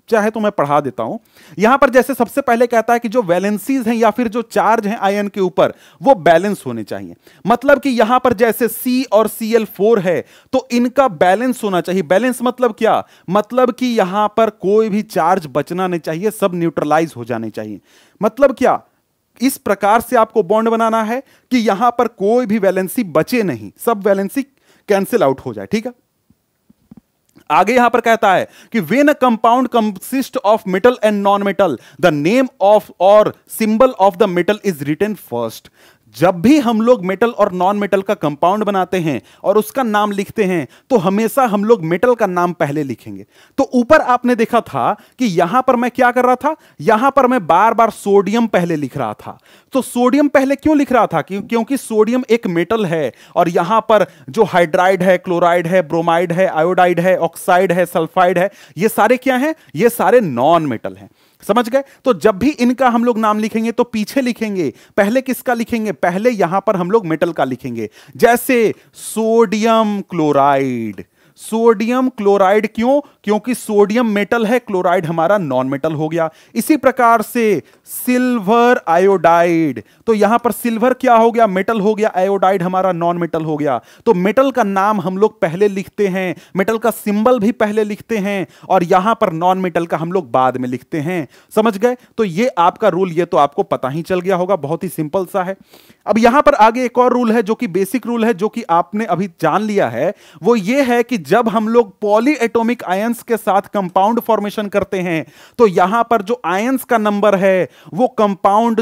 S1: चाहे तो मैं पढ़ा देता हूं यहां पर जैसे सबसे पहले कहता है कि जो वैलेंसीज हैं या फिर जो चार्ज हैं आयन के ऊपर वो बैलेंस होने चाहिए मतलब कि यहां पर जैसे सी और सी एल फोर है तो इनका बैलेंस होना चाहिए बैलेंस मतलब क्या मतलब कि यहां पर कोई भी चार्ज बचना नहीं चाहिए सब न्यूट्रलाइज हो जाने चाहिए मतलब क्या इस प्रकार से आपको बॉन्ड बनाना है कि यहां पर कोई भी वैलेंसी बचे नहीं सब वैलेंसी कैंसिल आउट हो जाए ठीक है आगे यहां पर कहता है कि when a compound consist of metal and non metal the name of और symbol of the metal is written first जब भी हम लोग मेटल और नॉन मेटल का कंपाउंड बनाते हैं और उसका नाम लिखते हैं तो हमेशा हम लोग मेटल का नाम पहले लिखेंगे तो ऊपर आपने देखा था कि यहां पर मैं क्या कर रहा था यहां पर मैं बार बार सोडियम पहले लिख रहा था तो सोडियम पहले क्यों लिख रहा था क्यों क्योंकि सोडियम एक मेटल है और यहां पर जो हाइड्राइड है क्लोराइड है ब्रोमाइड है आयोडाइड है ऑक्साइड है सल्फाइड है ये सारे क्या है ये सारे नॉन मेटल है समझ गए तो जब भी इनका हम लोग नाम लिखेंगे तो पीछे लिखेंगे पहले किसका लिखेंगे पहले यहां पर हम लोग मेटल का लिखेंगे जैसे सोडियम क्लोराइड सोडियम क्लोराइड क्यों क्योंकि सोडियम मेटल है क्लोराइड हमारा नॉन मेटल हो गया इसी प्रकार से सिल्वर आयोडाइड तो यहां पर सिल्वर क्या हो गया मेटल हो गया आयोडाइड हमारा नॉन मेटल हो गया तो मेटल का नाम हम लोग पहले लिखते हैं मेटल का सिंबल भी पहले लिखते हैं और यहां पर नॉन मेटल का हम लोग बाद में लिखते हैं समझ गए तो ये आपका रूल ये तो आपको पता ही चल गया होगा बहुत ही सिंपल सा है अब यहां पर आगे एक और रूल है जो कि बेसिक रूल है जो कि आपने अभी जान लिया है वो ये है कि जब हम लोग पॉली एटोमिक आयंस के साथ कंपाउंड फॉर्मेशन करते हैं तो यहां पर जो आयंस का नंबर है वो कंपाउंड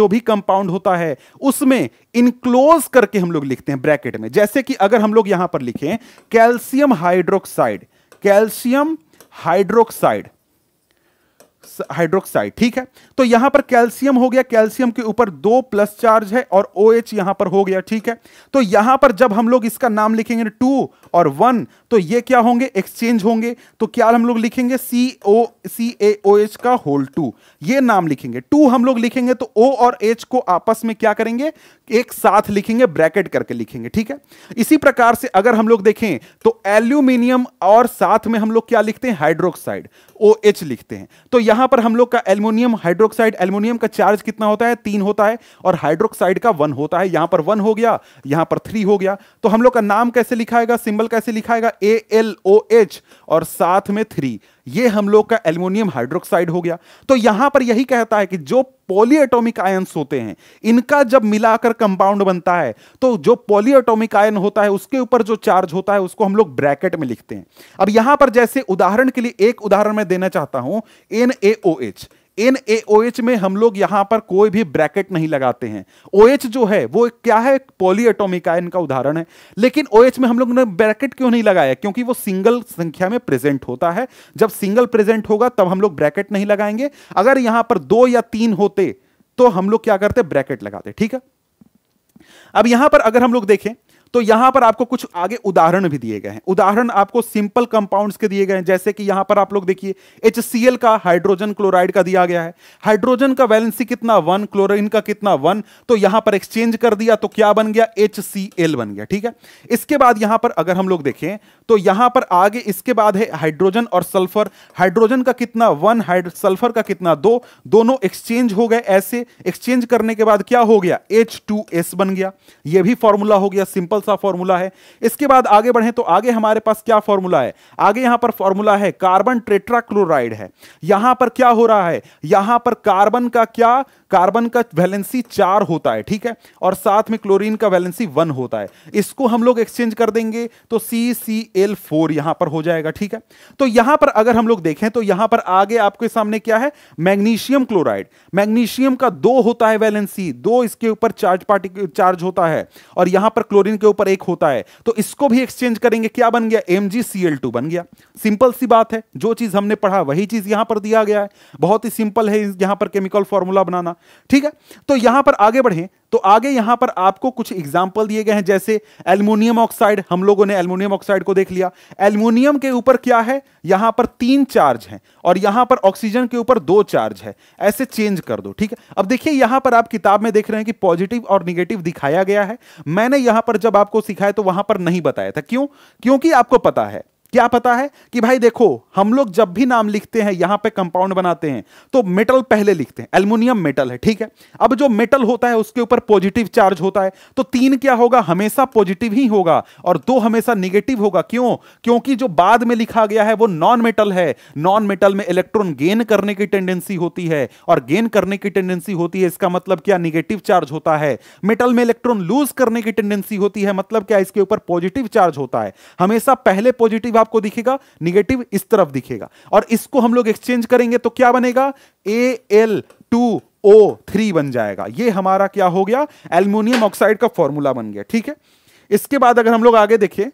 S1: जो भी कंपाउंड होता है उसमें इनक्लोज करके हम लोग लिखते हैं ब्रैकेट में जैसे कि अगर हम लोग यहां पर लिखें calcium hydroxide calcium hydroxide hydroxide ठीक है तो यहां पर कैल्शियम हो गया कैल्शियम के ऊपर दो प्लस चार्ज है और ओ OH एच यहां पर हो गया ठीक है तो यहां पर जब हम लोग इसका नाम लिखेंगे टू और वन तो ये क्या होंगे एक्सचेंज होंगे तो क्या हम लोग लिखेंगे C O C A O H का होल टू ये नाम लिखेंगे टू हम लोग लिखेंगे तो ओ और एच को आपस में क्या करेंगे एक साथ लिखेंगे ब्रैकेट करके लिखेंगे ठीक है इसी प्रकार से अगर हम लोग देखें तो एल्यूमिनियम और साथ में हम लोग क्या लिखते हैं हाइड्रोक्साइड ओ एच लिखते हैं तो यहां पर हम लोग का एल्यूमिनियम हाइड्रोक्साइड एल्यूमिनियम का चार्ज कितना होता है तीन होता है और हाइड्रोक्साइड का वन होता है यहां पर वन हो गया यहां पर थ्री हो गया तो हम लोग का नाम कैसे लिखाएगा सिंबल कैसे लिखाएगा ए एल ओ एच और साथ में थ्री ये हम लोग का एल्यूमिनियम हाइड्रोक्साइड हो गया तो यहां पर यही कहता है कि जो पॉलीएटॉमिक आयंस होते हैं इनका जब मिलाकर कंपाउंड बनता है तो जो पॉलीएटॉमिक आयन होता है उसके ऊपर जो चार्ज होता है उसको हम लोग ब्रैकेट में लिखते हैं अब यहां पर जैसे उदाहरण के लिए एक उदाहरण मैं देना चाहता हूं एन ए ओ एच इन एओएच में हम लोग यहां पर कोई भी ब्रैकेट नहीं लगाते हैं ओएच जो है वो क्या है पॉली एटोमिक आयन का उदाहरण है लेकिन ओएच में हम लोग ने ब्रैकेट क्यों नहीं लगाया क्योंकि वो सिंगल संख्या में प्रेजेंट होता है जब सिंगल प्रेजेंट होगा तब हम लोग ब्रैकेट नहीं लगाएंगे अगर यहां पर दो या तीन होते तो हम लोग क्या करते ब्रैकेट लगाते ठीक है अब यहां पर अगर हम लोग देखें तो यहां पर आपको कुछ आगे उदाहरण भी दिए गए हैं उदाहरण आपको सिंपल कंपाउंड्स के दिए गए हैं जैसे कि यहां पर आप लोग देखिए एच का हाइड्रोजन क्लोराइड का दिया गया है हाइड्रोजन का वैलेंसी कितना वन क्लोराइन का कितना वन तो यहां पर एक्सचेंज कर दिया तो क्या बन गया एच बन गया ठीक है इसके बाद यहां पर अगर हम लोग देखें तो यहां पर आगे इसके बाद है हाइड्रोजन और सल्फर हाइड्रोजन का कितना वन सल्फर का कितना दो दोनों एक्सचेंज हो गए ऐसे एक्सचेंज करने के बाद क्या हो गया एच बन गया यह भी फॉर्मूला हो गया सिंपल सिंपल सा फॉर्मूला है इसके बाद आगे बढ़े तो आगे हमारे पास क्या फॉर्मूला है आगे यहां पर फॉर्मूला है कार्बन ट्रेट्राक्लोराइड है यहां पर क्या हो रहा है यहां पर कार्बन का क्या कार्बन का वैलेंसी चार होता है ठीक है और साथ में क्लोरीन का वैलेंसी वन होता है इसको हम लोग एक्सचेंज कर देंगे तो सी सी एल फोर यहां पर हो जाएगा ठीक है तो यहां पर अगर हम लोग देखें तो यहां पर आगे आपके सामने क्या है मैग्नीशियम क्लोराइड मैग्नीशियम का दो होता है वैलेंसी दो इसके ऊपर चार्ज पार्टी चार्ज होता है और यहां पर क्लोरीन के ऊपर एक होता है तो इसको भी एक्सचेंज करेंगे क्या बन गया एम बन गया सिंपल सी बात है जो चीज हमने पढ़ा वही चीज यहां पर दिया गया है बहुत ही सिंपल है यहां पर केमिकल फॉर्मूला बनाना ठीक है तो यहां पर आगे बढ़ें तो आगे यहां पर आपको कुछ एग्जाम्पल दिए गए हैं जैसे एल्यूमिनियम ऑक्साइड हम लोगों ने एल्यूमिनियम ऑक्साइड को देख लिया एल्यूमिनियम के ऊपर क्या है यहां पर तीन चार्ज हैं और यहां पर ऑक्सीजन के ऊपर दो चार्ज है ऐसे चेंज कर दो ठीक है अब देखिए यहां पर आप किताब में देख रहे हैं कि पॉजिटिव और निगेटिव दिखाया गया है मैंने यहां पर जब आपको सिखाया तो वहां पर नहीं बताया था क्यों क्योंकि आपको पता है क्या पता है कि भाई देखो हम लोग जब भी नाम लिखते हैं यहां पे कंपाउंड बनाते हैं तो मेटल पहले लिखते हैं एल्यूमिनियम मेटल है ठीक है अब जो मेटल होता है उसके ऊपर पॉजिटिव चार्ज होता है तो तीन क्या होगा हमेशा पॉजिटिव ही होगा और दो हमेशा निगेटिव होगा क्यों क्योंकि जो बाद में लिखा गया है वो नॉन मेटल है नॉन मेटल में इलेक्ट्रॉन गेन करने की टेंडेंसी होती है और गेन करने की टेंडेंसी होती है इसका मतलब क्या निगेटिव चार्ज होता है मेटल में इलेक्ट्रॉन लूज करने की टेंडेंसी होती है मतलब क्या इसके ऊपर पॉजिटिव चार्ज होता है हमेशा पहले पॉजिटिव आपको दिखेगा निगेटिव इस तरफ दिखेगा और इसको हम लोग एक्सचेंज करेंगे तो क्या बनेगा A L two O three बन जाएगा ये हमारा क्या हो गया एल्यूमिनियम ऑक्साइड का फॉर्मूला बन गया ठीक है इसके बाद अगर हम लोग आगे देखें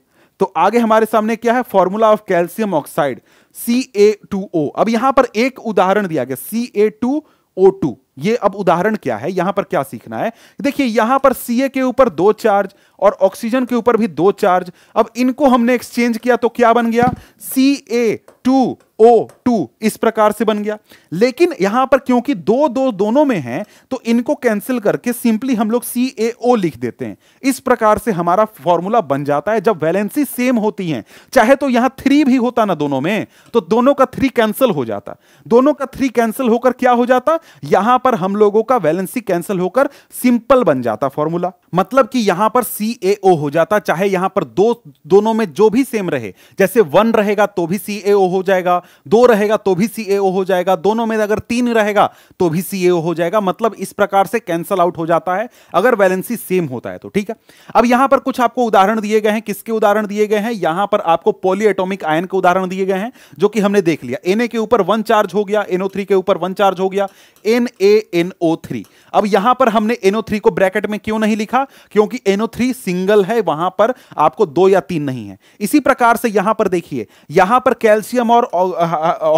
S1: तो आगे हमारे सामने क्या है formula of calcium oxide C A two O अब यहां पर एक उदाहरण दिया गया सी ए टू O2 ये अब उदाहरण क्या है यहां पर क्या सीखना है देखिए यहां पर Ca के ऊपर दो चार्ज और ऑक्सीजन के ऊपर भी दो चार्ज अब इनको हमने एक्सचेंज किया तो क्या बन गया Ca2 ओ टू इस प्रकार से बन गया लेकिन यहां पर क्योंकि दो दो दोनों में हैं तो इनको कैंसिल करके सिंपली हम लोग सी ए ओ लिख देते हैं इस प्रकार से हमारा फॉर्मूला बन जाता है जब वैलेंसी सेम होती है चाहे तो यहां थ्री भी होता ना दोनों में तो दोनों का थ्री कैंसिल हो जाता दोनों का थ्री कैंसिल होकर क्या हो जाता यहां पर हम लोगों का वैलेंसी कैंसिल होकर सिंपल बन जाता फॉर्मूला मतलब कि यहां पर सी ए ओ हो जाता चाहे यहां पर दो दोनों में जो भी सेम रहे जैसे वन रहेगा तो भी सी ए ओ हो जाएगा दो रहेगा तो भी सीएओ हो जाएगा दोनों में अगर तीन रहेगा तो भी सीएओ हो जाएगा मतलब इस प्रकार से कैंसल आउट हो जाता है अगर बैलेंसी सेम होता है तो ठीक है अब यहां पर कुछ आपको उदाहरण दिए गए हैं किसके उदाहरण दिए गए हैं यहां पर आपको पोलियटोमिक आयन के उदाहरण दिए गए हैं जो कि हमने देख लिया एनए के ऊपर वन चार्ज हो गया एनओ के ऊपर वन चार्ज हो गया N A N O three अब यहां पर हमने एनओ थ्री को ब्रैकेट में क्यों नहीं लिखा क्योंकि एनओ थ्री सिंगल है वहां पर आपको दो या तीन नहीं है इसी प्रकार से यहां पर देखिए यहां पर कैल्शियम और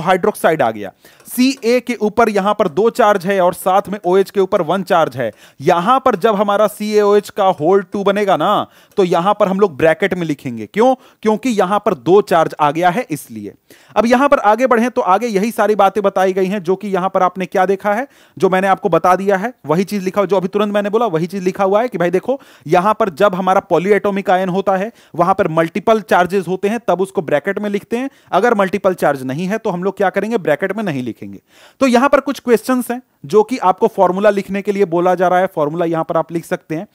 S1: हाइड्रोक्साइड आ गया सी ए के ऊपर यहां पर दो चार्ज है और साथ में ओ OH के ऊपर वन चार्ज है यहां पर जब हमारा सी CaOH का होल टू बनेगा ना तो यहां पर हम लोग ब्रैकेट में लिखेंगे क्यों क्योंकि यहां पर दो चार्ज आ गया है इसलिए अब यहां पर आगे बढ़े तो आगे यही सारी बातें बताई गई हैं जो कि यहां पर आपने क्या देखा है है जो मैंने आपको बता दिया है वही चीज लिखा जो अभी तुरंत मैंने बोला वही चीज लिखा हुआ है कि भाई देखो यहां पर जब हमारा पॉलीएटोमिक आयन होता है वहां पर मल्टीपल चार्जेस होते हैं तब उसको ब्रैकेट में लिखते हैं अगर मल्टीपल चार्ज नहीं है तो हम लोग क्या करेंगे ब्रैकेट में नहीं लिखेंगे तो यहां पर कुछ क्वेश्चन है जो कि आपको फॉर्मूला लिखने के लिए बोला जा रहा है फॉर्मूला यहां पर आप लिख सकते हैं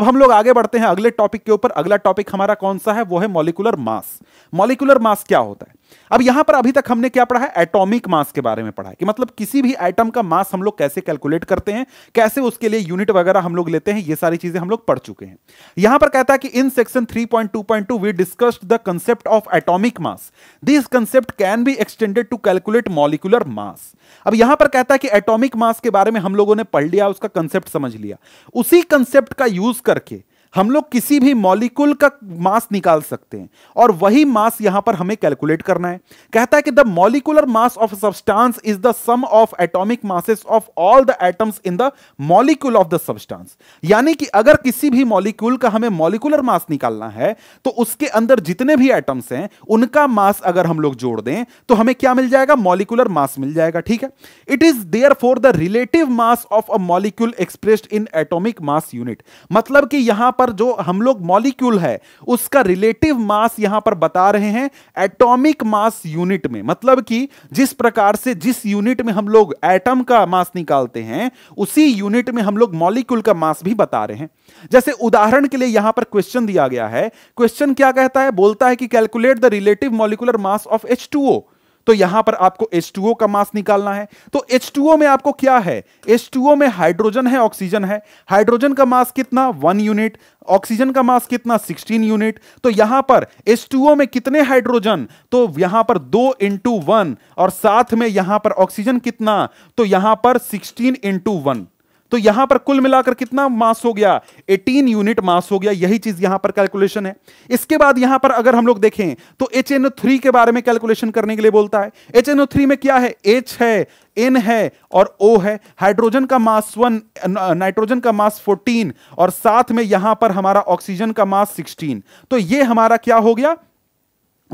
S1: अब हम लोग आगे बढ़ते हैं अगले टॉपिक के ऊपर अगला टॉपिक हमारा कौन सा है वो है मॉलिकुलर मास मॉलिकुलर मास क्या होता है अब यहां पर अभी तक हमने क्या पढ़ा है एटॉमिक मास के बारे में पढ़ा है कि मतलब किसी भी एटम का मास हम लोग कैसे कैलकुलेट करते हैं कैसे उसके लिए यूनिट वगैरह हम लोग लेते हैं ये सारी चीजें हम लोग पढ़ चुके हैं यहां पर कहता है कि in section 3.2.2 we discussed the concept of atomic mass this concept can be extended to calculate molecular mass अब यहां पर कहता है कि एटॉमिक मास के बारे में हम लोगों ने पढ़ लिया उसका कंसेप्ट समझ लिया उसी कंसेप्ट का यूज करके हम लोग किसी भी मॉलिक्यूल का मास निकाल सकते हैं और वही मास यहां पर हमें कैलकुलेट करना है कहता है कि the molecular mass of substance is the sum of atomic masses of all the atoms in the molecule of the substance यानी कि अगर किसी भी मॉलिक्यूल का हमें मॉलिकुलर मास निकालना है तो उसके अंदर जितने भी एटम्स हैं उनका मास अगर हम लोग जोड़ दें तो हमें क्या मिल जाएगा मॉलिकुलर मास मिल जाएगा ठीक है it is therefore the relative mass of a molecule expressed in atomic mass unit मतलब कि यहां पर पर जो हम लोग मॉलिक्यूल है उसका रिलेटिव मास यहां पर बता रहे हैं एटॉमिक मास यूनिट में मतलब कि जिस प्रकार से जिस यूनिट में हम लोग एटम का मास निकालते हैं उसी यूनिट में हम लोग मॉलिक्यूल का मास भी बता रहे हैं जैसे उदाहरण के लिए यहां पर क्वेश्चन दिया गया है क्वेश्चन क्या कहता है बोलता है कि calculate the relative molecular mass of H two तो यहां पर आपको H2O का मास निकालना है तो H2O में आपको क्या है H2O में हाइड्रोजन है ऑक्सीजन है हाइड्रोजन का मास कितना वन यूनिट ऑक्सीजन का मास कितना 16 यूनिट तो यहां पर H2O में कितने हाइड्रोजन तो यहां पर दो इंटू वन और साथ में यहां पर ऑक्सीजन कितना तो यहां पर 16 इंटू वन तो यहां पर कुल मिलाकर कितना मास हो गया 18 यूनिट मास हो गया यही चीज यहां पर कैलकुलेशन है इसके बाद यहां पर अगर हम लोग देखें तो एच के बारे में कैलकुलेशन करने के लिए बोलता है एच में क्या है एच है एन है और ओ है हाइड्रोजन का मास वन नाइट्रोजन का मास फोर्टीन और साथ में यहां पर हमारा ऑक्सीजन का मास सिक्सटीन तो यह हमारा क्या हो गया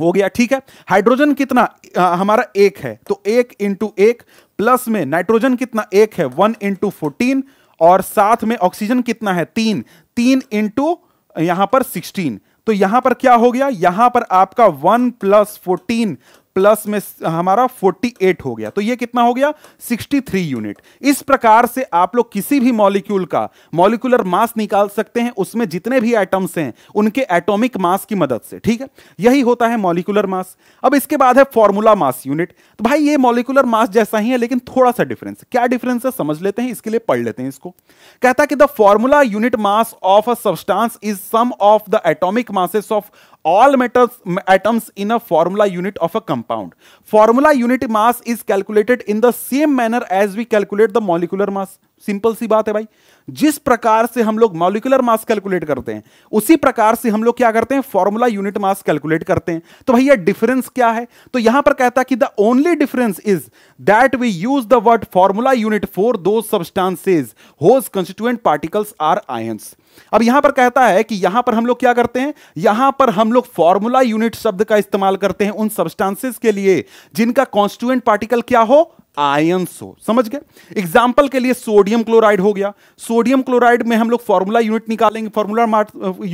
S1: हो गया ठीक है हाइड्रोजन कितना आ, हमारा एक है तो एक इंटू एक प्लस में नाइट्रोजन कितना एक है वन इंटू फोर्टीन और साथ में ऑक्सीजन कितना है तीन तीन इंटू यहां पर सिक्सटीन तो यहां पर क्या हो गया यहां पर आपका वन प्लस फोर्टीन प्लस में हमारा 48 हो गया तो ये कितना हो गया 63 यूनिट इस प्रकार से आप लोग किसी भी मॉलिक्यूल का मॉलिकुलर मास निकाल सकते हैं उसमें जितने भी एटम्स हैं उनके एटॉमिक मास की मदद से ठीक है यही होता है मॉलिकुलर मास अब इसके बाद है फॉर्मूला मास यूनिट तो भाई ये मॉलिकुलर मास जैसा ही है लेकिन थोड़ा सा डिफरेंस क्या डिफरेंस है समझ लेते हैं इसके लिए पढ़ लेते हैं इसको कहता है कि the formula unit mass of a substance is sum of the atomic masses of all metals, atoms in a formula unit of a compound formula unit mass is calculated in the same manner as we calculate the molecular mass simple सी बात है भाई जिस प्रकार से हम लोग molecular mass calculate करते हैं उसी प्रकार से हम लोग क्या करते हैं फॉर्मूला यूनिट मास कैलकुलेट करते हैं तो भैया डिफरेंस क्या है तो यहां पर कहता है कि the only difference is that we use the word formula unit for those substances whose constituent particles are ions अब यहां पर कहता है कि यहां पर हम लोग क्या करते हैं यहां पर हम लोग फॉर्मूला यूनिट शब्द का इस्तेमाल करते हैं उन सब्सटेंसेस के लिए जिनका कॉन्स्टिट्यूएंट पार्टिकल क्या हो आयंस हो समझ गए एग्जाम्पल के लिए सोडियम क्लोराइड हो गया सोडियम क्लोराइड में हम लोग फॉर्मूला यूनिट निकालेंगे फॉर्मूला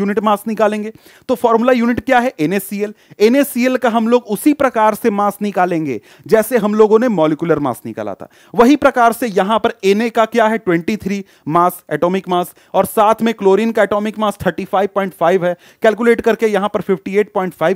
S1: यूनिट मास निकालेंगे तो फॉर्मूला यूनिट क्या है एनएसीएल एनएसीएल का हम लोग उसी प्रकार से मास निकालेंगे जैसे हम लोगों ने मॉलिकुलर मास निकाला था वही प्रकार से यहां पर एन का क्या है ट्वेंटी मास एटोमिक मास और साथ में क्लोरिन का एटोमिक मास थर्टी है कैलकुलेट करके यहां पर फिफ्टी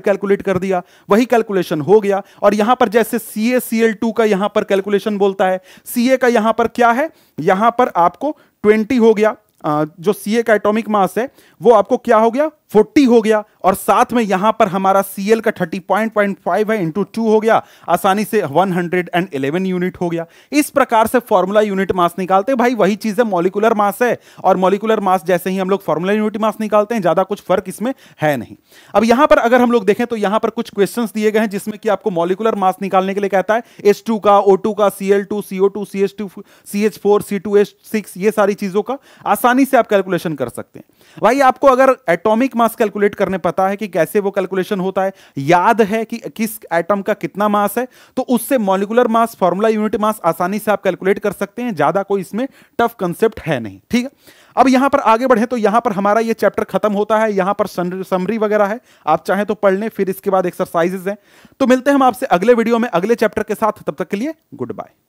S1: कैलकुलेट कर दिया वही कैलकुलेशन हो गया और यहां पर जैसे सी का यहां पर कैलकुलेट कैलकुलेशन बोलता है सीए का यहां पर क्या है यहां पर आपको ट्वेंटी हो गया जो सी का एटॉमिक मास है वो आपको क्या हो गया 40 हो गया और साथ में यहां पर हमारा सी का थर्टी पॉइंट पॉइंट फाइव है इंटू टू हो गया आसानी से 111 यूनिट हो गया इस प्रकार से फॉर्मूला यूनिट मास निकालते हैं भाई वही चीज है मॉलिकुलर मास है और मॉलिकुलर मास जैसे ही हम लोग फॉर्मूला यूनिट मास निकालते हैं ज्यादा कुछ फर्क इसमें है नहीं अब यहां पर अगर हम लोग देखें तो यहां पर कुछ क्वेश्चन दिए गए हैं जिसमें कि आपको मॉलिकुलर मास निकालने के लिए कहता है एस का ओ का C L two C two C H two C H four C two H six ये सारी चीजों का आसान आसानी से आप कैलकुलेशन कर सकते हैं भाई आपको अगर एटॉमिक मास कैलकुलेट करने पता है कि कैसे वो कैलकुलेशन होता है याद है कि किस एटम का कितना मास है तो उससे molecular mass formula unit mass आसानी से आप कैलकुलेट कर सकते हैं ज्यादा कोई इसमें टफ कंसेप्ट है नहीं ठीक है अब यहां पर आगे बढ़े तो यहां पर हमारा ये चैप्टर खत्म होता है यहां पर समरी वगैरह है आप चाहें तो पढ़ लें फिर इसके बाद एक्सरसाइजेज हैं तो मिलते हैं हम आपसे अगले वीडियो में अगले चैप्टर के साथ तब तक के लिए गुड बाय